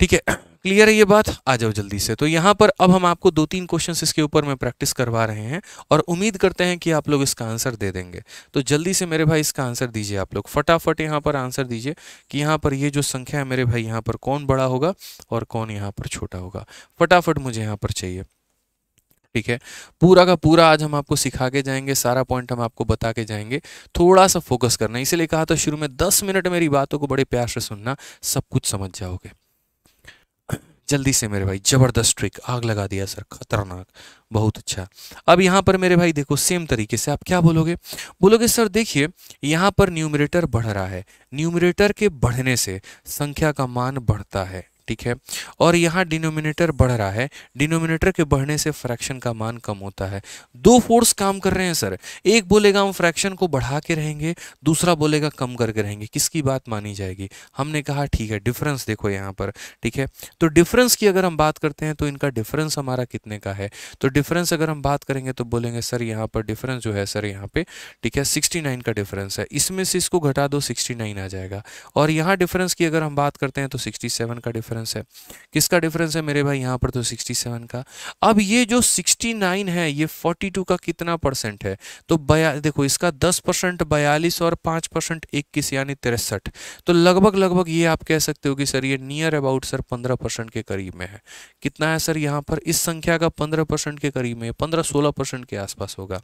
ठीक है क्लियर है ये बात आ जाओ जल्दी से तो यहाँ पर अब हम आपको दो तीन क्वेश्चन इसके ऊपर मैं प्रैक्टिस करवा रहे हैं और उम्मीद करते हैं कि आप लोग इसका आंसर दे देंगे तो जल्दी से मेरे भाई इसका आंसर दीजिए आप लोग फटाफट यहाँ पर आंसर दीजिए कि यहाँ पर ये जो संख्या है मेरे भाई यहाँ पर कौन बड़ा होगा और कौन यहाँ पर छोटा होगा फटाफट मुझे यहाँ पर चाहिए ठीक है पूरा का पूरा आज हम आपको सिखा के जाएंगे सारा पॉइंट हम आपको बता के जाएंगे थोड़ा सा फोकस करना इसीलिए कहा था शुरू में दस मिनट मेरी बातों को बड़े प्यार से सुनना सब कुछ समझ जाओगे जल्दी से मेरे भाई ज़बरदस्त ट्रिक आग लगा दिया सर खतरनाक बहुत अच्छा अब यहाँ पर मेरे भाई देखो सेम तरीके से आप क्या बोलोगे बोलोगे सर देखिए यहाँ पर न्यूमरेटर बढ़ रहा है न्यूमरेटर के बढ़ने से संख्या का मान बढ़ता है ठीक है और यहाँ डिनोमिनेटर बढ़ रहा है डिनोमिनेटर के बढ़ने से फ्रैक्शन का मान कम होता है दो फोर्स काम कर रहे हैं सर एक बोलेगा हम फ्रैक्शन को बढ़ा के रहेंगे दूसरा बोलेगा कम करके रहेंगे किसकी बात मानी जाएगी हमने कहा ठीक है डिफरेंस देखो यहाँ पर ठीक है तो डिफरेंस की अगर हम बात करते हैं तो इनका डिफरेंस हमारा कितने का है तो डिफरेंस अगर हम बात करेंगे तो बोलेंगे सर यहाँ पर डिफरेंस जो है सर यहाँ पे ठीक है सिक्सटी का डिफरेंस है इसमें से इसको घटा दो सिक्सटी आ जाएगा और यहाँ डिफरेंस की अगर हम बात करते हैं तो सिक्सटी का डिफरेंस डिफरेंस है किसका डिफरेंस है मेरे भाई यहाँ पर तो 67 का अब ये जो 69 है ये 42 का कितना परसेंट है तो बया देखो इसका 10 परसेंट बयालीस और 5 परसेंट इक्कीस यानी तिरसठ तो लगभग लगभग ये आप कह सकते हो कि सर ये नियर अबाउट सर 15 परसेंट के करीब में है कितना है सर यहाँ पर इस संख्या का पंद्रह के करीब में पंद्रह सोलह परसेंट के आसपास होगा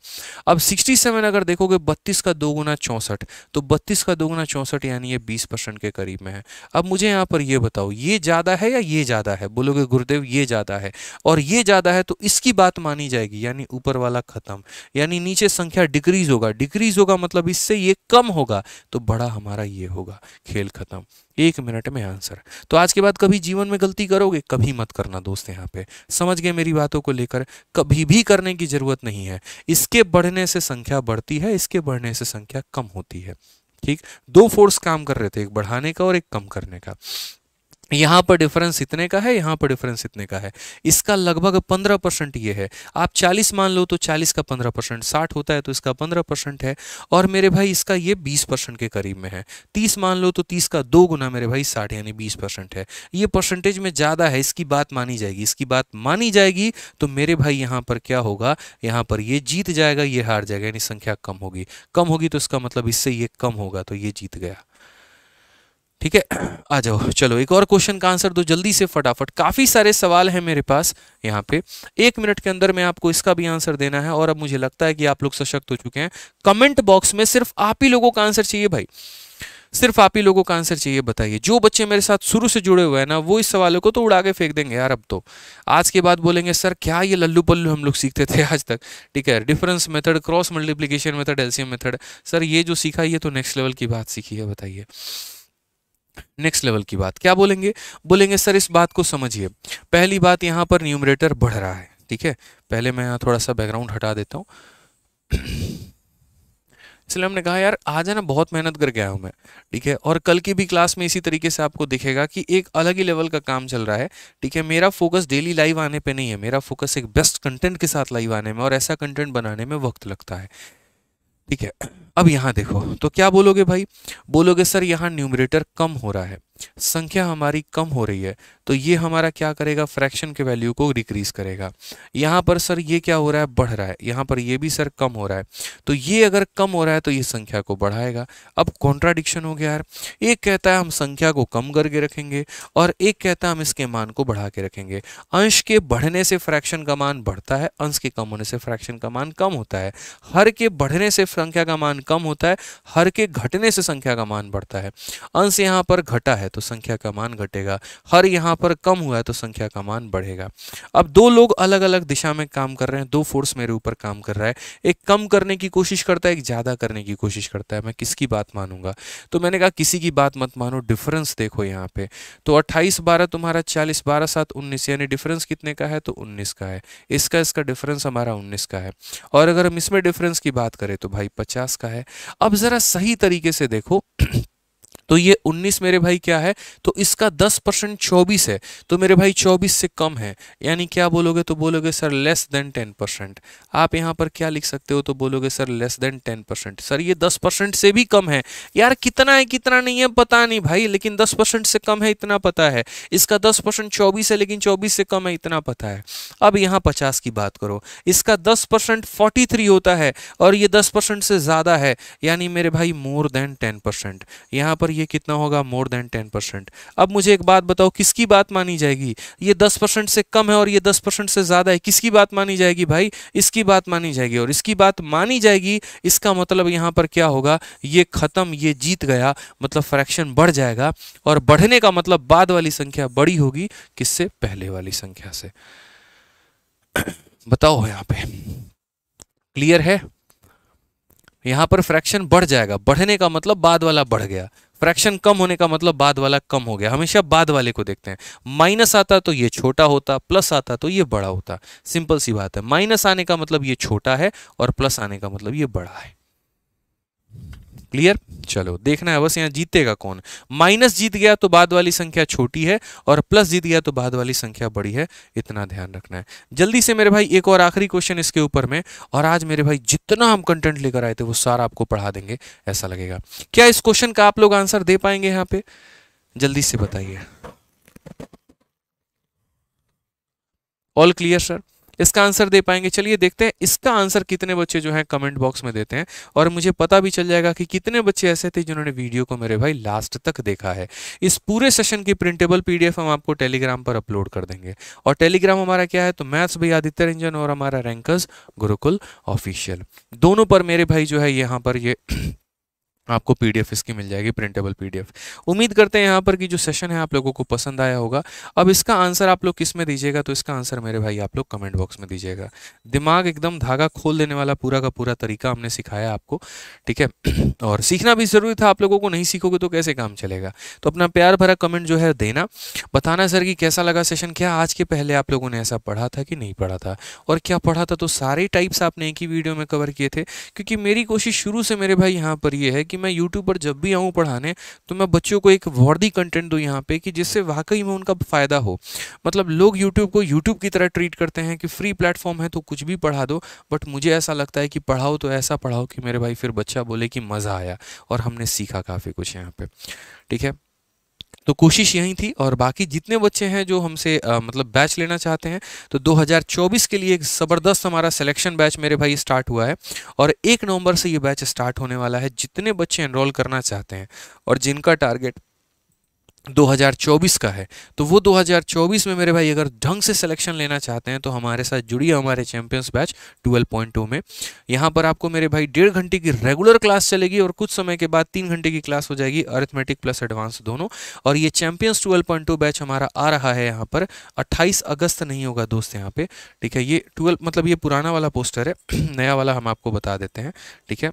अब सिक्सटी अगर देखोगे बत्तीस का दो गुना चौंसठ तो बत्तीस का दो गुना चौंसठ यानी ये बीस परसेंट के करीब में है अब मुझे यहाँ पर ये बताओ ये ज़्यादा ज़्यादा है या ये ज़्यादा है बोलोगे गुरुदेव ये ज़्यादा है और ये ज़्यादा है तो इसकी बात मानी जाएगी यानी ऊपर वाला ख़त्म यानी नीचे संख्या डिक्रीज होगा डिक्रीज होगा मतलब इससे ये कम होगा तो बड़ा हमारा ये होगा खेल ख़त्म एक मिनट में आंसर तो आज के बाद कभी जीवन में गलती करोगे कभी मत करना दोस्त यहाँ पे समझ गए मेरी बातों को लेकर कभी भी करने की ज़रूरत नहीं है इसके बढ़ने से संख्या बढ़ती है इसके बढ़ने से संख्या कम होती है ठीक दो फोर्स काम कर रहे थे एक बढ़ाने का और एक कम करने का यहाँ पर डिफरेंस इतने का है यहाँ पर डिफरेंस इतने का है इसका लगभग पंद्रह परसेंट ये है आप चालीस मान लो तो चालीस का पंद्रह परसेंट साठ होता है तो इसका पंद्रह परसेंट है और मेरे भाई इसका ये बीस परसेंट के करीब में है तीस मान लो तो तीस का दो गुना मेरे भाई साठ यानी बीस परसेंट है ये परसेंटेज में ज़्यादा है इसकी बात मानी जाएगी इसकी बात मानी जाएगी तो मेरे भाई यहाँ पर क्या होगा यहाँ पर ये जीत जाएगा ये हार जाएगा यानी संख्या कम होगी कम होगी तो इसका मतलब इससे ये कम होगा तो ये जीत गया ठीक है आ जाओ चलो एक और क्वेश्चन का आंसर दो जल्दी से फटाफट काफ़ी सारे सवाल हैं मेरे पास यहाँ पे एक मिनट के अंदर में आपको इसका भी आंसर देना है और अब मुझे लगता है कि आप लोग सशक्त हो चुके हैं कमेंट बॉक्स में सिर्फ आप ही लोगों का आंसर चाहिए भाई सिर्फ आप ही लोगों का आंसर चाहिए बताइए जो बच्चे मेरे साथ शुरू से जुड़े हुए हैं ना वो इस सवालों को तो उड़ा के फेंक देंगे यार अब तो आज के बाद बोलेंगे सर क्या ये लल्लू पल्लू हम लोग सीखते थे आज तक ठीक है difference method cross multiplication method LCM method sir ये जो सीखा ये तो नेक्स्ट लेवल की बात सीखी है बताइए नेक्स्ट लेवल की बात क्या बोलेंगे बोलेंगे सर इस बात को समझिए पहली बात यहाँ पर न्यूमरेटर बढ़ रहा है ठीक है पहले मैं यहाँ थोड़ा सा बैकग्राउंड हटा देता हूँ इसलिए हमने कहा यार आज है ना बहुत मेहनत कर गया हूँ मैं ठीक है और कल की भी क्लास में इसी तरीके से आपको दिखेगा कि एक अलग ही लेवल का काम चल रहा है ठीक है मेरा फोकस डेली लाइव आने पे नहीं है मेरा फोकस एक बेस्ट कंटेंट के साथ लाइव आने में और ऐसा कंटेंट बनाने में वक्त लगता है ठीक है अब यहाँ देखो तो क्या बोलोगे भाई बोलोगे सर यहाँ न्यूमरेटर कम हो रहा है संख्या हमारी कम हो रही है तो ये हमारा क्या करेगा फ्रैक्शन के वैल्यू को डिक्रीज करेगा यहाँ पर सर ये क्या हो रहा है बढ़ रहा है यहाँ पर ये भी सर कम हो रहा है तो ये अगर कम हो रहा है तो ये संख्या को बढ़ाएगा अब कॉन्ट्राडिक्शन हो गया यार एक कहता है हम संख्या को कम करके रखेंगे और एक कहता है हम इसके मान को बढ़ा के रखेंगे अंश के बढ़ने से फ्रैक्शन का मान बढ़ता है अंश के कम होने से फ्रैक्शन का मान कम होता है हर के बढ़ने से संख्या का मान कम होता है हर के घटने से संख्या का मान बढ़ता है अंश यहाँ पर घटा है है तो संख्या का मान घटेगा हर यहाँ पर कम हुआ है तो संख्या का मान बढ़ेगा अब दो लोग अलग अलग दिशा में काम कर रहे हैं दो फोर्स मेरे ऊपर काम कर रहा है एक कम करने की कोशिश करता है एक ज़्यादा करने की कोशिश करता है मैं किसकी बात मानूंगा तो मैंने कहा किसी की बात मत मानो डिफरेंस देखो यहाँ पे तो अट्ठाईस बारह तुम्हारा चालीस बारह सात उन्नीस यानी डिफरेंस कितने का है तो उन्नीस का है इसका इसका डिफरेंस हमारा उन्नीस का है और अगर हम इसमें डिफरेंस की बात करें तो भाई पचास का है अब ज़रा सही तरीके से देखो तो ये 19 मेरे भाई क्या है तो इसका 10 परसेंट चौबीस है तो मेरे भाई 24 से कम है यानी क्या बोलोगे तो बोलोगे सर लेस देन 10 परसेंट आप यहाँ पर क्या लिख सकते हो तो बोलोगे sir less than 10 percent sir ये 10 परसेंट से भी कम है यार कितना है कितना नहीं है पता नहीं भाई लेकिन 10 परसेंट से कम है इतना पता है इसका दस परसेंट चौबीस है लेकिन चौबीस से कम है इतना पता है अब यहाँ पचास की बात करो इसका दस परसेंट फोर्टी थ्री होता है और ये दस परसेंट से ज़्यादा है यानी मेरे भाई मोर देन टेन परसेंट यहाँ पर ये कितना होगा मोर देन टेन परसेंट अब मुझे एक बात बताओ किसकी बात मानी जाएगी ये दस परसेंट से कम है और ये दस परसेंट से ज़्यादा है किसकी बात मानी जाएगी भाई इसकी बात मानी जाएगी और इसकी बात मानी जाएगी इसका मतलब यहाँ पर क्या होगा ये ख़त्म ये जीत गया मतलब फ्रैक्शन बढ़ जाएगा और बढ़ने का मतलब बाद वाली संख्या बड़ी होगी किससे पहले वाली संख्या से बताओ यहाँ पे क्लियर है यहाँ पर फ्रैक्शन बढ़ जाएगा बढ़ने का मतलब बाद वाला बढ़ गया फ्रैक्शन कम होने का मतलब बाद वाला कम हो गया हमेशा बाद वाले को देखते हैं माइनस आता तो ये छोटा होता प्लस आता तो ये बड़ा होता सिंपल सी बात है माइनस आने का मतलब ये छोटा है और प्लस आने का मतलब ये बड़ा है क्लियर चलो देखना है बस यहाँ जीतेगा कौन माइनस जीत गया तो बाद वाली संख्या छोटी है और प्लस जीत गया तो बाद वाली संख्या बड़ी है इतना ध्यान रखना है जल्दी से मेरे भाई एक और आखिरी क्वेश्चन इसके ऊपर में और आज मेरे भाई जितना हम कंटेंट लेकर आए थे वो सारा आपको पढ़ा देंगे ऐसा लगेगा क्या इस क्वेश्चन का आप लोग आंसर दे पाएंगे यहाँ पे जल्दी से बताइए ऑल क्लियर सर इसका आंसर दे पाएंगे चलिए देखते हैं इसका आंसर कितने बच्चे जो हैं कमेंट बॉक्स में देते हैं और मुझे पता भी चल जाएगा कि कितने बच्चे ऐसे थे जिन्होंने वीडियो को मेरे भाई लास्ट तक देखा है इस पूरे सेशन की प्रिंटेबल पीडीएफ हम आपको टेलीग्राम पर अपलोड कर देंगे और टेलीग्राम हमारा क्या है तो मैथ्स भाई आदित्य रंजन और हमारा रैंकर्स गुरुकुल ऑफिशियल दोनों पर मेरे भाई जो है यहाँ पर ये आपको पीडीएफ इसकी मिल जाएगी प्रिंटेबल पीडीएफ उम्मीद करते हैं यहाँ पर कि जो सेशन है आप लोगों को पसंद आया होगा अब इसका आंसर आप लोग किस में दीजिएगा तो इसका आंसर मेरे भाई आप लोग कमेंट बॉक्स में दीजिएगा दिमाग एकदम धागा खोल देने वाला पूरा का पूरा तरीका हमने सिखाया आपको ठीक है *clears throat* और सीखना भी ज़रूरी था आप लोगों को नहीं सीखोगे तो कैसे काम चलेगा तो अपना प्यार भरा कमेंट जो है देना बताना सर कि कैसा लगा सेशन क्या आज के पहले आप लोगों ने ऐसा पढ़ा था कि नहीं पढ़ा था और क्या पढ़ा था तो सारे टाइप्स आपने एक ही वीडियो में कवर किए थे क्योंकि मेरी कोशिश शुरू से मेरे भाई यहाँ पर ये है कि कि मैं यूट्यूब पर जब भी आऊँ पढ़ाने तो मैं बच्चों को एक वर्दी कंटेंट दूँ यहाँ पे कि जिससे वाकई में उनका फ़ायदा हो मतलब लोग यूट्यूब को यूट्यूब की तरह ट्रीट करते हैं कि फ्री प्लेटफॉर्म है तो कुछ भी पढ़ा दो बट मुझे ऐसा लगता है कि पढ़ाओ तो ऐसा पढ़ाओ कि मेरे भाई फिर बच्चा बोले कि मज़ा आया और हमने सीखा काफ़ी कुछ यहाँ पर ठीक है तो कोशिश यही थी और बाकी जितने बच्चे हैं जो हमसे मतलब बैच लेना चाहते हैं तो 2024 के लिए एक ज़बरदस्त हमारा सिलेक्शन बैच मेरे भाई स्टार्ट हुआ है और एक नवंबर से ये बैच स्टार्ट होने वाला है जितने बच्चे एनरोल करना चाहते हैं और जिनका टारगेट 2024 का है तो वो 2024 में मेरे भाई अगर ढंग से सिलेक्शन लेना चाहते हैं तो हमारे साथ जुड़ी हमारे चैंपियंस बैच 12.2 में यहाँ पर आपको मेरे भाई डेढ़ घंटे की रेगुलर क्लास चलेगी और कुछ समय के बाद तीन घंटे की क्लास हो जाएगी अर्थमेटिक प्लस एडवांस दोनों और ये चैंपियंस 12.2 बैच हमारा आ रहा है यहाँ पर अट्ठाईस अगस्त नहीं होगा दोस्त यहाँ पर ठीक है ये ट्वेल्व मतलब ये पुराना वाला पोस्टर है *clears throat* नया वाला हम आपको बता देते हैं ठीक है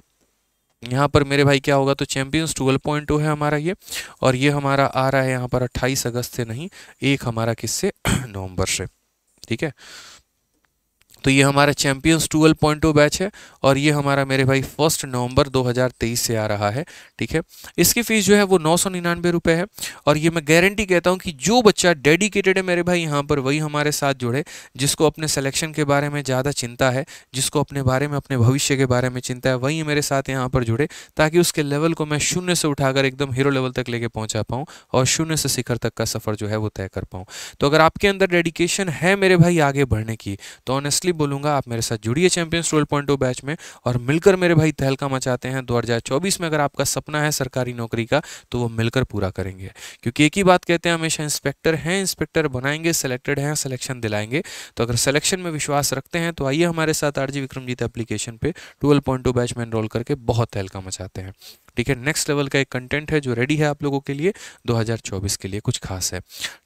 यहाँ पर मेरे भाई क्या होगा तो चैम्पियंस ट्वेल्व पॉइंट टू है हमारा ये और ये हमारा आ रहा है यहाँ पर अट्ठाईस अगस्त से नहीं एक हमारा किससे *clears throat* नवंबर से ठीक है तो ये हमारा champions twelve point two batch है और ये हमारा मेरे भाई फर्स्ट नवंबर 2023 से आ रहा है ठीक है इसकी फ़ीस जो है वो नौ सौ निन्यानवे रुपये है और ये मैं गारंटी कहता हूँ कि जो बच्चा डेडिकेटेड है मेरे भाई यहाँ पर वही हमारे साथ जुड़े जिसको अपने सेलेक्शन के बारे में ज़्यादा चिंता है जिसको अपने बारे में अपने भविष्य के बारे में चिंता है वही मेरे साथ यहाँ पर जुड़े ताकि उसके लेवल को मैं शून्य से उठाकर एकदम हीरो लेवल तक लेके पहुँचा पाऊँ और शून्य से शिखर तक का सफ़र जो है वो तय कर पाऊँ तो अगर आपके अंदर डेडिकेशन है मेरे भाई आगे बढ़ने की तो ऑनेस्टली स्पेशली बोलूंगा आप मेरे साथ जुड़िए चैंपियंस ट्वेल्व पॉइंट बैच में और मिलकर मेरे भाई तहलका मचाते हैं 2024 में अगर आपका सपना है सरकारी नौकरी का तो वो मिलकर पूरा करेंगे क्योंकि एक ही बात कहते हैं हमेशा इंस्पेक्टर हैं इंस्पेक्टर बनाएंगे सेलेक्टेड हैं सिलेक्शन दिलाएंगे तो अगर सिलेक्शन में विश्वास रखते हैं तो आइए हमारे साथ आर विक्रमजीत एप्लीकेशन पे ट्वेल्व पॉइंट बैच में एनरोल करके बहुत तहलका मचाते हैं ठीक है नेक्स्ट लेवल का एक कंटेंट है जो रेडी है आप लोगों के लिए 2024 के लिए कुछ खास है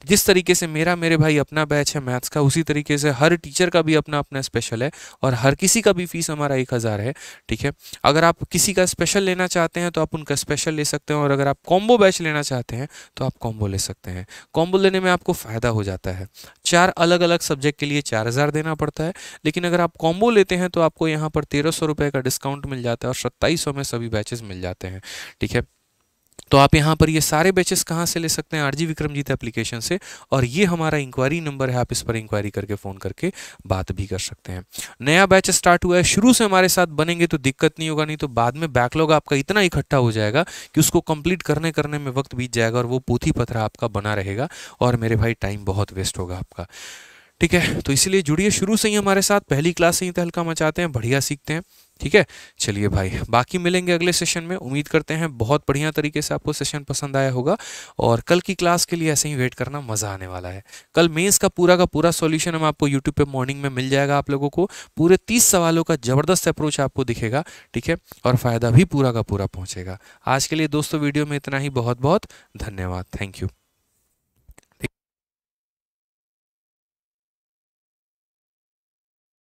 जिस तरीके से मेरा मेरे भाई अपना बैच है मैथ्स का उसी तरीके से हर टीचर का भी अपना अपना स्पेशल है और हर किसी का भी फीस हमारा एक हज़ार है ठीक है अगर आप किसी का स्पेशल लेना चाहते हैं तो आप उनका स्पेशल ले सकते हैं और अगर आप कॉम्बो बैच लेना चाहते हैं तो आप कॉम्बो ले सकते हैं कॉम्बो लेने में आपको फ़ायदा हो जाता है चार अलग अलग सब्जेक्ट के लिए चार हज़ार देना पड़ता है लेकिन अगर आप कॉम्बो लेते हैं तो आपको यहाँ पर तेरह सौ रुपये का डिस्काउंट मिल जाता है और सत्ताईस सौ में सभी बैचेज मिल जाते हैं हैं ठीक है तो आप यहाँ पर ये सारे बैचेस कहाँ से ले सकते हैं आरजी विक्रमजीत एप्लीकेशन से और ये हमारा इंक्वायरी नंबर है आप इस पर इंक्वायरी करके फ़ोन करके बात भी कर सकते हैं नया बैच स्टार्ट हुआ है शुरू से हमारे साथ बनेंगे तो दिक्कत नहीं होगा नहीं तो बाद में बैकलॉग आपका इतना इकट्ठा हो जाएगा कि उसको कंप्लीट करने करने में वक्त बीत जाएगा और वो पोथी पत्र आपका बना रहेगा और मेरे भाई टाइम बहुत वेस्ट होगा आपका ठीक है तो इसीलिए जुड़िए शुरू से ही हमारे साथ पहली क्लास से ही तहलका मचाते हैं बढ़िया सीखते हैं ठीक है चलिए भाई बाकी मिलेंगे अगले सेशन में उम्मीद करते हैं बहुत बढ़िया तरीके से आपको सेशन पसंद आया होगा और कल की क्लास के लिए ऐसे ही वेट करना मज़ा आने वाला है कल मेंस का पूरा का पूरा सॉल्यूशन हम आपको यूट्यूब पे मॉर्निंग में मिल जाएगा आप लोगों को पूरे तीस सवालों का ज़बरदस्त अप्रोच आपको दिखेगा ठीक है और फ़ायदा भी पूरा का पूरा पहुंचेगा आज के लिए दोस्तों वीडियो में इतना ही बहुत बहुत धन्यवाद थैंक यू